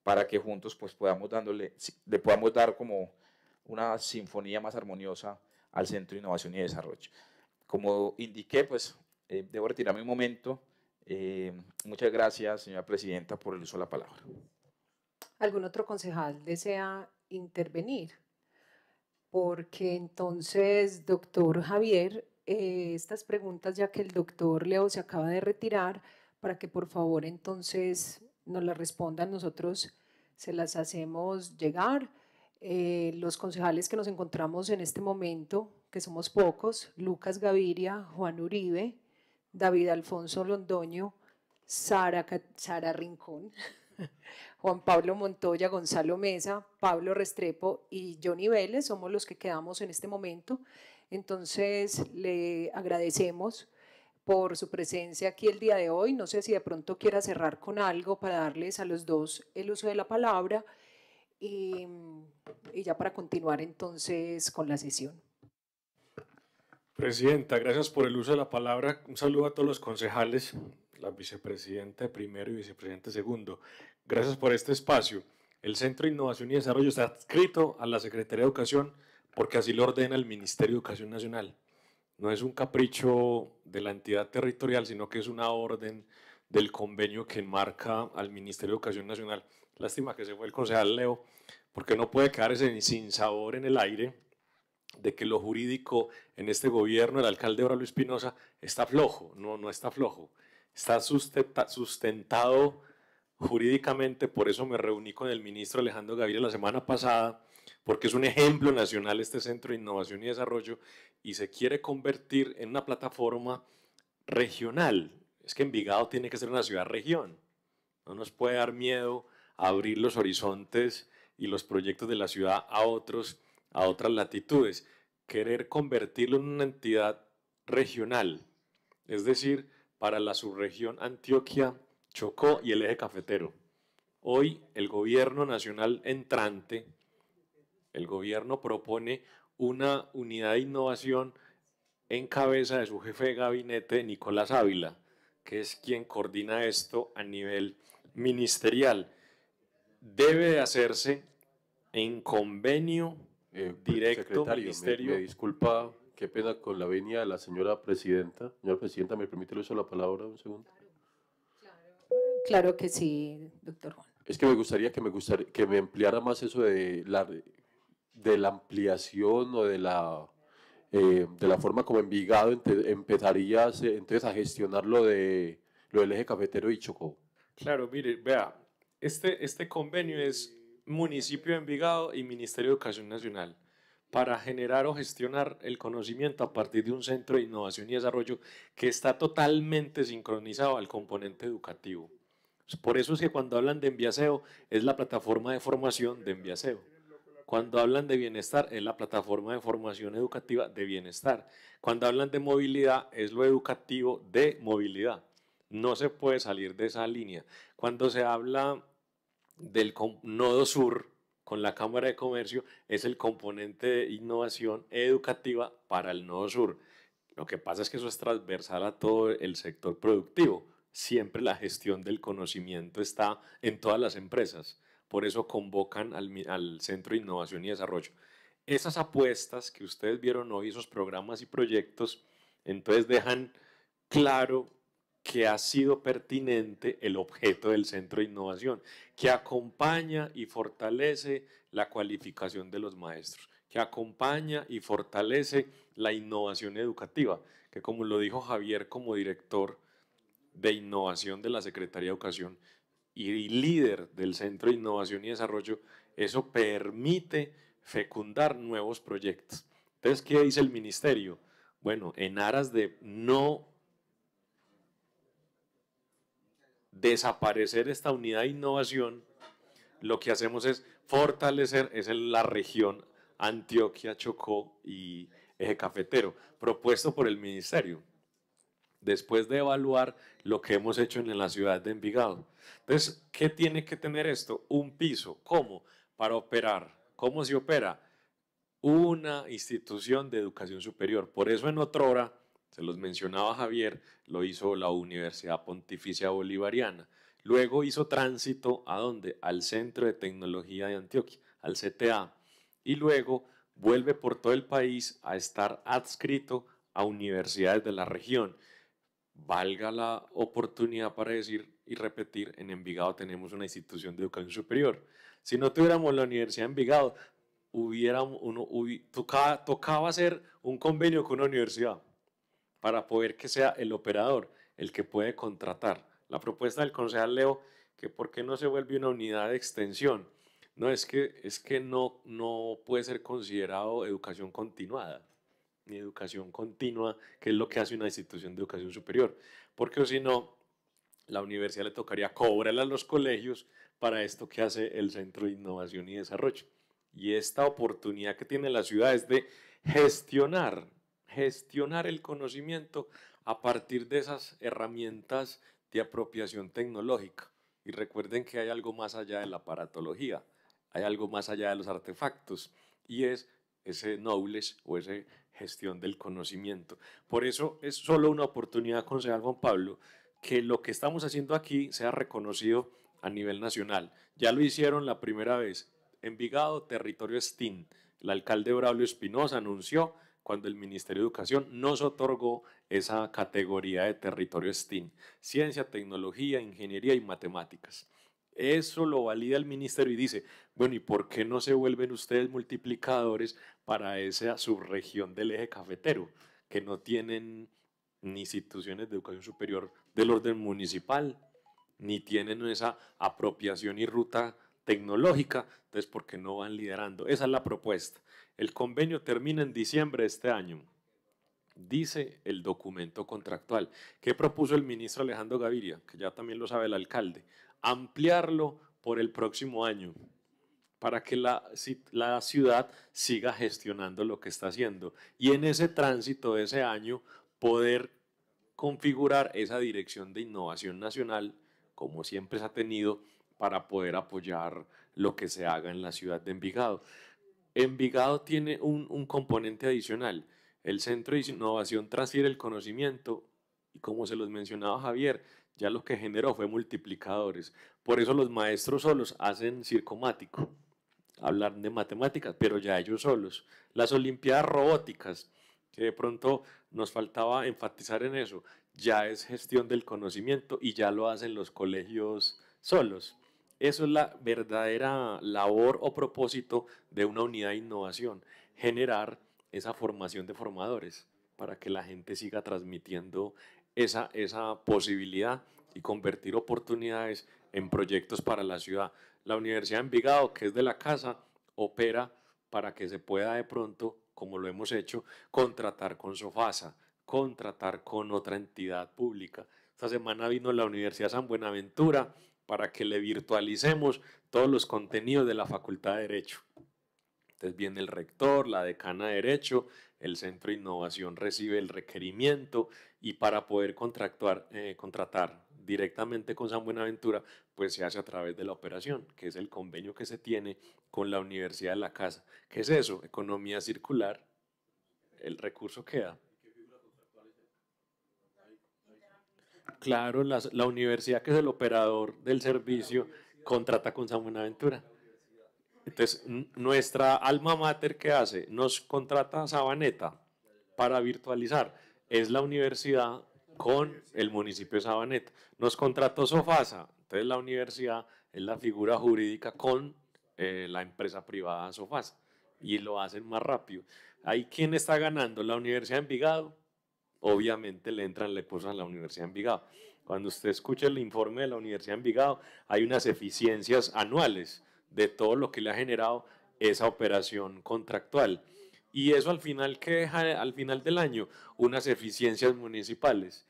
Speaker 7: para que juntos pues, podamos dándole, le podamos dar como una sinfonía más armoniosa al Centro de Innovación y Desarrollo. Como indiqué, pues debo retirarme un momento. muchas gracias, señora presidenta, por el uso de la palabra.
Speaker 1: ¿Algún otro concejal desea intervenir? Porque entonces, doctor Javier, eh, estas preguntas ya que el doctor Leo se acaba de retirar, para que por favor entonces nos las respondan, nosotros se las hacemos llegar. Eh, los concejales que nos encontramos en este momento, que somos pocos, Lucas Gaviria, Juan Uribe, David Alfonso Londoño, Sara, Sara Rincón, Juan Pablo Montoya, Gonzalo Mesa, Pablo Restrepo y Johnny Vélez, somos los que quedamos en este momento. Entonces, le agradecemos por su presencia aquí el día de hoy. No sé si de pronto quiera cerrar con algo para darles a los dos el uso de la palabra y, ya para continuar entonces con la sesión.
Speaker 4: Presidenta, gracias por el uso de la palabra. Un saludo a todos los concejales, la vicepresidenta primero y vicepresidente segundo. Gracias por este espacio. El Centro de Innovación y Desarrollo está adscrito a la Secretaría de Educación porque así lo ordena el Ministerio de Educación Nacional. No es un capricho de la entidad territorial, sino que es una orden del convenio que marca al Ministerio de Educación Nacional. Lástima que se fue el concejal Leo, porque no puede quedar ese sin sabor en el aire de que lo jurídico en este gobierno, el alcalde Braulio Espinosa, está flojo. No, no está flojo. Está sustentado jurídicamente, por eso me reuní con el ministro Alejandro Gaviria la semana pasada porque es un ejemplo nacional este Centro de Innovación y Desarrollo y se quiere convertir en una plataforma regional. Es que Envigado tiene que ser una ciudad-región. No nos puede dar miedo abrir los horizontes y los proyectos de la ciudad a, otros, a otras latitudes. Querer convertirlo en una entidad regional, es decir, para la subregión Antioquia, Chocó y el eje cafetero. Hoy el gobierno nacional entrante el gobierno propone una unidad de innovación en cabeza de su jefe de gabinete, Nicolás Ávila, que es quien coordina esto a nivel ministerial. Debe hacerse en convenio eh, directo
Speaker 3: directo ministerio. Me, disculpa, qué pena con la venia de la señora presidenta. Señora presidenta, ¿me permite uso la palabra un segundo?
Speaker 1: Claro que sí, doctor Juan.
Speaker 3: Es que me gustaría que me, gustaría, que me ampliara más eso de la de la ampliación o de la, eh, de la forma como Envigado empezaría entonces a gestionar lo, de, lo del eje cafetero y Chocó?
Speaker 4: Claro, mire, vea, este, este convenio es municipio de Envigado y Ministerio de Educación Nacional para generar o gestionar el conocimiento a partir de un centro de innovación y desarrollo que está totalmente sincronizado al componente educativo. Por eso es que cuando hablan de Enviaseo, es la plataforma de formación de Enviaseo. Cuando hablan de bienestar, es la plataforma de formación educativa de bienestar. Cuando hablan de movilidad, es lo educativo de movilidad. No se puede salir de esa línea. Cuando se habla del nodo sur con la Cámara de Comercio, es el componente de innovación educativa para el nodo sur. Lo que pasa es que eso es transversal a todo el sector productivo. Siempre la gestión del conocimiento está en todas las empresas. Por eso convocan al, Centro de Innovación y Desarrollo. Esas apuestas que ustedes vieron hoy, esos programas y proyectos, entonces dejan claro que ha sido pertinente el objeto del Centro de Innovación, que acompaña y fortalece la cualificación de los maestros, que acompaña y fortalece la innovación educativa, que como lo dijo Javier como director de innovación de la Secretaría de Educación, y líder del Centro de Innovación y Desarrollo, eso permite fecundar nuevos proyectos. Entonces, ¿qué dice el ministerio? Bueno, en aras de no desaparecer esta unidad de innovación, lo que hacemos es fortalecer, es la región Antioquia, Chocó y Eje Cafetero, propuesto por el ministerio después de evaluar lo que hemos hecho en la ciudad de Envigado. Entonces, ¿qué tiene que tener esto? Un piso. ¿Cómo? Para operar. ¿Cómo se opera? Una institución de educación superior. Por eso en otra hora, se los mencionaba Javier, lo hizo la Universidad Pontificia Bolivariana. Luego hizo tránsito a dónde? Al Centro de Tecnología de Antioquia, al CTA. Y luego vuelve por todo el país a estar adscrito a universidades de la región valga la oportunidad para decir y repetir, en Envigado tenemos una institución de educación superior. Si no tuviéramos la Universidad de Envigado, hubiera tocaba, hacer un convenio con una universidad para poder que sea el operador el que puede contratar. La propuesta del concejal Leo, que por qué no se vuelve una unidad de extensión. No, es que, es que no, no puede ser considerado educación continuada educación continua, que es lo que hace una institución de educación superior. Porque si no, la universidad le tocaría cobrar a los colegios para esto que hace el Centro de Innovación y Desarrollo. Y esta oportunidad que tiene la ciudad es de gestionar, gestionar el conocimiento a partir de esas herramientas de apropiación tecnológica. Y recuerden que hay algo más allá de la aparatología, hay algo más allá de los artefactos, y es ese nobles o ese gestión del conocimiento. Por eso es solo una oportunidad concejal Juan Pablo que lo que estamos haciendo aquí sea reconocido a nivel nacional. Ya lo hicieron la primera vez. Envigado, territorio STIN. El alcalde Braulio Espinosa anunció cuando el Ministerio de Educación nos otorgó esa categoría de territorio STIN. ciencia, tecnología, ingeniería y matemáticas. Eso lo valida el ministerio y dice, bueno, ¿y por qué no se vuelven ustedes multiplicadores para esa subregión del eje cafetero, que no tienen ni instituciones de educación superior del orden municipal, ni tienen esa apropiación y ruta tecnológica, entonces ¿por qué no van liderando? Esa es la propuesta. El convenio termina en diciembre de este año, dice el documento contractual. ¿Qué propuso el ministro Alejandro Gaviria? Que ya también lo sabe el alcalde, ampliarlo por el próximo año para que la, ciudad siga gestionando lo que está haciendo. Y en ese tránsito de ese año, poder configurar esa dirección de innovación nacional, como siempre se ha tenido, para poder apoyar lo que se haga en la ciudad de Envigado. Envigado tiene un, un componente adicional. El Centro de Innovación transfiere el conocimiento, y como se los mencionaba Javier, ya lo que generó fue multiplicadores. Por eso los maestros solos hacen circomático, hablar de matemáticas, pero ya ellos solos. Las Olimpiadas robóticas, que de pronto nos faltaba enfatizar en eso, ya es gestión del conocimiento y ya lo hacen los colegios solos. Eso es la verdadera labor o propósito de una unidad de innovación, generar esa formación de formadores para que la gente siga transmitiendo esa, posibilidad y convertir oportunidades en proyectos para la ciudad. La Universidad de Envigado, que es de la casa, opera para que se pueda de pronto, como lo hemos hecho, contratar con Sofasa, contratar con otra entidad pública. Esta semana vino la Universidad San Buenaventura para que le virtualicemos todos los contenidos de la Facultad de Derecho. Entonces viene el rector, la decana de Derecho, el Centro de Innovación recibe el requerimiento y para poder contractuar, eh, contratar directamente con San Buenaventura, pues se hace a través de la operación, que es el convenio que se tiene con la Universidad de la Casa. ¿Qué es eso? Economía circular, el recurso queda. Claro, la universidad que es el operador del servicio contrata con San Buenaventura. Entonces, nuestra alma mater, que hace? Nos contrata Sabaneta para virtualizar. Es la universidad con el municipio de Sabaneta. Nos contrató Sofasa. Entonces, la universidad es la figura jurídica con eh, la empresa privada Sofasa. Y lo hacen más rápido. hay quien está ganando? La Universidad de Envigado. Obviamente le entran le a la Universidad de Envigado. Cuando usted escuche el informe de la Universidad de Envigado, hay unas eficiencias anuales de todo lo que le ha generado esa operación contractual. Y eso al final ¿qué deja al final del año unas eficiencias municipales.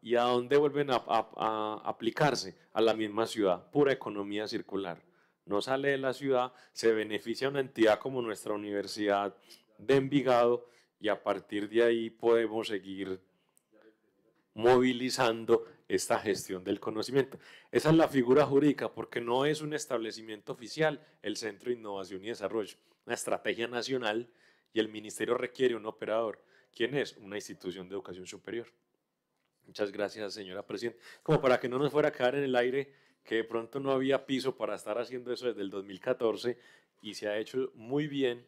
Speaker 4: ¿Y a dónde vuelven a, a aplicarse? A la misma ciudad, pura economía circular. No sale de la ciudad, se beneficia una entidad como nuestra Universidad de Envigado y a partir de ahí podemos seguir movilizando esta gestión del conocimiento. Esa es la figura jurídica porque no es un establecimiento oficial el Centro de Innovación y Desarrollo, una estrategia nacional y el ministerio requiere un operador. ¿Quién es? Una institución de educación superior. Muchas gracias, señora presidenta. Como para que no nos fuera a quedar en el aire, que de pronto no había piso para estar haciendo eso desde el 2014 y se ha hecho muy bien.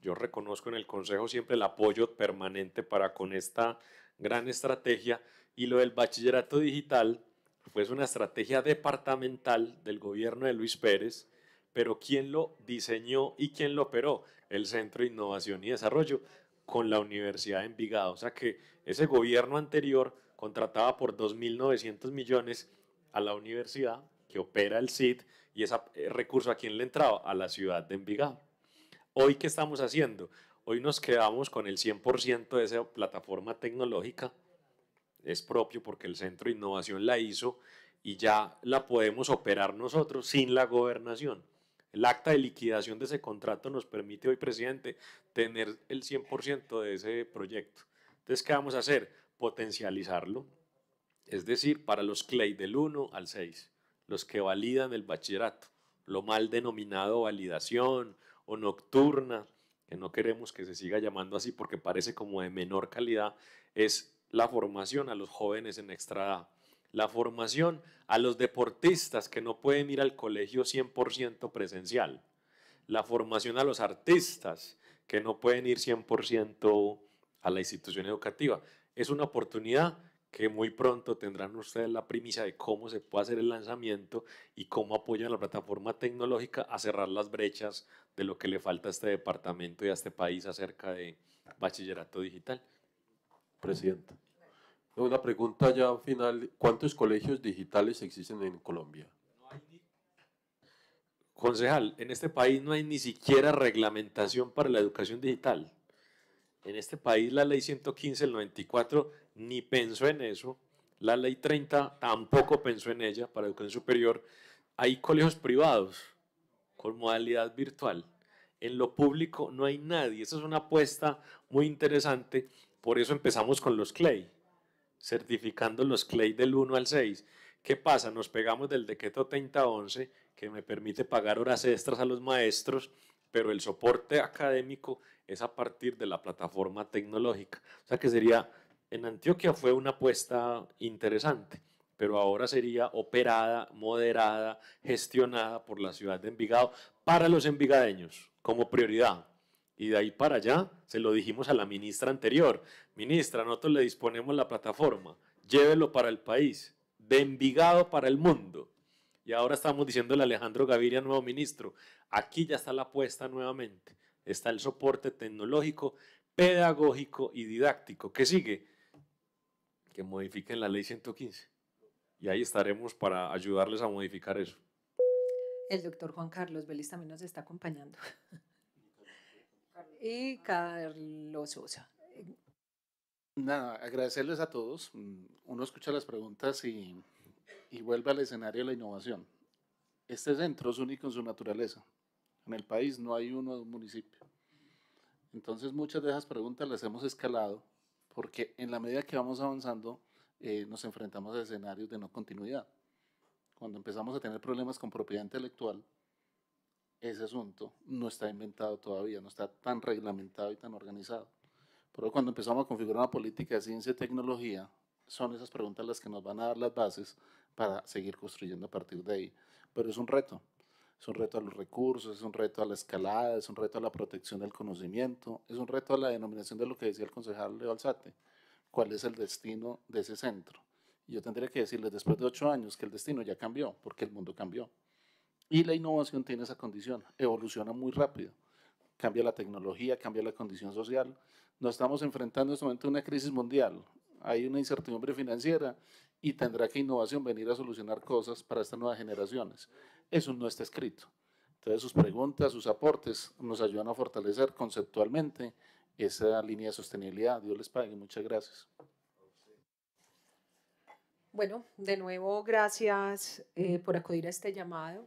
Speaker 4: Yo reconozco en el Consejo siempre el apoyo permanente para con esta gran estrategia y lo del bachillerato digital fue pues una estrategia departamental del gobierno de Luis Pérez, pero ¿quién lo diseñó y quién lo operó? El Centro de Innovación y Desarrollo con la Universidad de Envigado. O sea que ese gobierno anterior contrataba por 2.900 millones a la universidad que opera el CID y ese eh, recurso a quién le entraba? A la ciudad de Envigado. Hoy, ¿qué estamos haciendo? Hoy nos quedamos con el 100% de esa plataforma tecnológica es propio porque el Centro de Innovación la hizo y ya la podemos operar nosotros sin la gobernación. El acta de liquidación de ese contrato nos permite hoy, presidente, tener el 100% de ese proyecto. Entonces, ¿qué vamos a hacer? Potencializarlo, es decir, para los CLEI del 1 al 6, los que validan el bachillerato, lo mal denominado validación o nocturna, que no queremos que se siga llamando así porque parece como de menor calidad, es la formación a los jóvenes en extra la formación a los deportistas que no pueden ir al colegio 100% presencial, la formación a los artistas que no pueden ir 100% a la institución educativa. Es una oportunidad que muy pronto tendrán ustedes la primicia de cómo se puede hacer el lanzamiento y cómo apoyan la plataforma tecnológica a cerrar las brechas de lo que le falta a este departamento y a este país acerca de bachillerato digital. Presidenta. Una pregunta ya final. ¿Cuántos colegios digitales existen en Colombia? Concejal, en este país no hay ni siquiera reglamentación para la educación digital. En este país la ley 115 del 94 ni pensó en eso. La ley 30 tampoco pensó en ella para educación superior. Hay colegios privados con modalidad virtual. En lo público no hay nadie. Esa es una apuesta muy interesante por eso empezamos con los clay, certificando los clay del 1 al 6. ¿Qué pasa? Nos pegamos del decreto 3011, que me permite pagar horas extras a los maestros, pero el soporte académico es a partir de la plataforma tecnológica. O sea que sería, en Antioquia fue una apuesta interesante, pero ahora sería operada, moderada, gestionada por la ciudad de Envigado para los envigadeños como prioridad. Y de ahí para allá se lo dijimos a la ministra anterior. Ministra, nosotros le disponemos la plataforma, llévelo para el país, de Envigado para el mundo. Y ahora estamos diciéndole a Alejandro Gaviria, nuevo ministro, aquí ya está la apuesta nuevamente. Está el soporte tecnológico, pedagógico y didáctico. ¿Qué sigue? Que modifiquen la ley 115. Y ahí estaremos para ayudarles a modificar eso.
Speaker 2: El
Speaker 1: doctor Juan Carlos Vélez también nos está acompañando. y Carlos Sosa.
Speaker 5: Nada, agradecerles a todos. Mm, uno escucha las preguntas y, y vuelve al escenario de la innovación. Este centro es único en su naturaleza. En el país no hay uno de un municipio. Entonces muchas de esas preguntas las hemos escalado porque en la medida que vamos avanzando eh, nos enfrentamos a escenarios de no continuidad. Cuando empezamos a tener problemas con propiedad intelectual, ese asunto no está inventado todavía, no está tan reglamentado y tan organizado. Pero cuando empezamos a configurar una política de ciencia y tecnología, son esas preguntas las que nos van a dar las bases para seguir construyendo a partir de ahí. Pero es un reto. Es un reto a los recursos, es un reto a la escalada, es un reto a la protección del conocimiento, es un reto a la denominación de lo que decía el concejal Leo Alzate. ¿Cuál es el destino de ese centro? Y Yo tendría que decirles después de ocho años que el destino ya cambió, porque el mundo cambió. Y la innovación tiene esa condición, evoluciona muy rápido. Cambia la tecnología, cambia la condición social. Nos estamos enfrentando en este momento a una crisis mundial. Hay una incertidumbre financiera y tendrá que innovación venir a solucionar cosas para estas nuevas generaciones. Eso no está escrito. Entonces sus preguntas, sus aportes nos ayudan a fortalecer conceptualmente esa línea de sostenibilidad. Dios les pague. Muchas gracias.
Speaker 1: Bueno, de nuevo, gracias eh, por acudir a este llamado.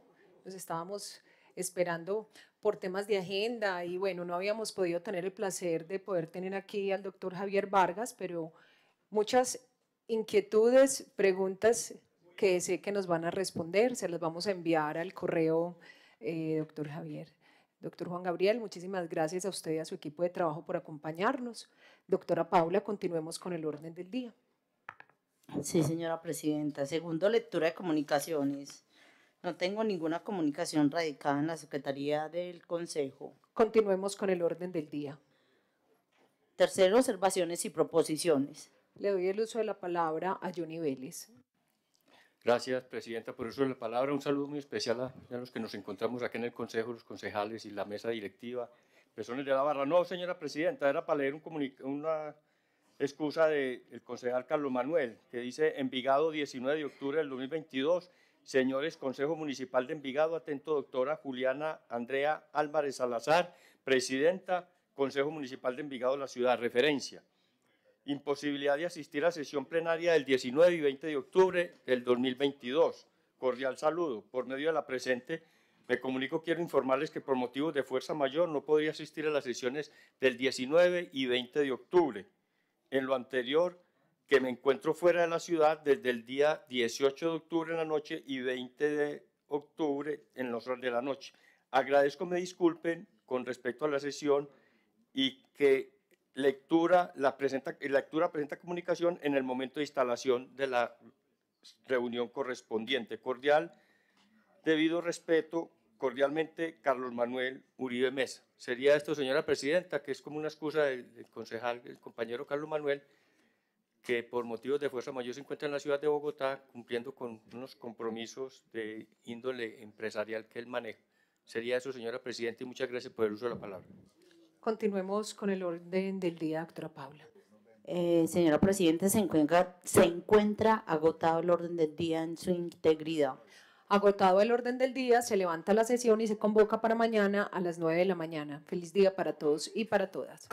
Speaker 1: Pues, estábamos esperando por temas de agenda y bueno, no habíamos podido tener el placer de poder tener aquí al doctor Javier Vargas, pero muchas inquietudes, preguntas que sé que nos van a responder, se las vamos a enviar al correo, eh, doctor Javier. Doctor Juan Gabriel, muchísimas gracias a usted y a su equipo de trabajo por acompañarnos. Doctora Paula, continuemos con el orden del día.
Speaker 2: Sí, señora presidenta. Segundo, lectura de comunicaciones. No tengo ninguna comunicación radicada en la Secretaría del Consejo. Continuemos con el orden del día. Tercero, observaciones y proposiciones. Le doy el uso de la palabra a Johnny Vélez.
Speaker 6: Gracias, Presidenta, por uso de la palabra. Un saludo muy especial a, los que nos encontramos aquí en el Consejo, los concejales y la mesa directiva, personas de la barra. No, señora Presidenta, era para leer una excusa del concejal Carlos Manuel, que dice Envigado 19 de octubre del 2022 Señores, Consejo Municipal de Envigado, atento doctora Juliana Andrea Álvarez Salazar, presidenta, Consejo Municipal de Envigado, la ciudad, referencia. Imposibilidad de asistir a la sesión plenaria del 19 y 20 de octubre del 2022. Cordial saludo. Por medio de la presente, me comunico, quiero informarles que por motivos de fuerza mayor no podría asistir a las sesiones del 19 y 20 de octubre. En lo anterior, que me encuentro fuera de la ciudad desde el día 18 de octubre en la noche y 20 de octubre en los horas de la noche. Agradezco me disculpen con respecto a la sesión y que lectura, la presenta, lectura presenta comunicación en el momento de instalación de la reunión correspondiente. Cordial, debido respeto, cordialmente, Carlos Manuel Uribe Mesa. Sería esto, señora presidenta, que es como una excusa del, del concejal, el compañero Carlos Manuel, que por motivos de fuerza mayor se encuentra en la ciudad de Bogotá cumpliendo con unos compromisos de índole empresarial que él maneja. Sería eso, señora Presidenta, y muchas gracias por el uso de la palabra.
Speaker 1: Continuemos con el orden
Speaker 2: del día, doctora Paula. Eh, señora Presidenta, se encuentra, se encuentra agotado el orden del día en su integridad. Agotado el orden del día, se levanta la
Speaker 1: sesión y se convoca para mañana a las 9 de la mañana. Feliz día para todos y para todas.